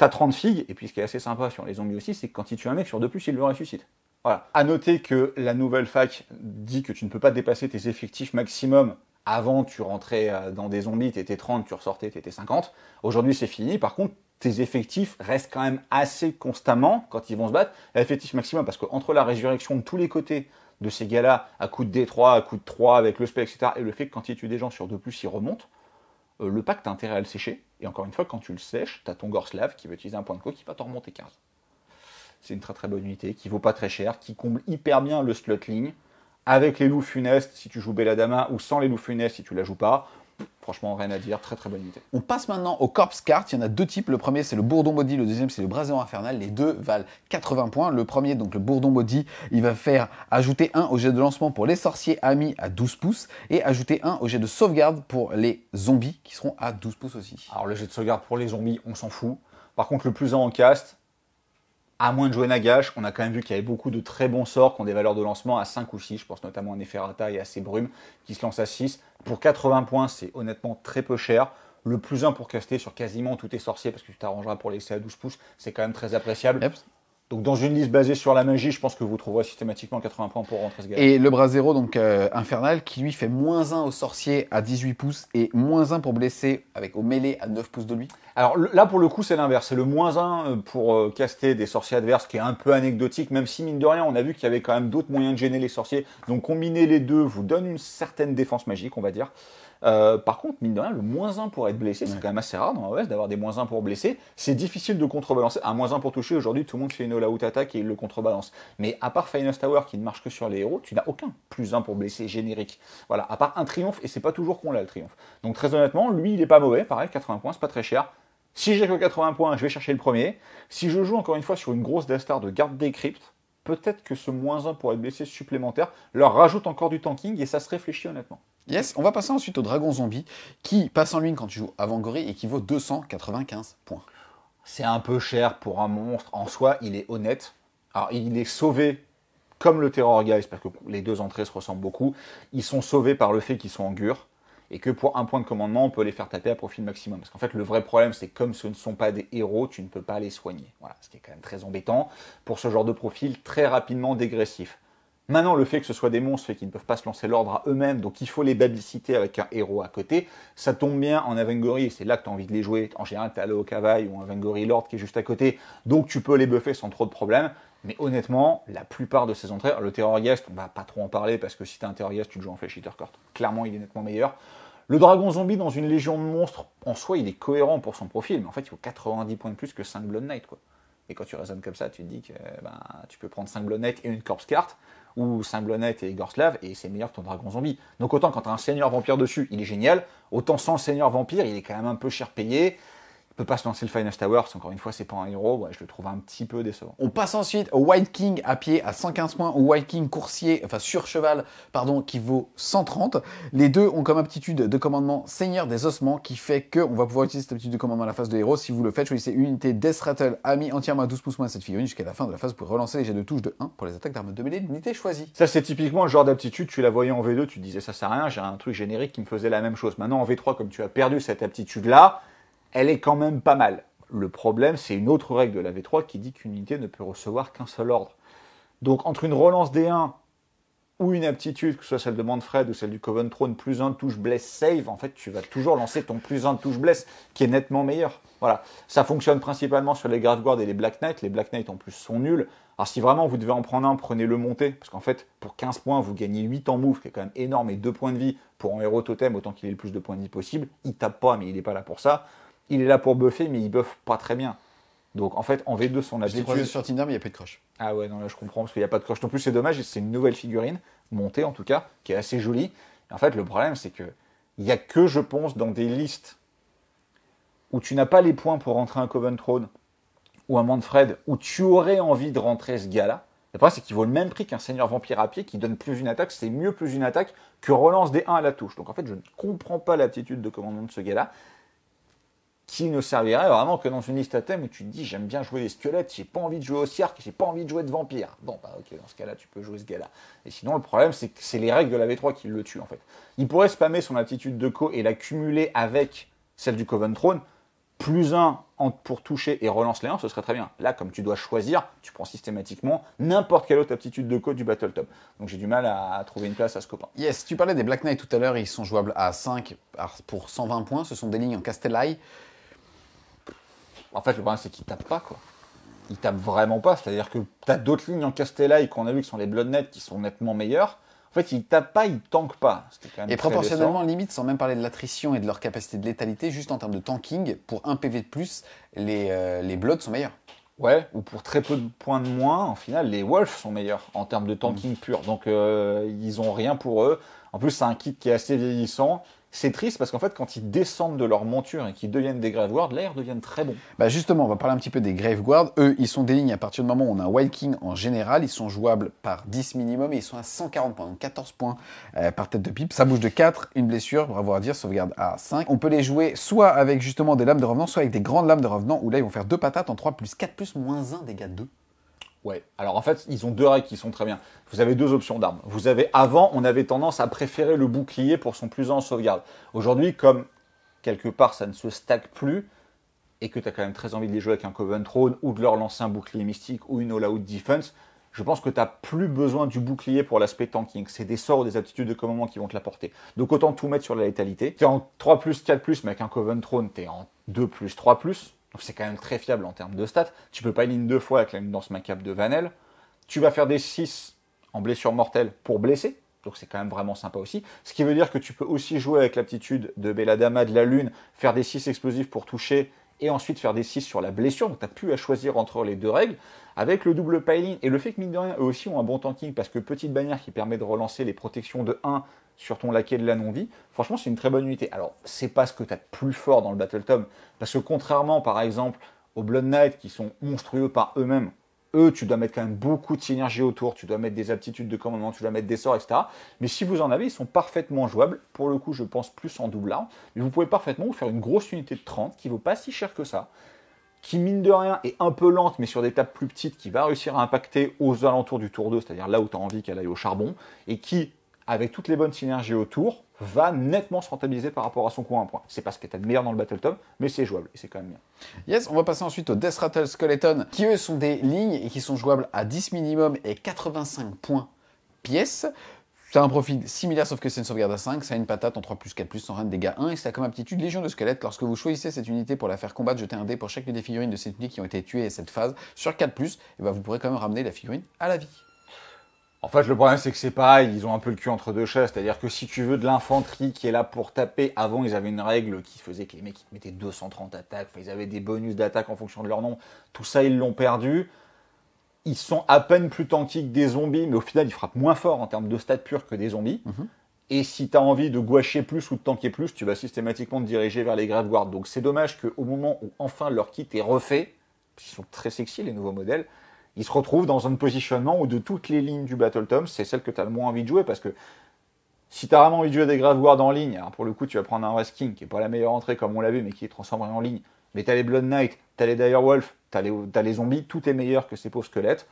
as 30 figues, et puis ce qui est assez sympa sur les zombies aussi, c'est que quand tu as un mec sur 2 plus, il le ressuscite. Voilà. À noter que la nouvelle fac dit que tu ne peux pas dépasser tes effectifs maximum. Avant, tu rentrais euh, dans des zombies, tu étais 30, tu ressortais, étais 50. Aujourd'hui, c'est fini. Par contre, tes effectifs restent quand même assez constamment, quand ils vont se battre, l'effectif maximum, parce qu'entre la résurrection de tous les côtés, de ces gars-là à coup de D3, à coup de 3, avec le spec, etc., et le fait que quand tu tue des gens sur 2 plus, il remonte, euh, le pack, t'as intérêt à le sécher. Et encore une fois, quand tu le sèches, t'as ton Gorslav qui va utiliser un point de co qui va t'en remonter 15. C'est une très très bonne unité qui vaut pas très cher, qui comble hyper bien le slot avec les loups funestes si tu joues dama ou sans les loups funestes si tu la joues pas. Franchement, rien à dire, très très bonne unité. On passe maintenant au Corpse Cart. Il y en a deux types. Le premier, c'est le Bourdon Maudit. Le deuxième, c'est le Braséon Infernal. Les deux valent 80 points. Le premier, donc le Bourdon Maudit, il va faire ajouter un au jet de lancement pour les sorciers amis à 12 pouces et ajouter un au jet de sauvegarde pour les zombies qui seront à 12 pouces aussi. Alors, le jet de sauvegarde pour les zombies, on s'en fout. Par contre, le plus 1 en cast, à moins de jouer Nagash, on a quand même vu qu'il y avait beaucoup de très bons sorts qui ont des valeurs de lancement à 5 ou 6. Je pense notamment à Neferata et à ses brumes qui se lancent à 6. Pour 80 points, c'est honnêtement très peu cher. Le plus 1 pour caster sur quasiment tous tes sorciers parce que tu t'arrangeras pour laisser à 12 pouces, c'est quand même très appréciable. Donc dans une liste basée sur la magie, je pense que vous trouverez systématiquement 80 points pour rentrer ce gars. Et le bras zéro, donc euh, infernal, qui lui fait moins 1 au sorcier à 18 pouces et moins 1 pour blesser avec au mêlé à 9 pouces de lui. Alors là pour le coup c'est l'inverse, c'est le moins 1 euh, pour euh, caster des sorciers adverses qui est un peu anecdotique, même si mine de rien on a vu qu'il y avait quand même d'autres moyens de gêner les sorciers. Donc combiner les deux vous donne une certaine défense magique on va dire. Euh, par contre, mine de le moins 1 pour être blessé, c'est quand même assez rare dans OS d'avoir des moins 1 pour blesser. C'est difficile de contrebalancer. Un moins 1 pour toucher, aujourd'hui, tout le monde fait une all-out attaque et il le contrebalance. Mais à part Finest Tower qui ne marche que sur les héros, tu n'as aucun plus 1 pour blesser générique. Voilà, à part un triomphe, et c'est pas toujours qu'on l'a le triomphe. Donc très honnêtement, lui, il est pas mauvais. Pareil, 80 points, c'est pas très cher. Si j'ai que 80 points, je vais chercher le premier. Si je joue encore une fois sur une grosse Death Star de garde des cryptes, peut-être que ce moins 1 pour être blessé supplémentaire leur rajoute encore du tanking et ça se réfléchit honnêtement. Yes, on va passer ensuite au Dragon Zombie, qui passe en ligne quand tu joues avant Gorée et qui vaut 295 points. C'est un peu cher pour un monstre. En soi, il est honnête. Alors, il est sauvé comme le Terror Guys, parce que les deux entrées se ressemblent beaucoup. Ils sont sauvés par le fait qu'ils sont en gur et que pour un point de commandement, on peut les faire taper à profil maximum. Parce qu'en fait, le vrai problème, c'est que comme ce ne sont pas des héros, tu ne peux pas les soigner. Voilà, ce qui est quand même très embêtant pour ce genre de profil très rapidement dégressif. Maintenant, le fait que ce soit des monstres fait qu'ils ne peuvent pas se lancer l'ordre à eux-mêmes, donc il faut les babyciter avec un héros à côté. Ça tombe bien en avengory c'est là que tu as envie de les jouer. En général, tu as au Hawkeye ou en Avengory Lord qui est juste à côté, donc tu peux les buffer sans trop de problèmes. Mais honnêtement, la plupart de ces entrées, le Terror Guest, on va pas trop en parler parce que si as un Terror Guest, tu le joues en Flash Hitter Court. Clairement, il est nettement meilleur. Le dragon zombie dans une légion de monstres, en soi, il est cohérent pour son profil, mais en fait, il faut 90 points de plus que 5 Blood Knight, quoi. Et quand tu raisonnes comme ça, tu te dis que ben, tu peux prendre 5 Blood Knight et une Corpse Cart ou saint et Gorslav, et c'est meilleur que ton dragon zombie. Donc autant quand t'as un seigneur vampire dessus, il est génial, autant sans seigneur vampire, il est quand même un peu cher payé, peut pas se lancer le Finest Tower, encore une fois, c'est pas un héros, ouais, je le trouve un petit peu décevant. On passe ensuite au White King à pied à 115 points, au White King coursier, enfin sur cheval, pardon, qui vaut 130. Les deux ont comme aptitude de commandement Seigneur des Ossements, qui fait que on va pouvoir utiliser cette aptitude de commandement à la phase de héros. Si vous le faites, choisissez une unité Death Rattle, ami entièrement à 12 pouces moins à cette figurine jusqu'à la fin de la phase, pour relancer les jets de touche de 1 pour les attaques d'armes de mêlée d'unité choisie. Ça, c'est typiquement le genre d'aptitude, tu la voyais en V2, tu te disais ça sert à rien, j'ai un truc générique qui me faisait la même chose. Maintenant, en V3, comme tu as perdu cette aptitude-là, elle est quand même pas mal. Le problème, c'est une autre règle de la V3 qui dit qu'une unité ne peut recevoir qu'un seul ordre. Donc entre une relance D1 ou une aptitude, que ce soit celle de Manfred ou celle du Covent Throne, plus un touche bless save, en fait, tu vas toujours lancer ton plus un touche bless, qui est nettement meilleur. Voilà. Ça fonctionne principalement sur les Grave et les Black Knights. Les Black Knights, en plus, sont nuls. Alors, si vraiment vous devez en prendre un, prenez le monté, parce qu'en fait, pour 15 points, vous gagnez 8 en move, qui est quand même énorme, et 2 points de vie pour un héros totem, autant qu'il ait le plus de points de vie possible. Il tape pas, mais il n'est pas là pour ça il est là pour buffer, mais il buffe pas très bien. Donc en fait, en V2, son habitude. sur Tinder, mais il n'y a pas de croche. Ah ouais, non, là je comprends, parce qu'il n'y a pas de croche. En plus, c'est dommage, c'est une nouvelle figurine, montée en tout cas, qui est assez jolie. en fait, le problème, c'est que il n'y a que, je pense, dans des listes où tu n'as pas les points pour rentrer un Coven Throne ou un Manfred, où tu aurais envie de rentrer ce gars-là. Le problème, c'est qu'il vaut le même prix qu'un seigneur vampire à pied qui donne plus une attaque, c'est mieux plus une attaque que relance des 1 à la touche. Donc en fait, je ne comprends pas l'aptitude de commandement de ce gars-là qui ne servirait vraiment que dans une liste à thème où tu te dis j'aime bien jouer des squelettes, j'ai pas envie de jouer au cirque, j'ai pas envie de jouer de vampire. Bon bah ok, dans ce cas-là tu peux jouer ce gars-là. Et sinon le problème c'est que c'est les règles de la V3 qui le tuent en fait. Il pourrait spammer son aptitude de co et l'accumuler avec celle du Coven Throne, plus un pour toucher et relance les ce serait très bien. Là, comme tu dois choisir, tu prends systématiquement n'importe quelle autre aptitude de co du Battletop. Donc j'ai du mal à trouver une place à ce copain. Yes, tu parlais des Black Knights tout à l'heure, ils sont jouables à 5 pour 120 points. Ce sont des lignes en Castellai. En fait, le problème, c'est qu'il tapent pas, quoi. Il tape vraiment pas. C'est-à-dire que tu as d'autres lignes en Castella qu'on a vu qui sont les Bloodnets qui sont nettement meilleurs. En fait, ils tapent pas, ils tankent pas. et proportionnellement, limite, sans même parler de l'attrition et de leur capacité de létalité, juste en termes de tanking, pour un PV de plus, euh, les, Bloods sont meilleurs. Ouais, ou pour très peu de points de moins, en final, les Wolves sont meilleurs en termes de tanking mm. pur. Donc, euh, ils ont rien pour eux. En plus, c'est un kit qui est assez vieillissant c'est triste parce qu'en fait, quand ils descendent de leur monture et qu'ils deviennent des Grave l'air l'air très bon. Bah justement, on va parler un petit peu des Grave Eux, ils sont des lignes à partir du moment où on a un Wild King en général. Ils sont jouables par 10 minimum et ils sont à 140 points, donc 14 points euh, par tête de pipe. Ça bouge de 4, une blessure, bravo à dire, sauvegarde à 5. On peut les jouer soit avec justement des lames de revenant, soit avec des grandes lames de revenant où là, ils vont faire 2 patates en 3 plus 4 plus moins 1 dégâts 2. Ouais. Alors en fait, ils ont deux règles qui sont très bien. Vous avez deux options d'armes. Vous avez avant, on avait tendance à préférer le bouclier pour son plus en sauvegarde. Aujourd'hui, comme quelque part ça ne se stack plus et que tu as quand même très envie de les jouer avec un Coven Throne ou de leur lancer un bouclier mystique ou une all-out defense, je pense que tu n'as plus besoin du bouclier pour l'aspect tanking. C'est des sorts ou des aptitudes de commandement qui vont te l'apporter. Donc autant tout mettre sur la létalité. Tu es en 3 4 mais avec un Coven Throne, tu es en 2 3 c'est quand même très fiable en termes de stats. Tu peux pas ligne deux fois avec la danse macabre de Vanel. Tu vas faire des 6 en blessure mortelle pour blesser. Donc c'est quand même vraiment sympa aussi. Ce qui veut dire que tu peux aussi jouer avec l'aptitude de Belladama de la Lune, faire des 6 explosifs pour toucher et ensuite faire des 6 sur la blessure. Donc tu n'as plus à choisir entre les deux règles. Avec le double piling et le fait que mine de rien, eux aussi ont un bon tanking parce que petite bannière qui permet de relancer les protections de 1 sur ton laquais de la non-vie, franchement c'est une très bonne unité. Alors c'est pas ce que tu as de plus fort dans le Battle Tom, parce que contrairement par exemple aux Blood Knight qui sont monstrueux par eux-mêmes, eux, tu dois mettre quand même beaucoup de synergie autour, tu dois mettre des aptitudes de commandement, tu dois mettre des sorts, etc. Mais si vous en avez, ils sont parfaitement jouables. Pour le coup, je pense plus en double arme. Mais vous pouvez parfaitement vous faire une grosse unité de 30 qui vaut pas si cher que ça, qui mine de rien est un peu lente, mais sur des tables plus petites, qui va réussir à impacter aux alentours du tour 2, c'est-à-dire là où tu as envie qu'elle aille au charbon, et qui, avec toutes les bonnes synergies autour, va nettement se rentabiliser par rapport à son coin un point. C'est pas ce qui est de meilleur dans le Battle Tom, mais c'est jouable et c'est quand même bien. Yes, on va passer ensuite aux Death Rattle Skeleton, qui eux sont des lignes et qui sont jouables à 10 minimum et 85 points pièce. C'est un profil similaire sauf que c'est une sauvegarde à 5, ça a une patate en 3 plus 4 plus, sans rien de dégâts 1 et ça a comme aptitude Légion de squelette. Lorsque vous choisissez cette unité pour la faire combattre, jetez un dé pour chacune des figurines de cette unité qui ont été tuées à cette phase. Sur 4 plus, et eh ben vous pourrez quand même ramener la figurine à la vie. En fait, le problème, c'est que c'est pareil, ils ont un peu le cul entre deux chaises. C'est-à-dire que si tu veux de l'infanterie qui est là pour taper, avant, ils avaient une règle qui faisait que les mecs, ils mettaient 230 attaques, ils avaient des bonus d'attaque en fonction de leur nom. Tout ça, ils l'ont perdu ils sont à peine plus tanky que des zombies, mais au final, ils frappent moins fort en termes de stats purs que des zombies. Mhm. Et si tu as envie de gouacher plus ou de tanker plus, tu vas systématiquement te diriger vers les Graveguards. Donc c'est dommage qu'au moment où enfin leur kit est refait, ils sont très sexy les nouveaux modèles, ils se retrouvent dans un positionnement où de toutes les lignes du Battle Tom, c'est celle que tu as le moins envie de jouer parce que si tu as vraiment envie de jouer des Grave en ligne, alors hein, pour le coup tu vas prendre un King qui est pas la meilleure entrée comme on l'a vu mais qui est transformé en ligne, mais t'as les Blood Knight, t'as les Wolf, t'as les, zombies, tout est meilleur que ces pauvres squelettes.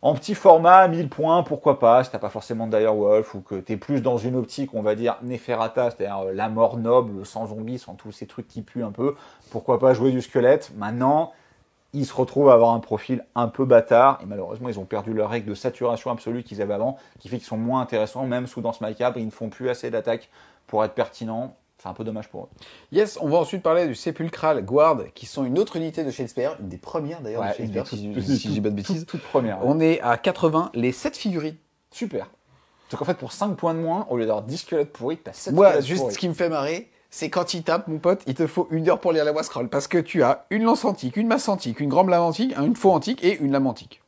En petit format, 1000 points, pourquoi pas, si t'as pas forcément de Wolf ou que t'es plus dans une optique, on va dire, Neferata, c'est-à-dire euh, la mort noble, sans zombies, sans tous ces trucs qui puent un peu, pourquoi pas jouer du squelette Maintenant, ils se retrouvent à avoir un profil un peu bâtard, et malheureusement, ils ont perdu leur règle de saturation absolue qu'ils avaient avant, qui fait qu'ils sont moins intéressants, même sous dans ce my ils ne font plus assez d'attaques pour être pertinents. C'est un peu dommage pour eux. Yes, on va ensuite parler du sépulcral Guard, qui sont une autre unité de Shakespeare, une des premières d'ailleurs de Shakespeare, si, pas de bêtises. Toute, première. On est à 80, les 7 figurines. Super. Donc en fait, pour 5 points de moins, au lieu d'avoir 10 squelettes pourries, t'as 7 Moi, juste ce qui me fait marrer, c'est quand il tape, mon pote, il te faut une heure pour lire la voix scroll. parce que tu as une lance antique, une masse antique, une grande lame antique, une faux antique et une lame antique.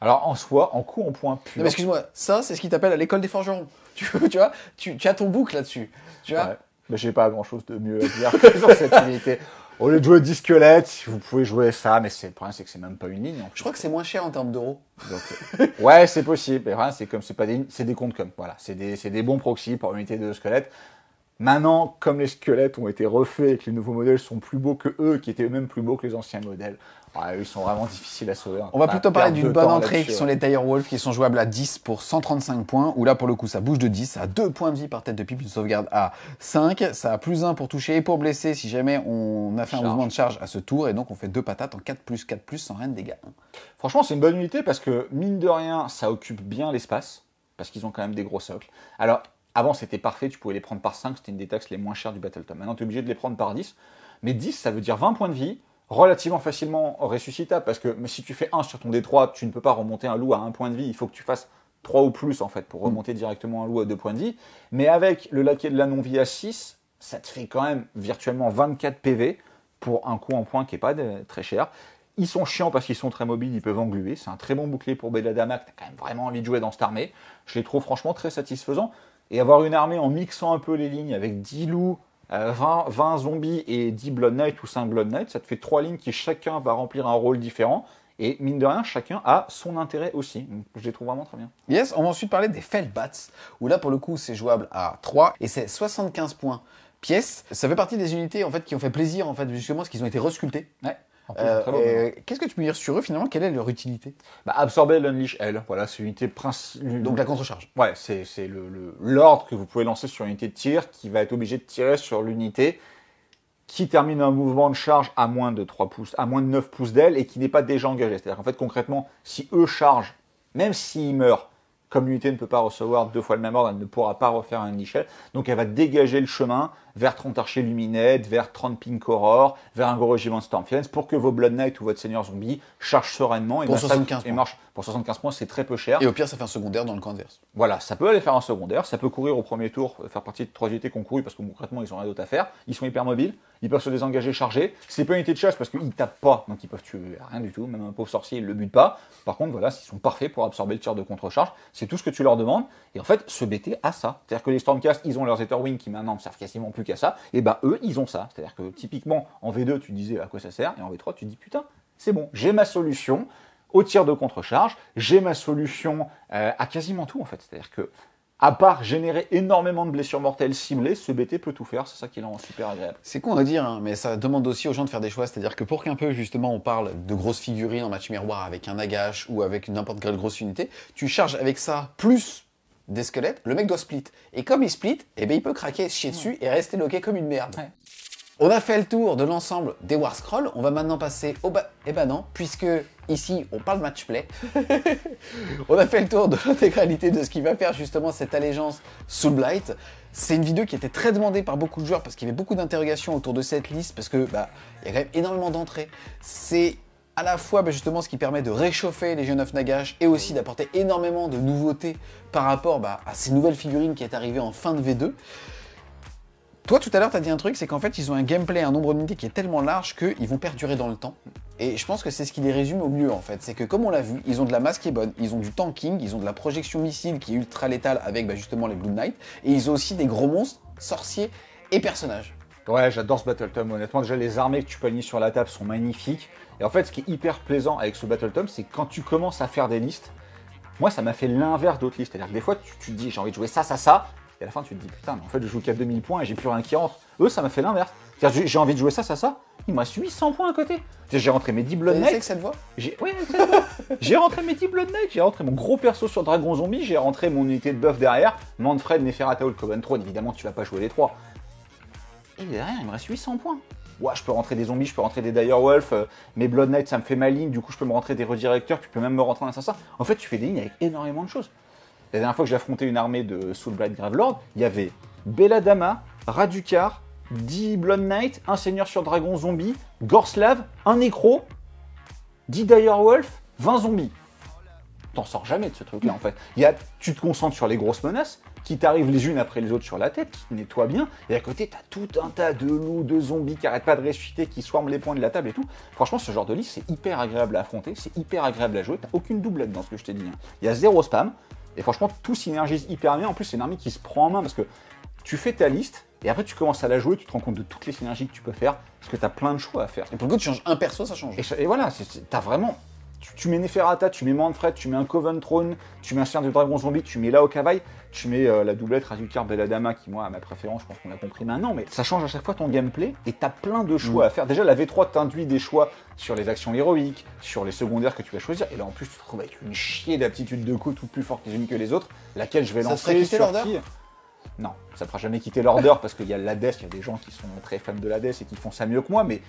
Alors en soi, en coup, en point pur. Non mais excuse-moi, ça c'est ce qu'ils t'appelle à l'école des forgerons. Tu, vois, tu, as ton bouc là-dessus. Tu vois, mais j'ai pas grand chose de mieux à dire que sur cette unité. Au lieu de jouer 10 squelettes, vous pouvez jouer ça, mais le problème, c'est que c'est même pas une ligne. Je crois que c'est moins cher en termes d'euros. Euh, ouais, c'est possible. mais c'est comme, c'est pas des, c'est des comptes comme, voilà. C'est des, bons proxys pour unité de squelette. Maintenant, comme les squelettes ont été refaits et que les nouveaux modèles sont plus beaux que eux, qui étaient eux-mêmes plus beaux que les anciens modèles, ils sont vraiment difficiles à sauver. On va plutôt parler d'une bonne entrée qui sont les Tire Wolf qui sont jouables à 10 pour 135 points, où là pour le coup ça bouge de 10 à 2 points de vie par tête de pipe, une sauvegarde à 5, ça a plus 1 pour toucher et pour blesser si jamais on a fait un mouvement de charge à ce tour, et donc on fait 2 patates en 4 plus 4 plus sans rien de dégâts. Franchement c'est une bonne unité parce que mine de rien ça occupe bien l'espace, parce qu'ils ont quand même des gros socles. Alors avant, c'était parfait, tu pouvais les prendre par 5, c'était une des taxes les moins chères du Battle Tom. Maintenant, tu es obligé de les prendre par 10. Mais 10, ça veut dire 20 points de vie, relativement facilement ressuscitables, parce que si tu fais 1 sur ton D3, tu ne peux pas remonter un loup à 1 point de vie, il faut que tu fasses 3 ou plus, en fait, pour hmm. remonter directement un loup à 2 points de vie. Mais avec le laquais de la non-vie à 6, ça te fait quand même virtuellement 24 PV pour un coup en point qui n'est pas très cher. Ils sont chiants parce qu'ils sont très mobiles, ils peuvent engluer. C'est un très bon bouclier pour Belladama, que t'as quand même vraiment envie de jouer dans cette armée. Je les trouve franchement très satisfaisants et avoir une armée en mixant un peu les lignes avec 10 loups, 20, euh, zombies et 10 Blood Knight ou 5 Blood Knight, ça te fait 3 lignes qui chacun va remplir un rôle différent. Et mine de rien, chacun a son intérêt aussi. je les trouve vraiment très bien. Yes, on va ensuite parler des Feldbats. où là pour le coup c'est jouable à 3 et c'est 75 points pièce. Ça fait partie des unités en fait qui ont fait plaisir en fait justement parce qu'ils ont été resculptés. Ouais. Euh, qu'est-ce que tu peux dire sur eux finalement Quelle est leur utilité bah, Absorber l'Unleash L, voilà, c'est l'unité principale. Donc la contrecharge. Ouais, c'est l'ordre le, l'ordre que vous pouvez lancer sur l'unité de tir qui va être obligé de tirer sur l'unité qui termine un mouvement de charge à moins de 3 pouces, à moins de 9 pouces d'elle et qui n'est pas déjà engagée. C'est-à-dire qu'en fait concrètement, si eux chargent, même s'ils meurent, comme l'unité ne peut pas recevoir deux fois le même ordre, elle ne pourra pas refaire un Unleash donc elle va dégager le chemin vers 30 archers Luminette, vers 30 Pink Aurore, vers un gros régiment de stormfiends pour que vos Blood Knight ou votre Seigneur Zombie charge sereinement et, pour 75 points. et marche. Pour 75 points, c'est très peu cher. Et au pire, ça fait un secondaire dans le camp adverse. Voilà, ça peut aller faire un secondaire, ça peut courir au premier tour, faire partie de 3 unités concourues, parce que concrètement, ils ont rien d'autre à faire. Ils sont hyper mobiles, ils peuvent se désengager, charger. C'est pas une unité de chasse parce qu'ils tapent pas, donc ils peuvent tuer rien du tout. Même un pauvre sorcier, ils le butent pas. Par contre, voilà, ils sont parfaits pour absorber le tir de contre-charge. C'est tout ce que tu leur demandes. Et en fait, se bêter à ça. C'est-à-dire que les Stormcast, ils ont leurs Etherwing qui maintenant ne servent quasiment plus qu'à ça, et eh ben eux, ils ont ça. C'est-à-dire que typiquement, en V2, tu disais à quoi ça sert, et en V3, tu dis putain, c'est bon, j'ai ma solution au tir de contrecharge, j'ai ma solution euh, à quasiment tout en fait. C'est-à-dire que à part générer énormément de blessures mortelles ciblées, ce BT peut tout faire, c'est ça qui est en super agréable. C'est con à dire, hein, mais ça demande aussi aux gens de faire des choix, c'est-à-dire que pour qu'un peu justement on parle de grosses figurines en match miroir avec un agache ou avec n'importe quelle grosse unité, tu charges avec ça plus des squelettes, le mec doit split. Et comme il split, eh ben, il peut craquer, chier dessus et rester loqué comme une merde. On a fait le tour de l'ensemble des War Scrolls. On va maintenant passer au bas. Eh ben non, puisque ici on parle matchplay. on a fait le tour de l'intégralité de ce qui va faire justement cette allégeance sous Blight. C'est une vidéo qui était très demandée par beaucoup de joueurs parce qu'il y avait beaucoup d'interrogations autour de cette liste parce que bah il y a quand même énormément d'entrées. C'est à la fois bah, justement ce qui permet de réchauffer les jeunes of Nagash et aussi d'apporter énormément de nouveautés par rapport bah, à ces nouvelles figurines qui est arrivée en fin de V2. Toi, tout à l'heure, tu as dit un truc, c'est qu'en fait, ils ont un gameplay, un nombre de d'unités qui est tellement large qu'ils vont perdurer dans le temps. Et je pense que c'est ce qui les résume au mieux, en fait. C'est que, comme on l'a vu, ils ont de la masse qui est bonne, ils ont du tanking, ils ont de la projection missile qui est ultra létale avec bah, justement les Blue Knight, et ils ont aussi des gros monstres, sorciers et personnages. Ouais, j'adore ce Battle Tom, honnêtement. Déjà, les armées que tu peux aligner sur la table sont magnifiques. Et en fait, ce qui est hyper plaisant avec ce Battle Tom, c'est quand tu commences à faire des listes, moi, ça m'a fait l'inverse d'autres listes. C'est-à-dire que des fois, tu, te dis, j'ai envie de jouer ça, ça, ça, et à la fin, tu te dis, putain, mais en fait, je joue qu'à 2000 points et j'ai plus rien qui rentre. Eux, ça m'a fait l'inverse. j'ai envie de jouer ça, ça, ça, il me reste 800 points à côté. J'ai rentré mes 10 Blood Knights. que cette voix J'ai rentré mes 10 Blood Knights, j'ai rentré mon gros perso sur Dragon Zombie, j'ai rentré mon unité de buff derrière, Manfred, Neferata ou le Évidemment, tu vas pas jouer les trois. Et derrière, il me reste 800 points ouais, je peux rentrer des zombies, je peux rentrer des Dire Wolf, mes euh, Blood Knight, ça me fait ma ligne, du coup, je peux me rentrer des redirecteurs, tu peux même me rentrer un assassin. En fait, tu fais des lignes avec énormément de choses. La dernière fois que j'ai affronté une armée de Soulblade Gravelord, il y avait Belladama, Raducar, 10 Blood Knight, un seigneur sur dragon zombie, Gorslav, un nécro, 10 Dire Wolf, 20 zombies. T'en sors jamais de ce truc-là, en fait. Y tu te concentres sur les grosses menaces, qui t'arrivent les unes après les autres sur la tête, qui te nettoient bien, et à côté, t'as tout un tas de loups, de zombies qui arrêtent pas de ressusciter, qui swarment les points de la table et tout. Franchement, ce genre de liste, c'est hyper agréable à affronter, c'est hyper agréable à jouer, t'as aucune doublette dans ce que je t'ai dit. Hein. Il y a zéro spam, et franchement, tout synergise hyper bien. En plus, c'est une armée qui se prend en main parce que tu fais ta liste, et après, tu commences à la jouer, tu te rends compte de toutes les synergies que tu peux faire, parce que t'as plein de choix à faire. Et pour le coup, tu changes un perso, ça change. Et, voilà, t'as vraiment tu, mets Neferata, tu mets Manfred, tu mets un Coven Throne, tu mets un Seigneur de Dragon Zombie, tu mets au Cavaille, tu mets euh, la doublette Razukar beladama qui moi, à ma préférence, je pense qu'on l'a compris maintenant, mais ça change à chaque fois ton gameplay et t'as plein de choix mm. à faire. Déjà, la V3 t'induit des choix sur les actions héroïques, sur les secondaires que tu vas choisir, et là en plus, tu te trouves avec une chier d'aptitude de coups toutes plus fortes les unes que les autres, laquelle je vais lancer sur qui. Non, ça ne fera jamais quitter l'ordre parce qu'il y a l'Ades, il y a des gens qui sont très fans de l'Ades et qui font ça mieux que moi, mais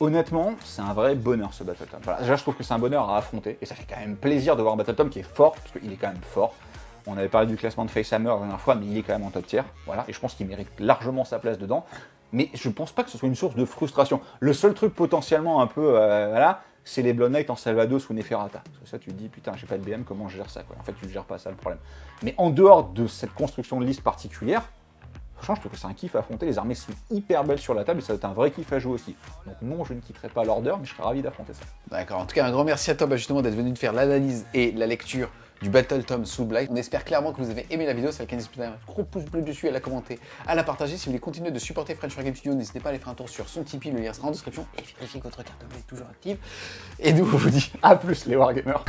Honnêtement, c'est un vrai bonheur ce Battle je trouve que c'est un bonheur à affronter et ça fait quand même plaisir de voir un Battle qui est fort, parce qu'il est quand même fort. On avait parlé du classement de Facehammer la dernière fois, mais il est quand même en top tiers, Voilà, et je pense qu'il mérite largement sa place dedans. Mais je ne pense pas que ce soit une source de frustration. Le seul truc potentiellement un peu, euh, voilà, c'est les Blood Knights en Salvados ou Neferata. Parce que ça, tu te dis, putain, j'ai pas de BM, comment je gère ça quoi. En fait, tu ne gères pas ça le problème. Mais en dehors de cette construction de liste particulière, Franchement, je trouve que c'est un kiff à affronter. Les armées sont hyper belles sur la table et ça va être un vrai kiff à jouer aussi. Donc, non, je ne quitterai pas l'Ordre, mais je serai ravi d'affronter ça. D'accord. En tout cas, un grand merci à toi bah, justement d'être venu de faire l'analyse et la lecture du Battle Tom sous Blight. On espère clairement que vous avez aimé la vidéo. Si elle vous un gros pouce bleu dessus, à la commenter, à la partager. Si vous voulez continuer de supporter French Game Studio, n'hésitez pas à aller faire un tour sur son Tipeee. Le lien sera en description. Et vérifiez que votre carte bleue est toujours active. Et nous, on vous dit à plus les Wargamers.